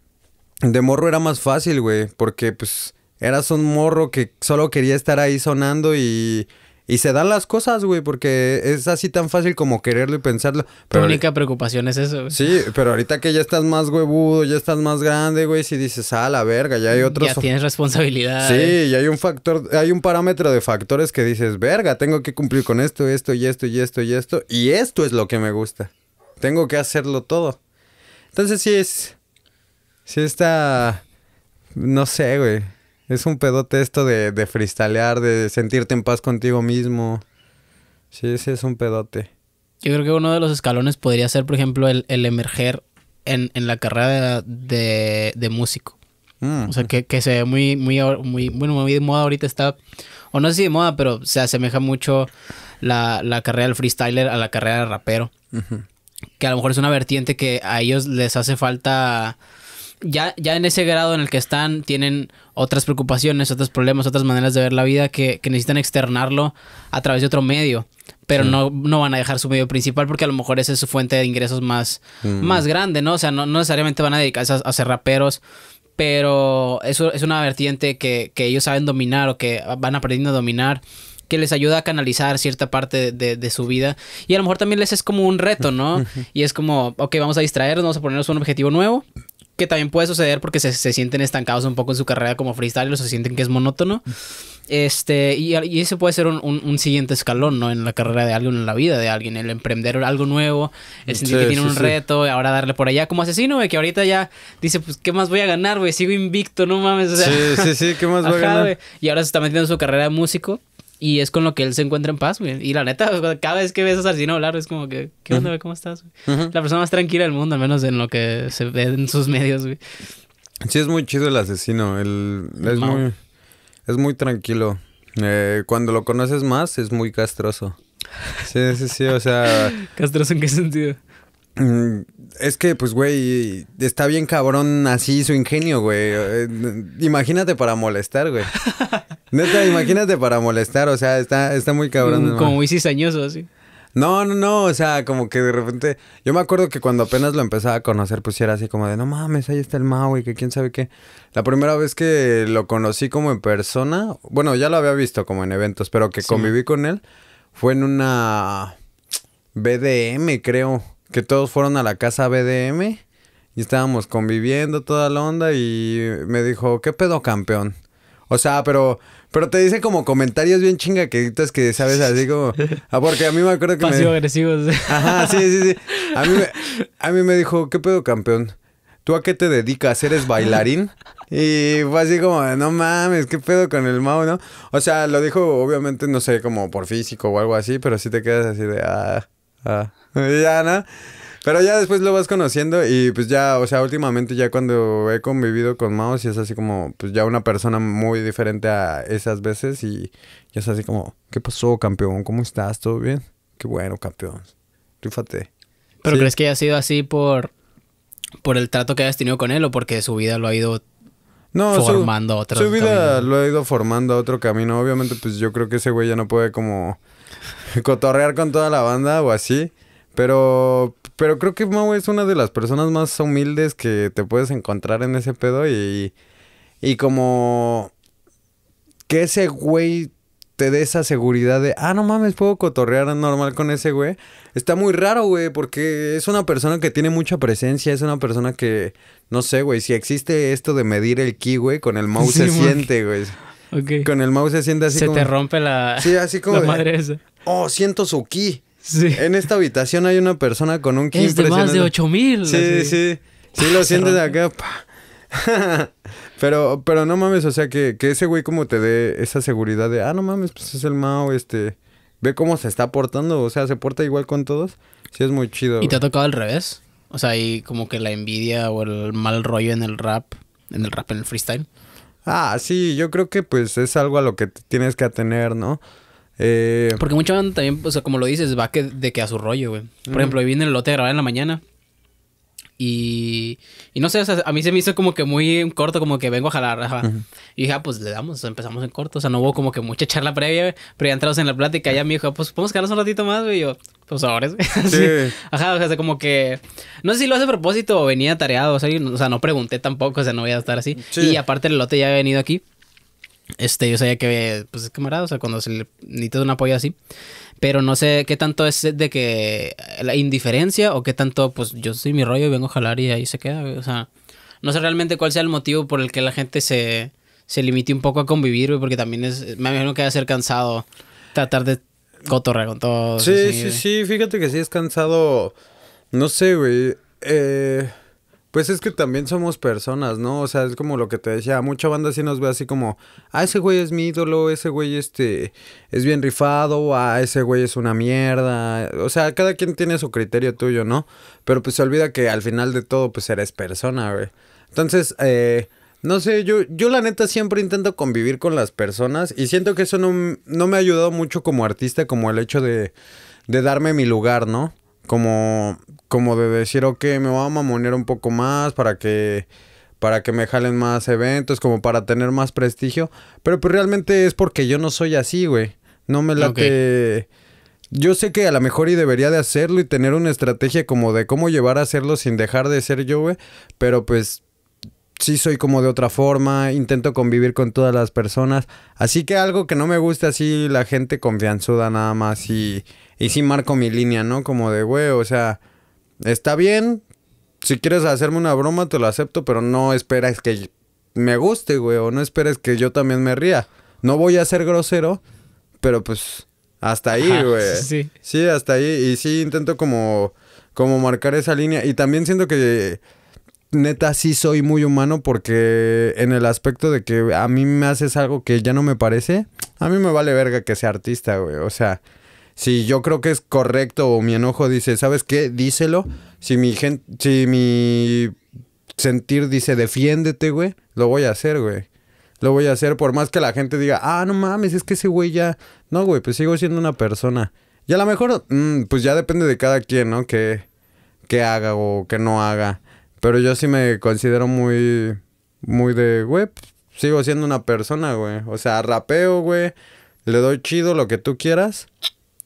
de morro era más fácil, güey, porque pues eras un morro que solo quería estar ahí sonando y y se dan las cosas, güey, porque es así tan fácil como quererlo y pensarlo. Pero tu única preocupación es eso, Sí, pero ahorita que ya estás más huevudo, ya estás más grande, güey, si dices, ah, la verga, ya hay otros. Ya tienes responsabilidad. Sí, y hay un factor, hay un parámetro de factores que dices, verga, tengo que cumplir con esto, esto y esto y esto y esto. Y esto es lo que me gusta. Tengo que hacerlo todo. Entonces sí es. Sí está. No sé, güey. Es un pedote esto de, de de sentirte en paz contigo mismo. Sí, ese es un pedote. Yo creo que uno de los escalones podría ser, por ejemplo, el, emerger en, la carrera de, músico. Mm. O sea, que, que, se ve muy, muy, muy, bueno, muy de moda ahorita está, o no sé si de moda, pero se asemeja mucho la, carrera del freestyler a la carrera del rapero. Que a lo mejor es una vertiente que a ellos les hace falta ya, ya en ese grado en el que están, tienen otras preocupaciones, otros problemas, otras maneras de ver la vida que, necesitan externarlo a través de otro medio. Pero no, no van a dejar su medio principal porque a lo mejor esa es su fuente de ingresos más, mm. más grande, ¿no? O sea, no, necesariamente van a dedicarse a, ser raperos pero eso es una vertiente que, ellos saben dominar o que van aprendiendo a dominar, que les ayuda a canalizar cierta parte de, de, su vida. Y a lo mejor también les es como un reto, ¿no? Y es como, ok, vamos a distraernos, vamos a ponernos un objetivo nuevo que también puede suceder porque se, sienten estancados un poco en su carrera como freestyle, o se sienten que es monótono. Este, y, y ese puede ser un, siguiente escalón, ¿no? En la carrera de alguien, en la vida de alguien, el emprender algo nuevo, el sentir que tiene un reto reto, ahora darle por allá como asesino, güey, que ahorita ya dice, pues, ¿qué más voy a ganar, güey? Sigo invicto, no mames. sí, sí, sí, ¿qué más voy a ganar? Y ahora se está metiendo en su carrera de músico. Y es con lo que él se encuentra en paz, güey. Y la neta, cada vez que ves a asesino hablar, es como que, ¿qué onda, güey? ¿Cómo estás? Güey? La persona más tranquila del mundo, al menos en lo que se ve en sus medios, güey. Sí, es muy chido el asesino. Él es, muy, es muy tranquilo. Eh, cuando lo conoces más, es muy castroso. Sí, sí, sí, o sea... ¿Castroso en qué sentido? Mm, es que, pues, güey, está bien cabrón así su ingenio, güey. Eh, imagínate para molestar, güey. Neta, imagínate para molestar, o sea, está, está muy cabrón. Como muy cizañoso, así. No, no, no, o sea, como que de repente. Yo me acuerdo que cuando apenas lo empezaba a conocer, pues era así como de, no mames, ahí está el y que quién sabe qué. La primera vez que lo conocí como en persona, bueno, ya lo había visto como en eventos, pero que conviví con él, fue en una BDM, creo que todos fueron a la casa BDM y estábamos conviviendo toda la onda y me dijo, ¿qué pedo campeón? O sea, pero, pero te dice como comentarios bien chinga que sabes así como. Ah, porque a mí me acuerdo que. Pasivo agresivo, agresivos. Ajá, sí, sí, sí. A mí, me, a mí me dijo, ¿qué pedo campeón? ¿Tú a qué te dedicas? ¿Eres bailarín? Y fue así como, no mames, ¿qué pedo con el Mau, no? O sea, lo dijo obviamente, no sé, como por físico o algo así, pero sí te quedas así de, ah, ah. ya, ¿no? Pero ya después lo vas conociendo y pues ya, o sea, últimamente ya cuando he convivido con Mao, ...y es así como, pues ya una persona muy diferente a esas veces y ya es así como, ¿qué pasó, campeón? ¿Cómo estás? ¿Todo bien? Qué bueno, campeón. Rífate. ¿Pero crees que haya sido así por, por el trato que hayas tenido con él o porque su vida lo ha ido no, formando su, otro Su vida lo ha ido formando otro camino. Obviamente, pues yo creo que ese güey ya no puede como cotorrear con toda la banda o así. Pero, pero creo que Mau es una de las personas más humildes que te puedes encontrar en ese pedo y, y como que ese güey te dé esa seguridad de, ah, no mames, puedo cotorrear normal con ese güey. Está muy raro, güey, porque es una persona que tiene mucha presencia, es una persona que, no sé, güey, si existe esto de medir el ki, güey, con el mouse se siente, güey. Con el mouse se siente así. Se te rompe la, sí, así como madre Oh, siento su ki. En esta habitación hay una persona con un ki es de más de mil. Sí, sí. Sí, lo sientes acá. pero, pero no mames, o sea, que, ese güey como te dé esa seguridad de, ah, no mames, pues es el Mao, este, ve cómo se está portando, o sea, se porta igual con todos, sí es muy chido. ¿Y te ha tocado al revés? O sea, hay como que la envidia o el mal rollo en el rap, en el rap, en el freestyle. Ah, sí, yo creo que pues es algo a lo que tienes que atener, ¿no? Eh, Porque mucha también, o sea, como lo dices, va que, de que a su rollo, güey. Por ejemplo, hoy vine el lote a grabar en la mañana. Y, y no sé, a mí se me hizo como que muy corto, como que vengo a jalar. Y dije, ah, pues le damos, empezamos en corto. O sea, no hubo como que mucha charla previa, pero ya entrados en la plática. Ya me dijo, pues podemos quedarnos un ratito más, güey. Y yo, pues ahora sí. Ajá, o sea, como que. No sé si lo hace a propósito o venía tareado, o sea, o sea no pregunté tampoco, o sea, no voy a estar así. Y aparte, el lote ya ha venido aquí. Este, yo sabía que, pues es camarada, o sea, cuando se le da un apoyo así. Pero no sé qué tanto es de que la indiferencia o qué tanto, pues yo soy mi rollo y vengo a jalar y ahí se queda. O sea, no sé realmente cuál sea el motivo por el que la gente se, se limite un poco a convivir, porque también es, me imagino que va a ser cansado tratar de cotorrear con todo. Sí, sí, sí, fíjate que sí es cansado. No sé, güey. Eh pues es que también somos personas, ¿no? O sea, es como lo que te decía, mucha banda sí nos ve así como, ah, ese güey es mi ídolo, ese güey este es bien rifado, ah, ese güey es una mierda. O sea, cada quien tiene su criterio tuyo, ¿no? Pero pues se olvida que al final de todo, pues eres persona, güey. Entonces, eh, no sé, yo, yo la neta siempre intento convivir con las personas y siento que eso no, no me ha ayudado mucho como artista, como el hecho de, de darme mi lugar, ¿no? Como, como de decir, ok, me voy a mamonear un poco más para que para que me jalen más eventos, como para tener más prestigio, pero pues realmente es porque yo no soy así, güey. No me la que... Yo sé que a lo mejor y debería de hacerlo y tener una estrategia como de cómo llevar a hacerlo sin dejar de ser yo, güey, pero pues sí soy como de otra forma, intento convivir con todas las personas, así que algo que no me gusta así la gente confianzuda nada más y y sí marco mi línea, ¿no? Como de, güey, o sea, está bien. Si quieres hacerme una broma, te lo acepto, pero no esperas que me guste, güey, o no esperes que yo también me ría. No voy a ser grosero, pero pues hasta ahí, güey. Sí. Sí, hasta ahí. Y sí intento como, como marcar esa línea. Y también siento que neta sí soy muy humano porque en el aspecto de que a mí me haces algo que ya no me parece, a mí me vale verga que sea artista, güey. O sea, si yo creo que es correcto o mi enojo dice, ¿sabes qué? Díselo. Si mi si mi sentir dice, defiéndete, güey, lo voy a hacer, güey. Lo voy a hacer por más que la gente diga, ah, no mames, es que ese güey ya... No, güey, pues sigo siendo una persona. Y a lo mejor, mm, pues ya depende de cada quien, ¿no? Que, haga o que no haga. Pero yo sí me considero muy, muy de, güey, pues sigo siendo una persona, güey. O sea, rapeo, güey. Le doy chido lo que tú quieras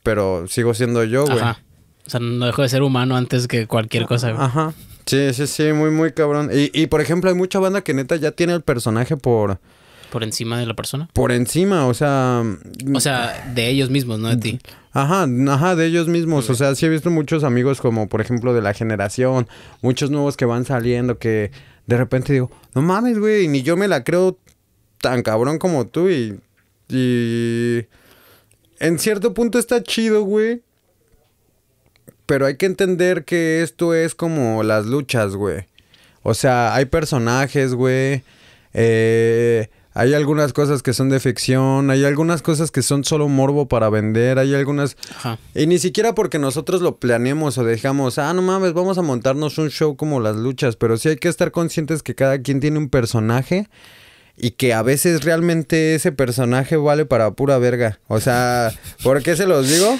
pero sigo siendo yo, güey. Ajá. O sea, no dejo de ser humano antes que cualquier cosa, güey. Ajá. Sí, sí, sí, muy, muy cabrón. Y, y por ejemplo, hay mucha banda que neta ya tiene el personaje por. Por encima de la persona. Por encima, o sea. Mm, o sea, de ellos mismos, no de ti. Ajá, ajá, de ellos mismos. O sea, sí he visto muchos amigos como, por ejemplo, de la generación, muchos nuevos que van saliendo que de repente digo, no mames, güey, ni yo me la creo tan cabrón como tú y... y en cierto punto está chido, güey. Pero hay que entender que esto es como las luchas, güey. O sea, hay personajes, güey. Eh, hay algunas cosas que son de ficción, hay algunas cosas que son solo morbo para vender, hay algunas... Y ni siquiera porque nosotros lo planeemos o dejamos, ah, no mames, vamos a montarnos un show como las luchas, pero sí hay que estar conscientes que cada quien tiene un personaje y que a veces realmente ese personaje vale para pura verga. O sea, ¿por qué se los digo?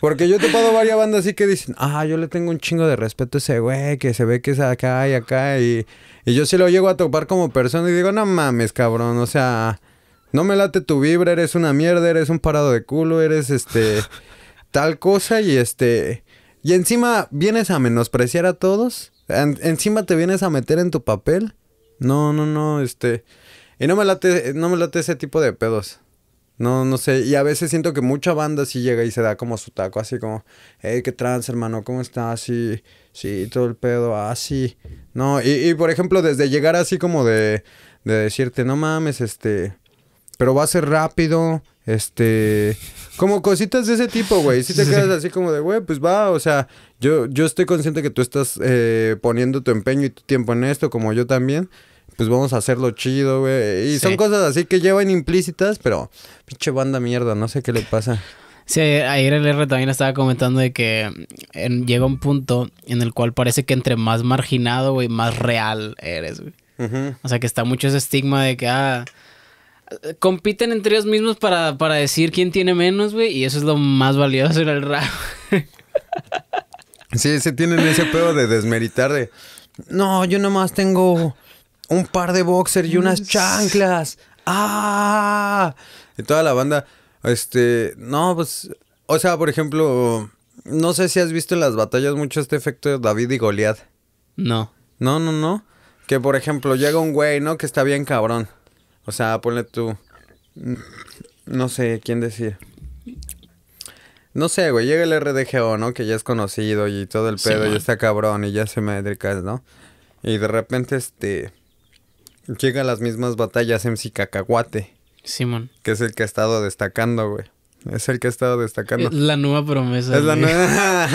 Porque yo he topado varias bandas así que dicen, ah, yo le tengo un chingo de respeto a ese güey, que se ve que es acá y acá, y, yo sí lo llego a topar como persona y digo, no mames, cabrón, o sea, no me late tu vibra, eres una mierda, eres un parado de culo, eres este, tal cosa y este... Y encima vienes a menospreciar a todos. encima te vienes a meter en tu papel. No, no, no, este. Y no me late, no me late ese tipo de pedos. No, no sé. Y a veces siento que mucha banda sí llega y se da como su taco, así como, hey, qué trans, hermano, ¿cómo estás? Sí, sí, todo el pedo, así. Ah, no, y, y, por ejemplo, desde llegar así como de, de decirte, no mames, este, pero va a ser rápido, este, como cositas de ese tipo, güey. Si te quedas así como de, güey, pues va, o sea, yo, yo estoy consciente que tú estás eh, poniendo tu empeño y tu tiempo en esto, como yo también pues vamos a hacerlo chido, güey. Y son cosas así que llevan implícitas, pero pinche banda mierda, no sé qué le pasa. Sí, ayer el R también estaba comentando de que llega un punto en el cual parece que entre más marginado, güey, más real eres, güey. O sea, que está mucho ese estigma de que, ah, compiten entre ellos mismos para, para decir quién tiene menos, güey, y eso es lo más valioso en el rap. sí, se tienen ese pedo de desmeritar de, no, yo nomás tengo un par de boxers y unas chanclas. ¡Ah! Y toda la banda, este, no, pues, o sea, por ejemplo, no sé si has visto en las batallas mucho este efecto de David y Goliat. No. No, no, no. Que por ejemplo, llega un güey, ¿no? Que está bien cabrón. O sea, ponle tú. No sé quién decir. No sé, güey, llega el RDGO, ¿no? Que ya es conocido y todo el pedo y está cabrón y ya se me ¿no? Y de repente, este llega a las mismas batallas MC Cacahuate. Simón. Que es el que ha estado destacando, güey. Es el que ha estado destacando. la nueva promesa. Es la nueva.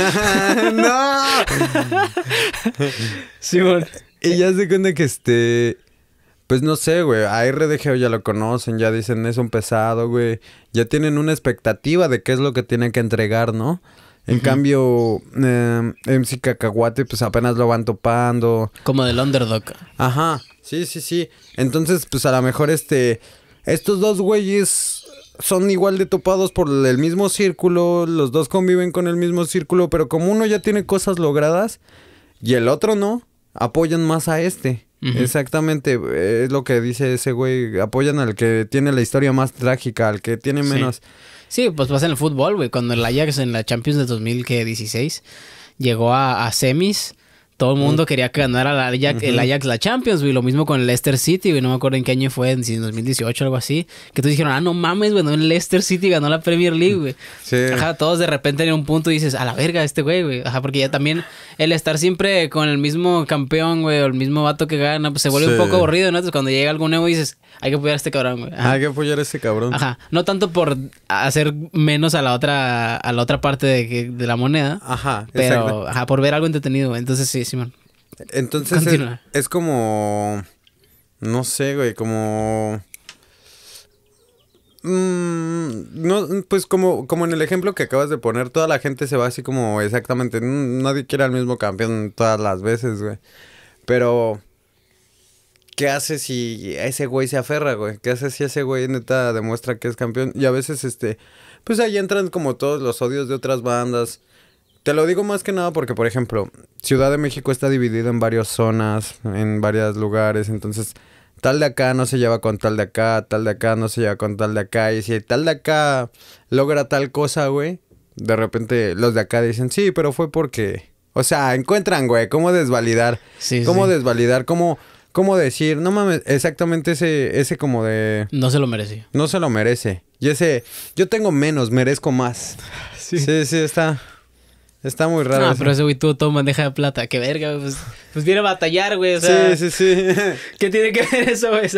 ¡No! Simón. Y ya se cuenta que este. Pues no sé, güey. A RDG ya lo conocen, ya dicen es un pesado, güey. Ya tienen una expectativa de qué es lo que tienen que entregar, ¿no? En cambio, eh, MC Cacahuate, pues apenas lo van topando. Como del underdog. Ajá. Sí, sí, sí. Entonces, pues a lo mejor este. Estos dos güeyes son igual de topados por el mismo círculo. Los dos conviven con el mismo círculo. Pero como uno ya tiene cosas logradas y el otro no, apoyan más a este. Exactamente, es lo que dice ese güey. Apoyan al que tiene la historia más trágica, al que tiene menos. Sí, pues pasa en el fútbol, güey. Cuando el Ajax en la Champions de 2016 llegó a semis todo el mundo quería que ganara Ajax, el Ajax la Champions, güey. Lo mismo con el Leicester City, güey. No me acuerdo en qué año fue, en 2018 o algo así. Que tú dijeron, ah, no mames, güey. No, el Leicester City ganó la Premier League, güey. Sí. Ajá, todos de repente en un punto dices, a la verga este güey, güey. Ajá, porque ya también el estar siempre con el mismo campeón, güey, o el mismo vato que gana, pues se vuelve un poco aburrido, ¿no? Entonces cuando llega algún nuevo dices, hay que apoyar a este cabrón, güey. Hay que apoyar a este cabrón. Ajá. No tanto por hacer menos a la otra, a la otra parte de, la moneda. Ajá. Pero, ajá, por ver algo entretenido, Entonces sí. Entonces es, como. No sé, güey, como. Mm, no, pues como, como en el ejemplo que acabas de poner, toda la gente se va así como exactamente. Nadie quiere al mismo campeón todas las veces, güey. Pero. ¿Qué hace si ese güey se aferra, güey? ¿Qué hace si ese güey neta demuestra que es campeón? Y a veces, este. Pues ahí entran como todos los odios de otras bandas te lo digo más que nada porque, por ejemplo, Ciudad de México está dividida en varias zonas, en varios lugares, entonces tal de acá no se lleva con tal de acá, tal de acá no se lleva con tal de acá, y si tal de acá logra tal cosa, güey, de repente los de acá dicen, sí, pero fue porque... O sea, encuentran, güey, cómo desvalidar, sí, cómo desvalidar, cómo cómo decir, no mames, exactamente ese, ese como de... No se lo merece. No se lo merece. Y ese, yo tengo menos, merezco más. Sí, sí, sí está. Está muy raro. ah pero ese güey tuvo todo bandeja de plata. Qué verga, pues, pues viene a batallar, güey. sí, sí, sí. ¿Qué tiene que ver eso, güey?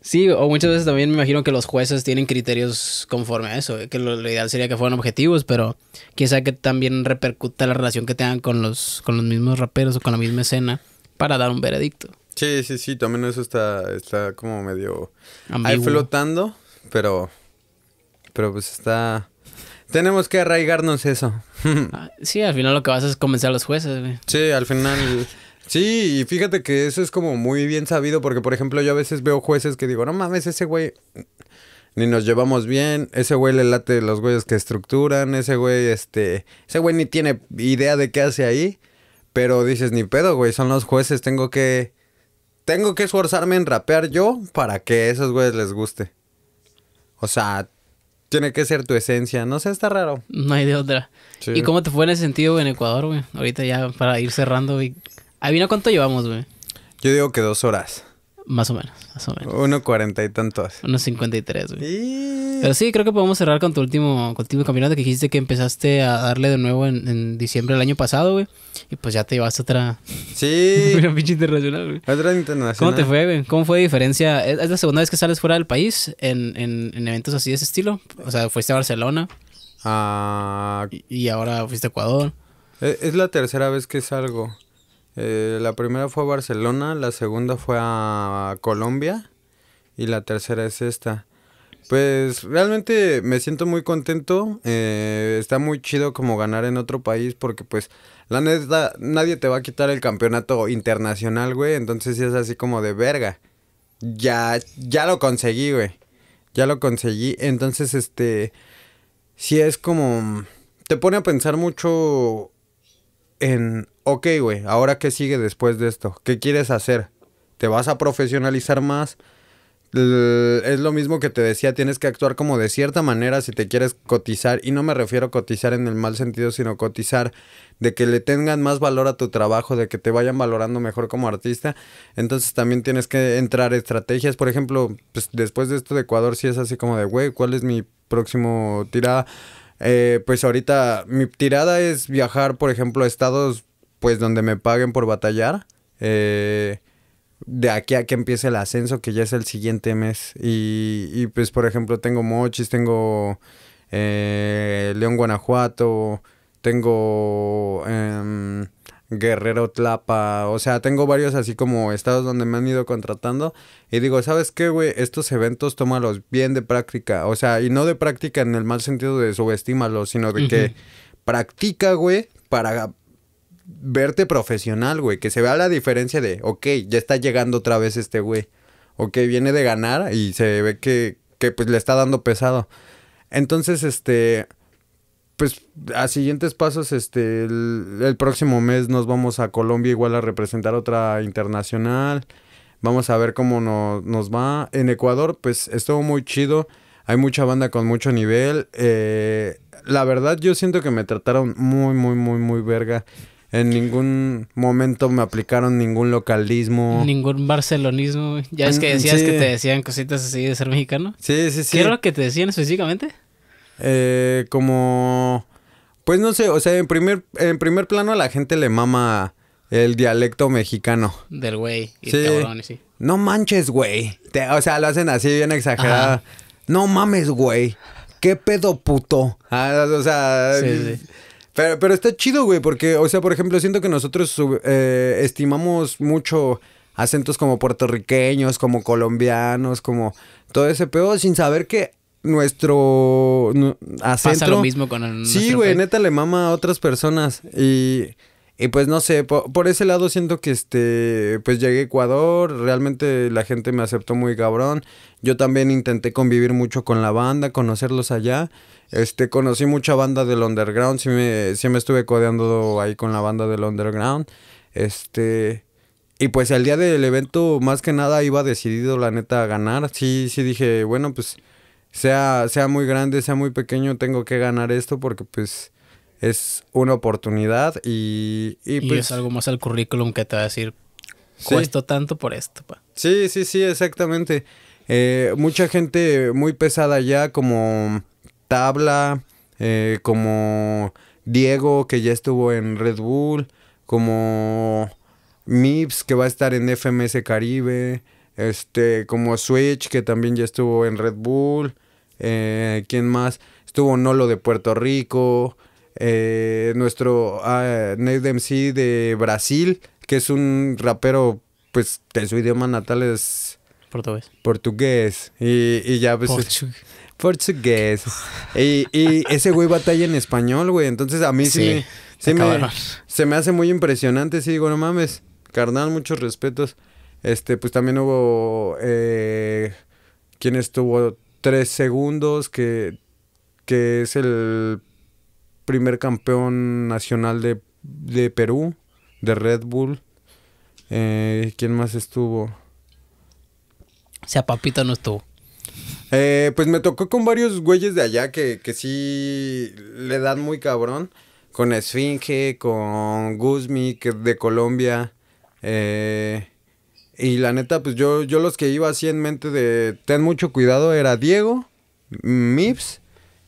sí, o muchas veces también me imagino que los jueces tienen criterios conforme a eso. Que lo, ideal sería que fueran objetivos, pero quizá que también repercuta la relación que tengan con los, con los mismos raperos o con la misma escena para dar un veredicto. Sí, sí, sí. También eso está, está como medio... Ahí flotando, pero... Pero pues está... Tenemos que arraigarnos eso. Ah, sí, al final lo que vas a es convencer a los jueces, güey. Sí, al final. Sí, y fíjate que eso es como muy bien sabido, porque por ejemplo, yo a veces veo jueces que digo, no mames, ese güey ni nos llevamos bien, ese güey le late los güeyes que estructuran, ese güey, este, ese güey ni tiene idea de qué hace ahí, pero dices, ni pedo, güey, son los jueces, tengo que, tengo que esforzarme en rapear yo para que a esos güeyes les guste. O sea, tiene que ser tu esencia. No sé, está raro. No hay de otra. ¿Y cómo te fue en ese sentido en Ecuador, güey? Ahorita ya para ir cerrando, güey. vino cuánto llevamos, güey? Yo digo que dos horas. Más o menos, más o menos. Uno cuarenta y tantos. Unos cincuenta y tres, güey. Pero sí, creo que podemos cerrar con tu último, con tu último campeonato que dijiste que empezaste a darle de nuevo en, diciembre del año pasado, güey. Y pues ya te llevas otra... Sí. una pinche internacional, güey. Otra internacional. ¿Cómo te fue, güey? ¿Cómo fue la diferencia? ¿Es la segunda vez que sales fuera del país en, en, eventos así de ese estilo? O sea, fuiste a Barcelona. Ah... Y, ahora fuiste a Ecuador. E, es la tercera vez que salgo. Eh, la primera fue a Barcelona, la segunda fue a Colombia y la tercera es esta. Pues realmente me siento muy contento. Eh, está muy chido como ganar en otro país porque pues la neta nadie te va a quitar el campeonato internacional, güey. Entonces es así como de verga. Ya, ya lo conseguí, güey. Ya lo conseguí. Entonces este, sí es como... Te pone a pensar mucho en, ok, güey, ahora qué sigue después de esto, ¿qué quieres hacer? ¿Te vas a profesionalizar más? Es lo mismo que te decía, tienes que actuar como de cierta manera si te quieres cotizar, y no me refiero a cotizar en el mal sentido, sino cotizar de que le tengan más valor a tu trabajo, de que te vayan valorando mejor como artista, entonces también tienes que entrar estrategias, por ejemplo, pues, después de esto de Ecuador si es así como de, güey, ¿cuál es mi próximo tirada? Eh, pues ahorita mi tirada es viajar, por ejemplo, a estados pues donde me paguen por batallar. Eh, de aquí a que empiece el ascenso, que ya es el siguiente mes. Y, pues, por ejemplo, tengo Mochis, tengo eh, León, Guanajuato, tengo em, Guerrero Tlapa, o sea, tengo varios así como estados donde me han ido contratando y digo, ¿sabes qué, güey? Estos eventos tómalos bien de práctica, o sea, y no de práctica en el mal sentido de subestímalo, sino de que practica, güey, para verte profesional, güey, que se vea la diferencia de, ok, ya está llegando otra vez este güey, ok, viene de ganar y se ve que, que pues le está dando pesado. Entonces, este, pues a siguientes pasos, este, el, próximo mes nos vamos a Colombia igual a representar otra internacional. Vamos a ver cómo nos va. En Ecuador, pues estuvo muy chido. Hay mucha banda con mucho nivel. Eh, la verdad, yo siento que me trataron muy, muy, muy, muy verga. En ningún momento me aplicaron ningún localismo. Ningún barcelonismo. Ya es mm, que decías que te decían cositas así de ser mexicano. Sí, sí, sí. ¿Qué era lo que te decían específicamente? eh, como, pues no sé, o sea, en primer, en primer plano a la gente le mama el dialecto mexicano. Del güey. sí. sí. No manches, güey. O sea, lo hacen así bien exagerado. No mames, güey. ¿Qué pedo puto? Ah, o sea... Sí, Pero, pero, está chido, güey, porque, o sea, por ejemplo, siento que nosotros eh, estimamos mucho acentos como puertorriqueños, como colombianos, como todo ese pedo, sin saber que nuestro Pasa lo mismo con Sí, güey, neta le mama a otras personas. Y, y pues no sé, por, ese lado siento que este, pues llegué a Ecuador, realmente la gente me aceptó muy cabrón. Yo también intenté convivir mucho con la banda, conocerlos allá. Este, conocí mucha banda del underground, sí me, sí me estuve codeando ahí con la banda del underground. Este, y pues al día del evento, más que nada, iba decidido, la neta, a ganar. Sí, sí dije, bueno, pues sea, muy grande, sea muy pequeño, tengo que ganar esto porque pues es una oportunidad y... Y, pues, es algo más al currículum que te va a decir, cuesto tanto por esto. Pa. Sí, sí, sí, exactamente. Eh, mucha gente muy pesada ya, como Tabla, eh, como Diego, que ya estuvo en Red Bull, como Mips, que va a estar en FMS Caribe este, como Switch, que también ya estuvo en Red Bull, eh, ¿quién más? Estuvo Nolo de Puerto Rico, eh, nuestro ah, MC de Brasil, que es un rapero, pues, de su idioma natal es... Portugués. Portugués. Y, y ya, pues, Portugués. y, y, ese güey batalla en español, güey. Entonces a mí sí, me, se me hace muy impresionante. Sí, digo, no mames, carnal, muchos respetos. Este, pues también hubo eh, quien estuvo tres segundos, que, que es el primer campeón nacional de, de Perú, de Red Bull. Eh, ¿Quién más estuvo? sea, Papito no estuvo. Eh, pues me tocó con varios güeyes de allá que, que sí le dan muy cabrón. Con Esfinge, con Guzmi, que de Colombia. Eh, y la neta, pues yo, yo los que iba así en mente de ten mucho cuidado era Diego, Mips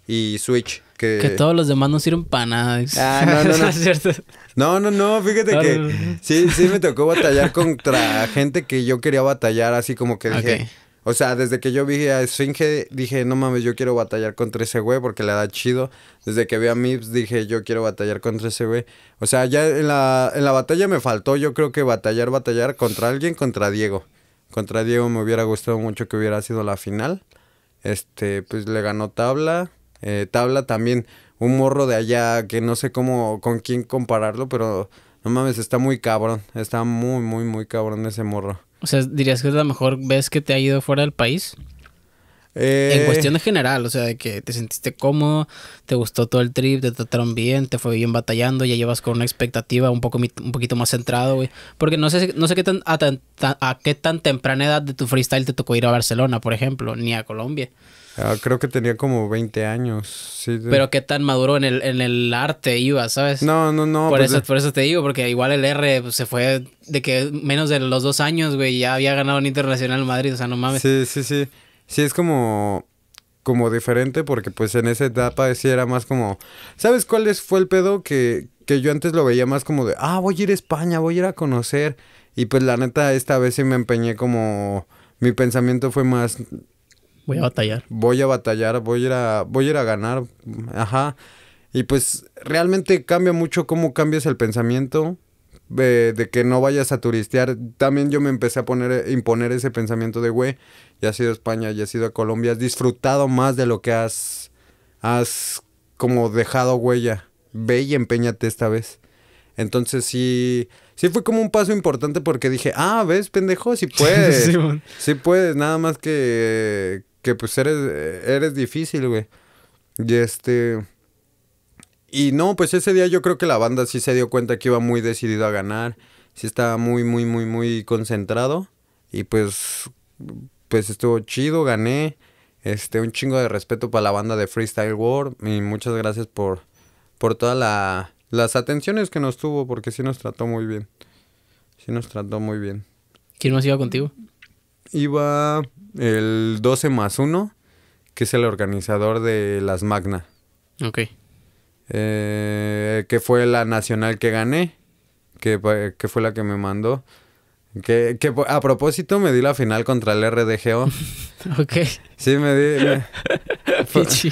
y Switch. Que... todos los demás no sirven para nada. Ah, no, no, no. es cierto. No, no, no, fíjate que sí, sí me tocó batallar contra gente que yo quería batallar, así como que dije, o sea, desde que yo vi a Esfinge, dije, no mames, yo quiero batallar contra ese güey porque le da chido. Desde que vi a Mips, dije, yo quiero batallar contra ese güey. O sea, ya en la, en la batalla me faltó, yo creo que batallar, batallar contra alguien, contra Diego. Contra Diego me hubiera gustado mucho que hubiera sido la final. Este, pues le ganó Tabla. Eh, tabla también, un morro de allá que no sé cómo, con quién compararlo, pero no mames, está muy cabrón. Está muy, muy, muy cabrón ese morro. O sea, dirías que es la mejor vez que te ha ido fuera del país. En eh. cuestión de general, o sea, de que te sentiste cómodo, te gustó todo el trip, te trataron bien, te fue bien batallando, ya llevas con una expectativa un poco un poquito más centrado, güey. Porque no sé, no sé qué a, a qué tan temprana edad de tu freestyle te tocó ir a Barcelona, por ejemplo, ni a Colombia. Ah, creo que tenía como 20 años. Pero qué tan maduro en el, en el arte iba, ¿sabes? No, no, no. Por, pues eso, por eso te digo, porque igual el R pues, se fue de que menos de los dos años, güey, ya había ganado en Internacional Madrid, o sea, no mames. Sí, sí, sí. Sí, es como como diferente porque pues en esa etapa sí era más como, ¿sabes cuál fue el pedo? Que, que yo antes lo veía más como de, ah, voy a ir a España, voy a ir a conocer. Y pues la neta, esta vez sí me empeñé como, mi pensamiento fue más, Voy a mm. batallar. Voy a batallar, voy a ir a, voy a, ganar. Ajá. Y pues realmente cambia mucho cómo cambias el pensamiento eh, de, que no vayas a turistear. También yo me empecé a poner, imponer ese pensamiento de, güey, ya has ido a España, ya has ido a Colombia, has disfrutado más de lo que has, has como dejado huella. Ve y empeñate esta vez. Entonces sí, sí fue como un paso importante porque dije, ah, ves, pendejo, sí puedes. sí, puedes, nada más que, que pues eres, eres difícil, güey. Y este... Y no, pues ese día yo creo que la banda sí se dio cuenta que iba muy decidido a ganar. Sí estaba muy, muy, muy, muy concentrado. Y pues, pues estuvo chido, gané. Este, un chingo de respeto para la banda de Freestyle World. Y muchas gracias por, por todas las atenciones que nos tuvo, porque sí nos trató muy bien. Sí nos trató muy bien. ¿Quién más iba contigo? iba el 12 más 1, que es el organizador de las Magna. Ok. Eh, que fue la nacional que gané, que, fue la que me mandó. Que, que, a propósito me di la final contra el RDGO. ok. Sí, me di. fue, sí,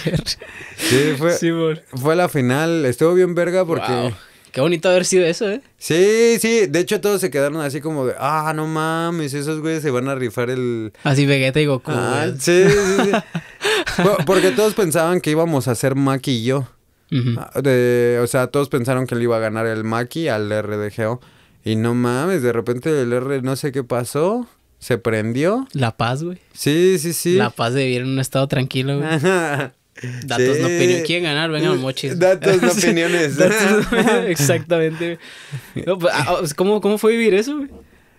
fue, fue la final. Estuvo bien verga porque. Qué bonito haber sido eso, ¿eh? Sí, sí. De hecho, todos se quedaron así como de, ah, no mames, esos güeyes se van a rifar el. Así Vegeta y Goku. Ah, sí, sí, sí. porque todos pensaban que íbamos a ser Maki y yo. Ah, o sea, todos pensaron que le iba a ganar el Maki al RDGO. Y no mames, de repente el R no sé qué pasó. Se prendió. La paz, güey. Sí, sí, sí. La paz de vivir en un estado tranquilo, güey. Datos no opiniones. ¿Quién ganar? Venga mochis. Datos no opiniones. exactamente. Pues, ah, oh, ¿cómo, fue vivir eso? O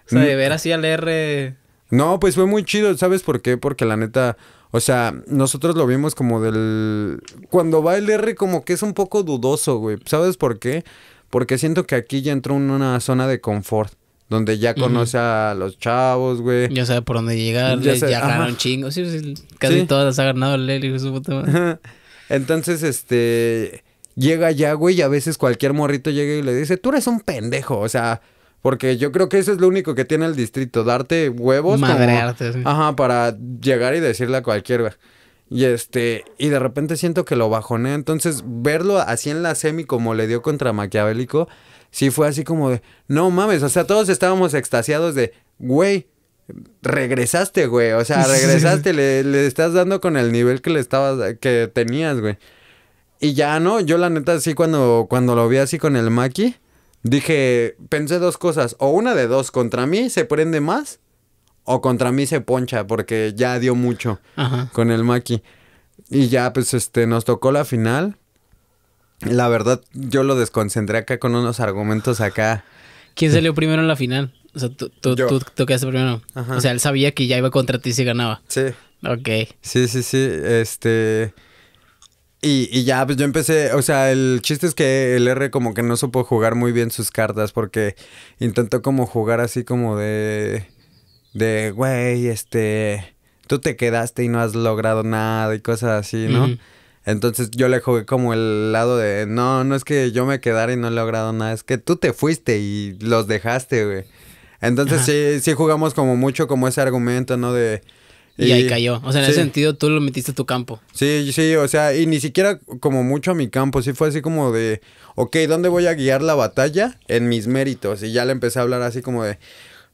sea, de mm. ver así al R. No, pues fue muy chido. ¿Sabes por qué? Porque la neta. O sea, nosotros lo vimos como del. Cuando va el R, como que es un poco dudoso, güey. ¿Sabes por qué? Porque siento que aquí ya entró en una zona de confort donde ya conoce a los chavos, güey. Ya sabe por dónde llegar, ya, chingos. Pues, casi todas las ha ganado el Lely. su puta madre. Entonces, este. Llega ya, güey, y a veces cualquier morrito llega y le dice, tú eres un pendejo, o sea. Porque yo creo que eso es lo único que tiene el distrito, darte huevos. Madrearte. sí. ajá, para llegar y decirle a cualquier, güey. Y este, y de repente siento que lo bajonea. Entonces, verlo así en la semi como le dio contra Maquiavélico, sí fue así como de, no mames, o sea, todos estábamos extasiados de, güey, regresaste, güey, o sea, regresaste, le, estás dando con el nivel que le estabas, que tenías, güey. Y ya, ¿no? Yo la neta, sí, cuando, cuando lo vi así con el Maki, dije, pensé dos cosas, o una de dos, contra mí se prende más, o contra mí se poncha, porque ya dio mucho con el Maki. Y ya, pues, este, nos tocó la final. La verdad, yo lo desconcentré acá con unos argumentos acá. ¿Quién salió primero en la final? O sea, tú, tú, tú, quedaste primero. O sea, él sabía que ya iba contra ti si ganaba. Sí. Ok. Sí, sí, sí. Este. Y, y, ya, pues yo empecé, o sea, el chiste es que el R como que no supo jugar muy bien sus cartas porque intentó como jugar así como de, de, güey, este, tú te quedaste y no has logrado nada y cosas así, ¿no? Entonces yo le jugué como el lado de, no, no es que yo me quedara y no he logrado nada, es que tú te fuiste y los dejaste, güey. Entonces sí, jugamos como mucho como ese argumento, ¿no? De... Y, ahí cayó. O sea, en ese sentido tú lo metiste a tu campo. Sí, sí, o sea, y ni siquiera como mucho a mi campo, sí fue así como de, ok, ¿dónde voy a guiar la batalla? En mis méritos. Y ya le empecé a hablar así como de,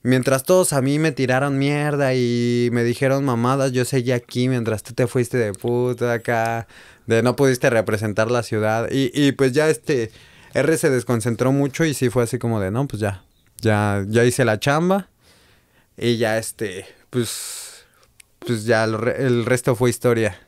Mientras todos a mí me tiraron mierda y me dijeron mamadas, yo seguí aquí mientras tú te fuiste de puta acá de no pudiste representar la ciudad. Y, pues ya este R se desconcentró mucho y sí fue así como de, no, pues ya, ya, ya hice la chamba y ya este, pues, pues ya el resto fue historia.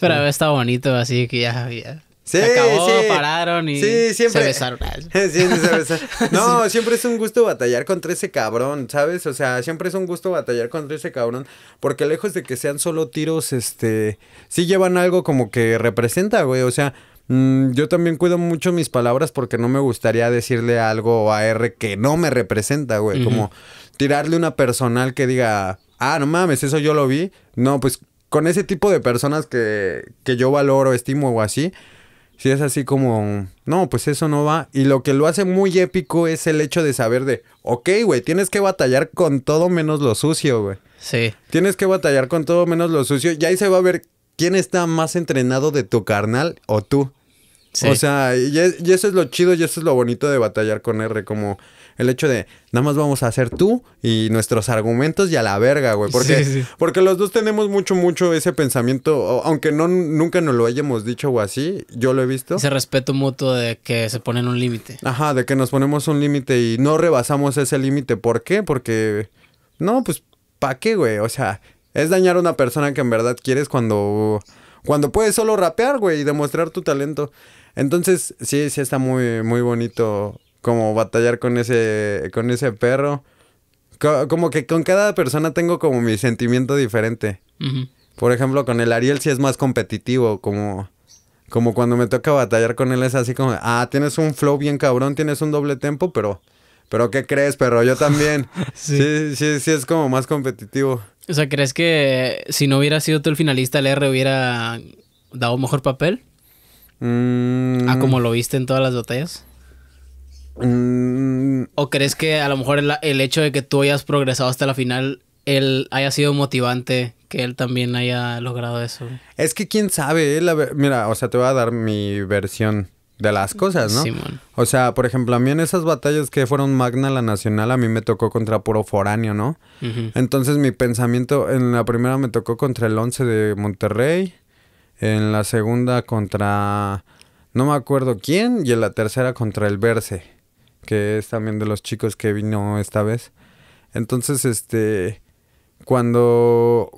Pero estaba bonito, así que ya, había... Sí, se acabó, pararon y sí, siempre. se besaron. No, siempre es un gusto batallar contra ese cabrón, ¿sabes? O sea, siempre es un gusto batallar contra ese cabrón. Porque lejos de que sean solo tiros, este. Sí llevan algo como que representa, güey. O sea, mm, yo también cuido mucho mis palabras porque no me gustaría decirle algo a R que no me representa, güey. Como tirarle una personal que diga, ah, no mames, eso yo lo vi. No, pues con ese tipo de personas que, que yo valoro, estimo o así si es así como, no, pues eso no va. Y lo que lo hace muy épico es el hecho de saber de, ok, güey, tienes que batallar con todo menos lo sucio, güey. Sí. Tienes que batallar con todo menos lo sucio. Y ahí se va a ver quién está más entrenado de tu carnal o tú. Sí. O sea, y, y, eso es lo chido y eso es lo bonito de batallar con R, como el hecho de, nada más vamos a hacer tú y nuestros argumentos y a la verga, güey. Porque, porque los dos tenemos mucho, mucho ese pensamiento, aunque no, nunca nos lo hayamos dicho o así, yo lo he visto. Ese respeto mutuo de que se ponen un límite. Ajá, de que nos ponemos un límite y no rebasamos ese límite. ¿Por qué? Porque, no, pues, ¿pa' qué, güey? O sea, es dañar a una persona que en verdad quieres cuando... Cuando puedes solo rapear, güey, y demostrar tu talento. Entonces, sí, sí está muy, muy bonito como batallar con ese, con ese perro. como que con cada persona tengo como mi sentimiento diferente. Por ejemplo, con el Ariel sí es más competitivo, como, como cuando me toca batallar con él es así como, ah, tienes un flow bien cabrón, tienes un doble tempo, pero, pero ¿qué crees, perro? Yo también. sí. sí. sí, es como más competitivo. O sea, ¿crees que si no hubiera sido tú el finalista, el R hubiera dado mejor papel? ah ¿A como lo viste en todas las batallas? Mm. ¿O crees que a lo mejor el, hecho de que tú hayas progresado hasta la final, él haya sido motivante, que él también haya logrado eso? Es que quién sabe, eh, mira, o sea, te voy a dar mi versión de las cosas, ¿no? Simón. O sea, por ejemplo, a mí en esas batallas que fueron Magna la Nacional, a mí me tocó contra puro foráneo, ¿no? Entonces mi pensamiento, en la primera me tocó contra el 11 de Monterrey, en la segunda contra no me acuerdo quién, y en la tercera contra el Verse que es también de los chicos que vino esta vez. Entonces, este, cuando,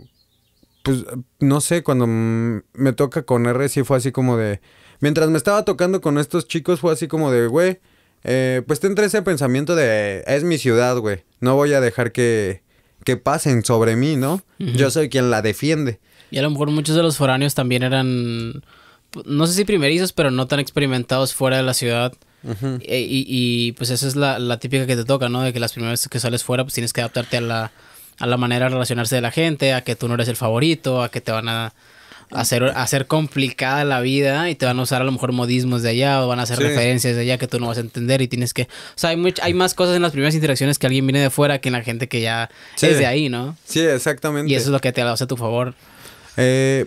pues, no sé, cuando me toca con R, sí fue así como de, mientras me estaba tocando con estos chicos, fue así como de, güey, eh, pues te entra ese pensamiento de, es mi ciudad, güey, no voy a dejar que, que pasen sobre mí, ¿no? Yo soy quien la defiende. Y a lo mejor muchos de los foráneos también eran, no sé si primerizos, pero no tan experimentados fuera de la ciudad. Eh, y, pues esa es la, típica que te toca, ¿no? De que las primeras veces que sales fuera, pues tienes que adaptarte a la, a la manera de relacionarse de la gente, a que tú no eres el favorito, a que te van a hacer, hacer complicada la vida y te van a usar a lo mejor modismos de allá o van a hacer referencias de allá que tú no vas a entender y tienes que... O sea, hay, más cosas en las primeras interacciones que alguien viene de fuera que en la gente que ya es de ahí, ¿no? Sí, exactamente. Y eso es lo que te hace a tu favor. Eh,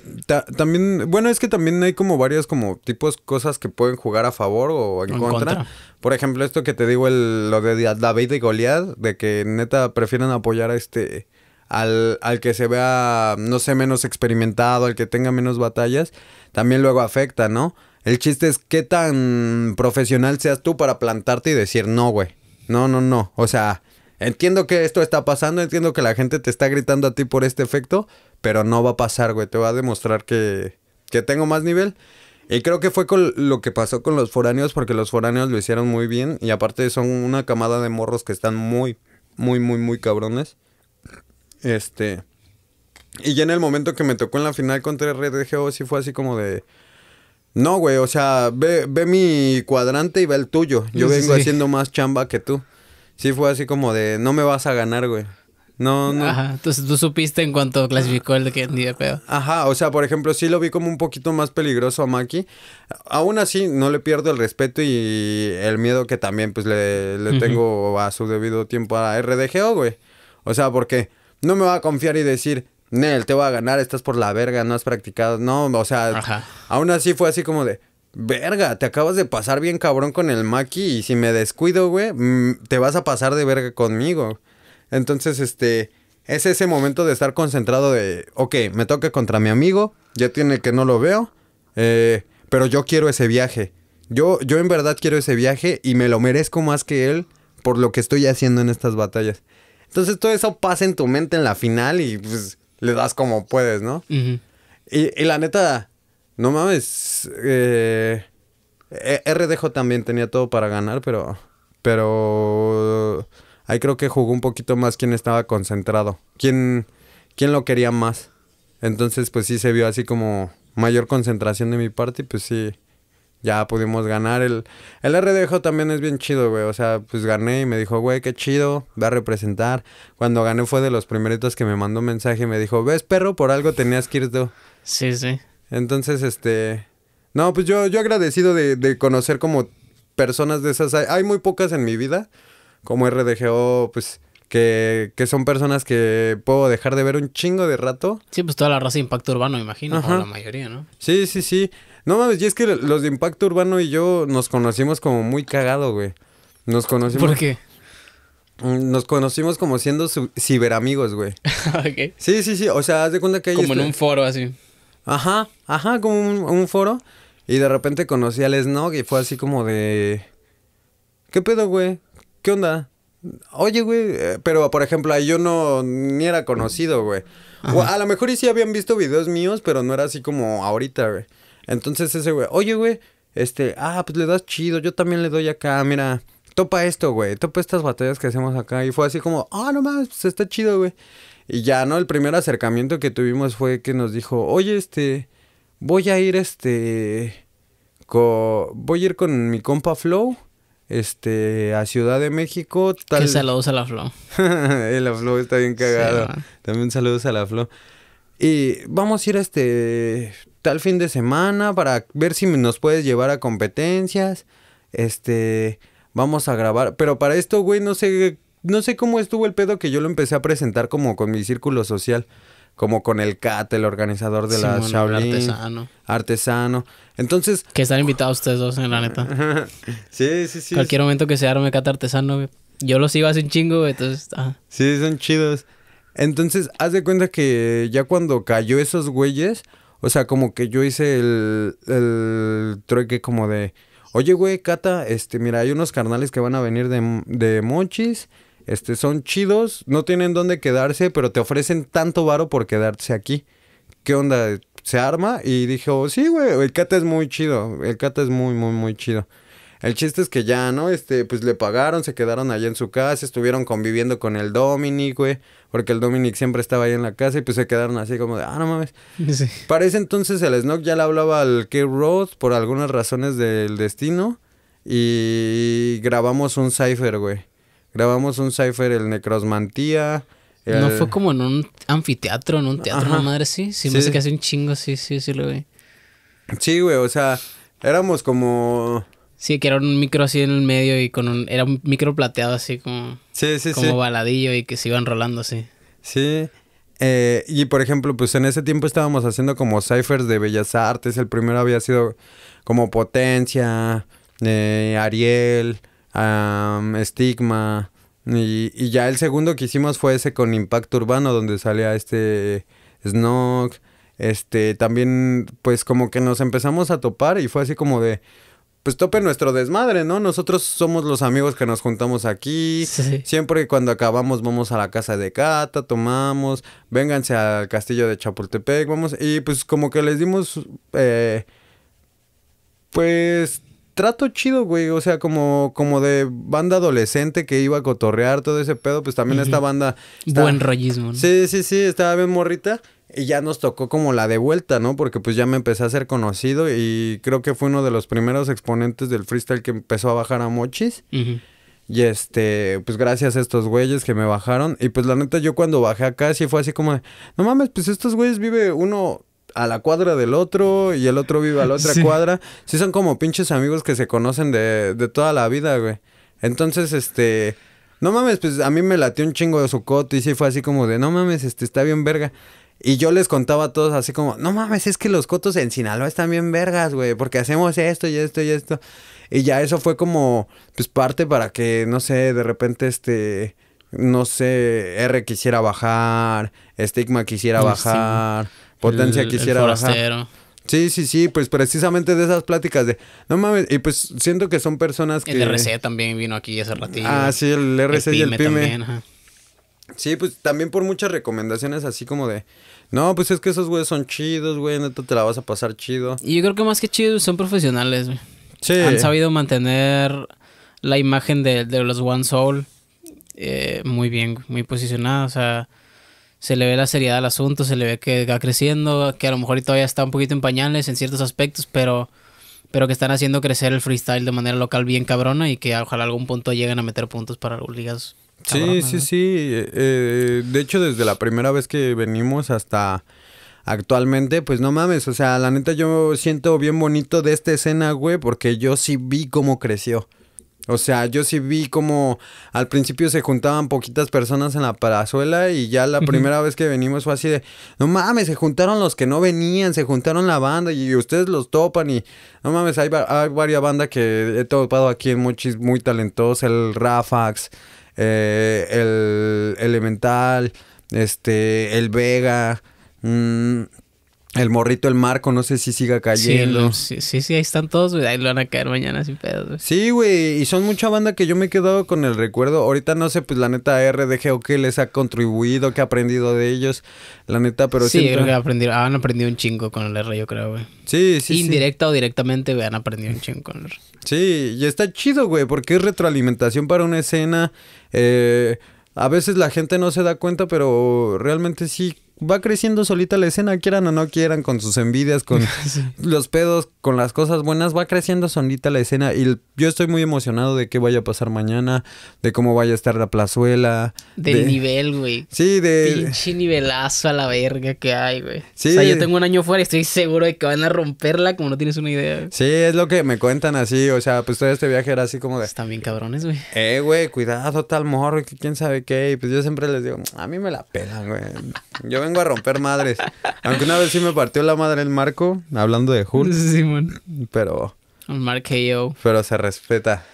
también, bueno, es que también hay como varias como tipos cosas que pueden jugar a favor o en, contra. Por ejemplo, esto que te digo, el, lo de David y Goliat de que neta prefieren apoyar a este... Al, al, que se vea, no sé, menos experimentado, al que tenga menos batallas, también luego afecta, ¿no? El chiste es qué tan profesional seas tú para plantarte y decir, no, güey, no, no, no. O sea, entiendo que esto está pasando, entiendo que la gente te está gritando a ti por este efecto, pero no va a pasar, güey. Te va a demostrar que, tengo más nivel. Y creo que fue con lo que pasó con los foráneos, porque los foráneos lo hicieron muy bien. Y aparte son una camada de morros que están muy, muy, muy, muy cabrones. Este. Y ya en el momento que me tocó en la final contra RDGO, oh, sí fue así como de. No, güey, o sea, ve, ve mi cuadrante y ve el tuyo. Yo vengo haciendo más chamba que tú. Sí fue así como de, no me vas a ganar, güey. No, no. Ajá, entonces tú supiste en cuanto clasificó el que ni de pedo. Ajá, o sea, por ejemplo, sí lo vi como un poquito más peligroso a Maki. Aún así, no le pierdo el respeto y el miedo que también pues le, le tengo a su debido tiempo a RDGO, güey. O sea, porque no me va a confiar y decir, Nel, te va a ganar, estás por la verga, no has practicado. No, o sea, aún así fue así como de, verga, te acabas de pasar bien cabrón con el Maki y si me descuido, güey, mm, te vas a pasar de verga conmigo. Entonces, este, es ese momento de estar concentrado de, ok, me toca contra mi amigo, ya tiene que no lo veo, eh, pero yo quiero ese viaje. Yo, yo en verdad quiero ese viaje y me lo merezco más que él por lo que estoy haciendo en estas batallas. Entonces todo eso pasa en tu mente en la final y pues le das como puedes, ¿no? y, la neta, no mames, eh, Dejo también tenía todo para ganar, pero... Pero Ahí creo que jugó un poquito más quien estaba concentrado, ¿Quién quién lo quería más. Entonces, pues sí se vio así como mayor concentración de mi parte, Y pues sí, ya pudimos ganar. El, el RDJ también es bien chido, güey. O sea, pues gané y me dijo, güey, qué chido, va a representar. Cuando gané fue de los primeritos que me mandó un mensaje y me dijo, ves, perro, por algo tenías que ir tú. Sí, sí. Entonces, este... No, pues yo, yo agradecido de, conocer como personas de esas. hay muy pocas en mi vida como RDGO, pues que, son personas que puedo dejar de ver un chingo de rato. Sí, pues toda la raza de impacto urbano, imagino, la mayoría, ¿no? Sí, sí, sí. No mames, y es que los de impacto urbano y yo nos conocimos como muy cagado, güey. Nos conocimos. ¿Por qué? Nos conocimos como siendo ciberamigos, güey. okay. Sí, sí, sí. O sea, haz de cuenta que hay. Como en este un foro así. Ajá, ajá, como un, un foro. Y de repente conocí al Snog y fue así como de. ¿Qué pedo, güey? ¿qué onda? Oye, güey, eh, pero por ejemplo, yo no ni era conocido, güey. a lo mejor y sí habían visto videos míos, pero no era así como ahorita, güey. Entonces ese güey, oye, güey, este, ah, pues le das chido, yo también le doy acá, mira, topa esto, güey, topa estas batallas que hacemos acá. Y fue así como, ah, nomás. pues está chido, güey. Y ya, ¿no? El primer acercamiento que tuvimos fue que nos dijo, oye, este, voy a ir, este, voy a ir con mi compa Flow este, a Ciudad de México. Tal... Que saludos a la Flo. la Flo está bien cagada. También saludos a la Flo. Y vamos a ir a este tal fin de semana para ver si nos puedes llevar a competencias. Este, vamos a grabar. Pero para esto, güey, no sé, no sé cómo estuvo el pedo que yo lo empecé a presentar como con mi círculo social como con el CAT, el organizador de la Artesano. Artesano. Entonces. Que están invitados ustedes dos, en la neta. sí, sí, sí. Cualquier momento que se arme Cata artesano, yo los iba a hacer chingo, entonces. Ah. Sí, son chidos. Entonces, haz de cuenta que ya cuando cayó esos güeyes, o sea, como que yo hice el, el trueque como de. Oye, güey, Cata, este, mira, hay unos carnales que van a venir de, de Mochis. Este, son chidos, no tienen dónde quedarse, pero te ofrecen tanto varo por quedarse aquí. ¿Qué onda? Se arma y dijo, oh, sí, güey, el Cata es muy chido, el Cata es muy, muy, muy chido. El chiste es que ya, ¿no? Este, pues le pagaron, se quedaron allá en su casa, estuvieron conviviendo con el Dominic, güey, porque el Dominic siempre estaba ahí en la casa y pues se quedaron así como de, ah, no mames. Parece entonces el Snook ya le hablaba al K-Road por algunas razones del destino y grabamos un cipher, güey. Grabamos un cipher, el Necrosmantía. No fue como en un anfiteatro, en un teatro, una madre, sí. Sí, hace un chingo, sí, sí, sí lo vi. Sí, güey, o sea, éramos como. Sí, que era un micro así en el medio y con un. Era un micro plateado así como. Sí, sí, sí. como baladillo y que se iban rolando así. Sí. Eh, y por ejemplo, pues en ese tiempo estábamos haciendo como ciphers de bellas artes. El primero había sido como Potencia, eh, Ariel. Estigma... Y, y, ya el segundo que hicimos fue ese con Impacto Urbano, donde salía este Snog. Este, también, pues como que nos empezamos a topar y fue así como de, pues tope nuestro desmadre, ¿no? Nosotros somos los amigos que nos juntamos aquí. Siempre Siempre cuando acabamos vamos a la casa de Cata, tomamos, vénganse al castillo de Chapultepec, vamos. Y pues como que les dimos, eh, pues trato chido, güey. O sea, como, como de banda adolescente que iba a cotorrear todo ese pedo, pues también esta banda. Buen rollismo. ¿no? Sí, sí, sí, estaba bien morrita. Y ya nos tocó como la de vuelta, ¿no? Porque pues ya me empecé a ser conocido y creo que fue uno de los primeros exponentes del freestyle que empezó a bajar a mochis. Y este, pues gracias a estos güeyes que me bajaron. Y pues la neta, yo cuando bajé acá sí fue así como no mames, pues estos güeyes vive uno a la cuadra del otro y el otro vive a la otra cuadra. Sí, son como pinches amigos que se conocen de, de toda la vida, güey. Entonces, este. No mames, pues a mí me latió un chingo de su coto y sí fue así como de, no mames, este está bien verga. Y yo les contaba a todos así como, no mames, es que los cotos en Sinaloa están bien vergas, güey, porque hacemos esto y esto y esto. Y ya eso fue como, pues parte para que, no sé, de repente este, no sé, R quisiera bajar, Stigma quisiera bajar potencia quisiera el bajar. Sí, sí, sí, pues precisamente de esas pláticas de, no mames, y pues siento que son personas que... El RC también vino aquí hace ratito. Ah, sí, el RC y el PYME. Sí, pues también por muchas recomendaciones así como de, no, pues es que esos güeyes son chidos, güey, neta te la vas a pasar chido. Y yo creo que más que chidos son profesionales, güey. Sí. Han sabido mantener la imagen de, los One Soul eh, muy bien, muy posicionada, o sea se le ve la seriedad al asunto, se le ve que va creciendo, que a lo mejor todavía está un poquito en pañales en ciertos aspectos, pero, pero que están haciendo crecer el freestyle de manera local bien cabrona y que ojalá algún punto lleguen a meter puntos para ligas. ligados. Sí, sí, sí. Eh, eh, de hecho, desde la primera vez que venimos hasta actualmente, pues no mames, o sea, la neta yo siento bien bonito de esta escena, güey, porque yo sí vi cómo creció. O sea, yo sí vi como al principio se juntaban poquitas personas en la parazuela y ya la primera vez que venimos fue así de, no mames, se juntaron los que no venían, se juntaron la banda y ustedes los topan y no mames, hay, varias bandas que he topado aquí muy talentosos, el Rafax, eh, el Elemental, este, el Vega. Mm, el morrito, el marco, no sé si siga cayendo. Sí, sí, ahí están todos, güey. Ahí lo van a caer mañana sin pedos, güey. Sí, güey. Y son mucha banda que yo me he quedado con el recuerdo. Ahorita no sé, pues la neta, RDG o qué les ha contribuido, qué ha aprendido de ellos. La neta, pero sí. Sí, creo que han aprendido un chingo con el R, yo creo, güey. Sí, sí. Indirecta o directamente, güey, han aprendido un chingo con el R. Sí, y está chido, güey, porque es retroalimentación para una escena. Eh, a veces la gente no se da cuenta, pero realmente sí va creciendo solita la escena, quieran o no quieran, con sus envidias, con los pedos, con las cosas buenas, va creciendo solita la escena. Y yo estoy muy emocionado de qué vaya a pasar mañana, de cómo vaya a estar la plazuela. Del nivel, güey. Sí, de. Pinche nivelazo a la verga que hay, güey. Sí. O sea, yo tengo un año fuera y estoy seguro de que van a romperla como no tienes una idea. Sí, es lo que me cuentan así. O sea, pues todo este viaje era así como de. Están bien cabrones, güey. Eh, güey, cuidado, tal morro, que quién sabe qué. Y pues yo siempre les digo, a mí me la pedan, güey. Yo vengo a romper madres. Aunque una vez sí me partió la madre el Marco, hablando de Hulk. Pero. Un KO. Pero se respeta.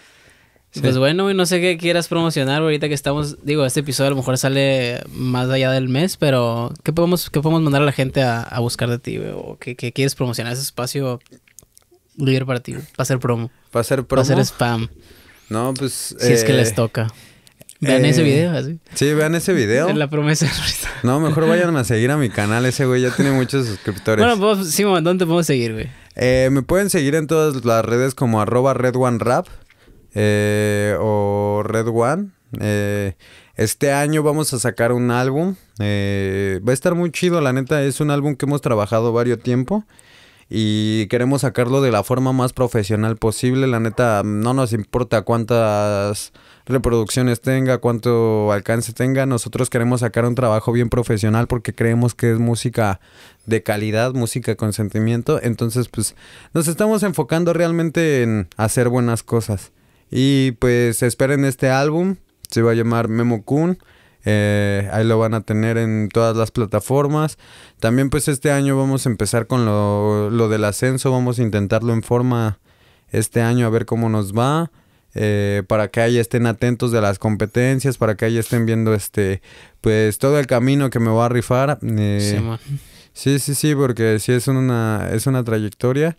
Pues bueno, no sé qué quieras promocionar ahorita que estamos. Digo, este episodio a lo mejor sale más allá del mes, pero ¿qué podemos, qué podemos mandar a la gente a, buscar de ti, ¿O qué, quieres promocionar ese espacio libre para ti? Para hacer promo. Para hacer promo. Para hacer spam. No, pues. Si es que les eh, toca. Vean ese eh, video, así. Sí, vean ese video. Es la promesa. No, mejor vayan a seguir a mi canal. Ese güey ya tiene muchos suscriptores. Bueno, sí, Simon, ¿dónde te podemos seguir, güey? Eh, me pueden seguir en todas las redes como arroba red one eh, o red one. este año vamos a sacar un álbum. va a estar muy chido, la neta. Es un álbum que hemos trabajado varios tiempo y queremos sacarlo de la forma más profesional posible. La neta, no nos importa cuántas reproducciones tenga, cuánto alcance tenga. Nosotros queremos sacar un trabajo bien profesional porque creemos que es música de calidad, música con sentimiento. Entonces, pues nos estamos enfocando realmente en hacer buenas cosas. Y pues esperen este álbum, se va a llamar Memo Kun. Eh, ahí lo van a tener en todas las plataformas. También pues este año vamos a empezar con lo, lo del ascenso. Vamos a intentarlo en forma este año a ver cómo nos va. Eh, para que ahí estén atentos de las competencias, para que ahí estén viendo este, pues todo el camino que me va a rifar. Eh, sí, sí, sí, porque sí es una, es una trayectoria.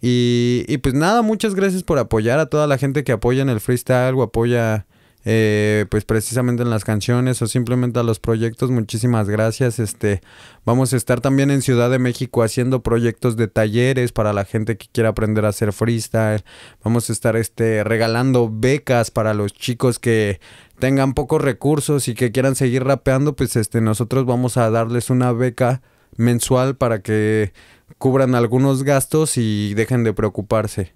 Y, y pues nada, muchas gracias por apoyar a toda la gente que apoya en el freestyle o apoya eh, pues precisamente en las canciones o simplemente a los proyectos. Muchísimas gracias. Este, vamos a estar también en Ciudad de México haciendo proyectos de talleres para la gente que quiera aprender a hacer freestyle. Vamos a estar este, regalando becas para los chicos que tengan pocos recursos y que quieran seguir rapeando, pues este, nosotros vamos a darles una beca mensual para que cubran algunos gastos y dejen de preocuparse.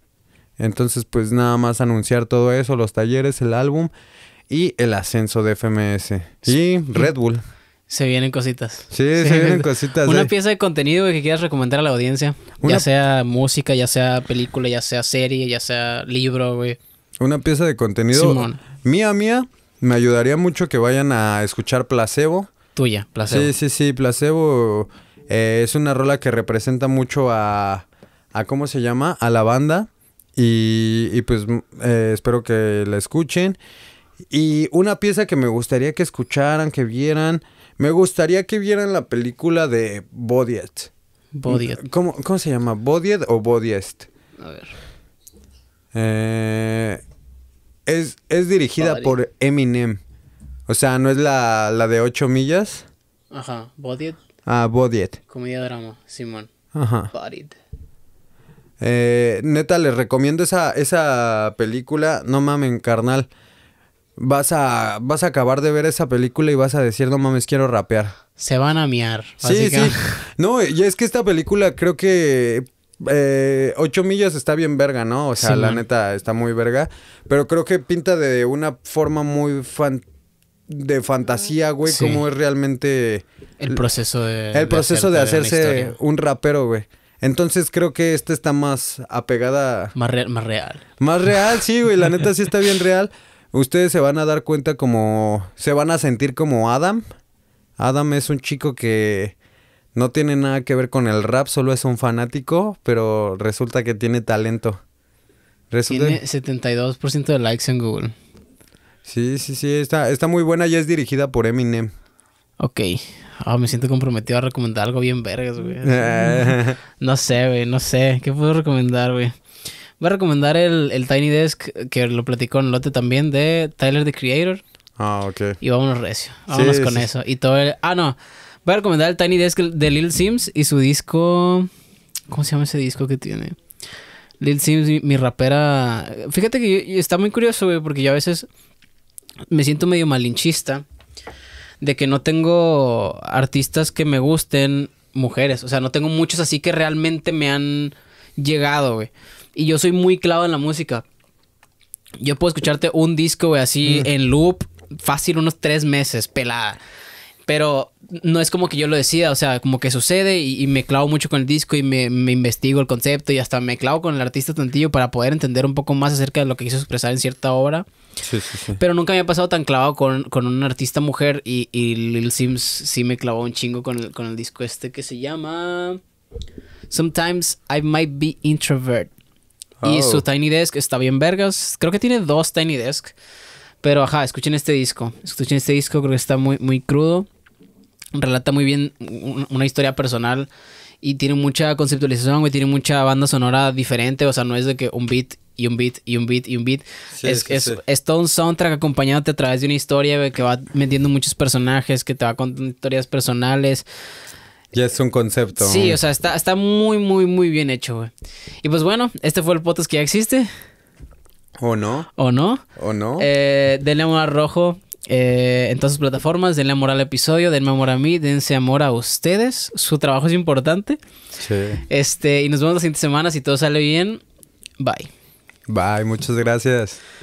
Entonces, pues nada más anunciar todo eso, los talleres, el álbum y el ascenso de FMS. Y Red Bull. Se vienen cositas. Sí, se vienen cositas. Una eh. pieza de contenido que quieras recomendar a la audiencia. Ya sea música, ya sea película, ya sea serie, ya sea libro, güey. Una pieza de contenido. Mía, mía, me ayudaría mucho que vayan a escuchar Placebo. Tuya, Placebo. Sí, sí, sí. Placebo eh, es una rola que representa mucho a. ¿A cómo se llama? A la banda. Y, pues mm, eh, espero que la escuchen. Y una pieza que me gustaría que escucharan, que vieran, me gustaría que vieran la película de Bodiet. Bodiet. Mm, ¿Cómo, se llama? ¿Bodiet o Bodiest? A ver. Eh, es, dirigida por Eminem. O sea, ¿no es la, de 8 millas? Ajá, Bodiet. Ah, Bodiet. Comedia drama, Simón. Ajá. Bodied. Eh, neta, les recomiendo esa, esa película. No mamen, carnal. Vas a, vas a acabar de ver esa película y vas a decir, no mames, quiero rapear. Se van a miar. Sí, sí. No, y es que esta película creo que eh, Ocho 8 millas está bien verga, ¿no? O sea, la neta está muy verga. Pero creo que pinta de una forma muy de fantasía, mm, güey, Como cómo es realmente... El proceso de... El de hacerse un rapero, güey. Entonces creo que esta está más apegada. Más, real, más real. sí, güey. La neta sí está bien real. Ustedes se van a dar cuenta como. Se van a sentir como Adam. Adam es un chico que no tiene nada que ver con el rap, solo es un fanático, pero resulta que tiene talento. Tiene 72% de likes en Google. Sí, sí, sí, está, está muy buena y es dirigida por Eminem. Ok. Ah, me siento comprometido a recomendar algo bien vergas, güey. no sé, güey, no sé. ¿Qué puedo recomendar, güey? Voy a recomendar el, Tiny Desk, que lo platicó en lote también, de Tyler the Creator. Ah, ok. Y vámonos recio. Vámonos con eso. Y todo el. Ah, no. Voy a recomendar el Tiny Desk de Lil Sims y su disco. ¿Cómo se llama ese disco que tiene? Lil Sims, mi, rapera. Fíjate que está muy curioso, güey, porque yo a veces me siento medio malinchista de que no tengo artistas que me gusten mujeres. O sea, no tengo muchos así que realmente me han llegado, güey. Y yo soy muy clavo en la música. Yo puedo escucharte un disco, güey, así mm. en loop, fácil unos tres meses, pelada. Pero no es como que yo lo decida, o sea, como que sucede y, me clavo mucho con el disco y me, investigo el concepto y hasta me clavo con el artista tantillo para poder entender un poco más acerca de lo que quiso expresar en cierta obra. Pero nunca me ha pasado tan clavado con, un artista mujer y, Lil Sims sí me clavó un chingo con el, con el disco este que se llama Sometimes I Might Be Introvert. Y su oh. Tiny Desk está bien vergas. Creo que tiene dos Tiny Desk. Pero ajá, escuchen este disco. Escuchen este disco, creo que está muy, muy crudo relata muy bien una historia personal y tiene mucha conceptualización, güey, tiene mucha banda sonora diferente, o sea, no es de que un beat y un beat y un beat y un beat. es, todo un soundtrack acompañándote a través de una historia güey, que va metiendo muchos personajes, que te va contando historias personales. Ya es un concepto. Sí, o sea, está, está muy, muy, muy bien hecho, güey. Y pues bueno, este fue el podcast que ya existe. ¿O no? ¿O no? ¿O no? Eh, denle rojo todas eh, entonces, plataformas, denle amor al episodio, denme amor a mí, dense amor a ustedes. Su trabajo es importante. Sí. Este, y nos vemos la siguiente semana. Si todo sale bien, bye. Bye, muchas gracias.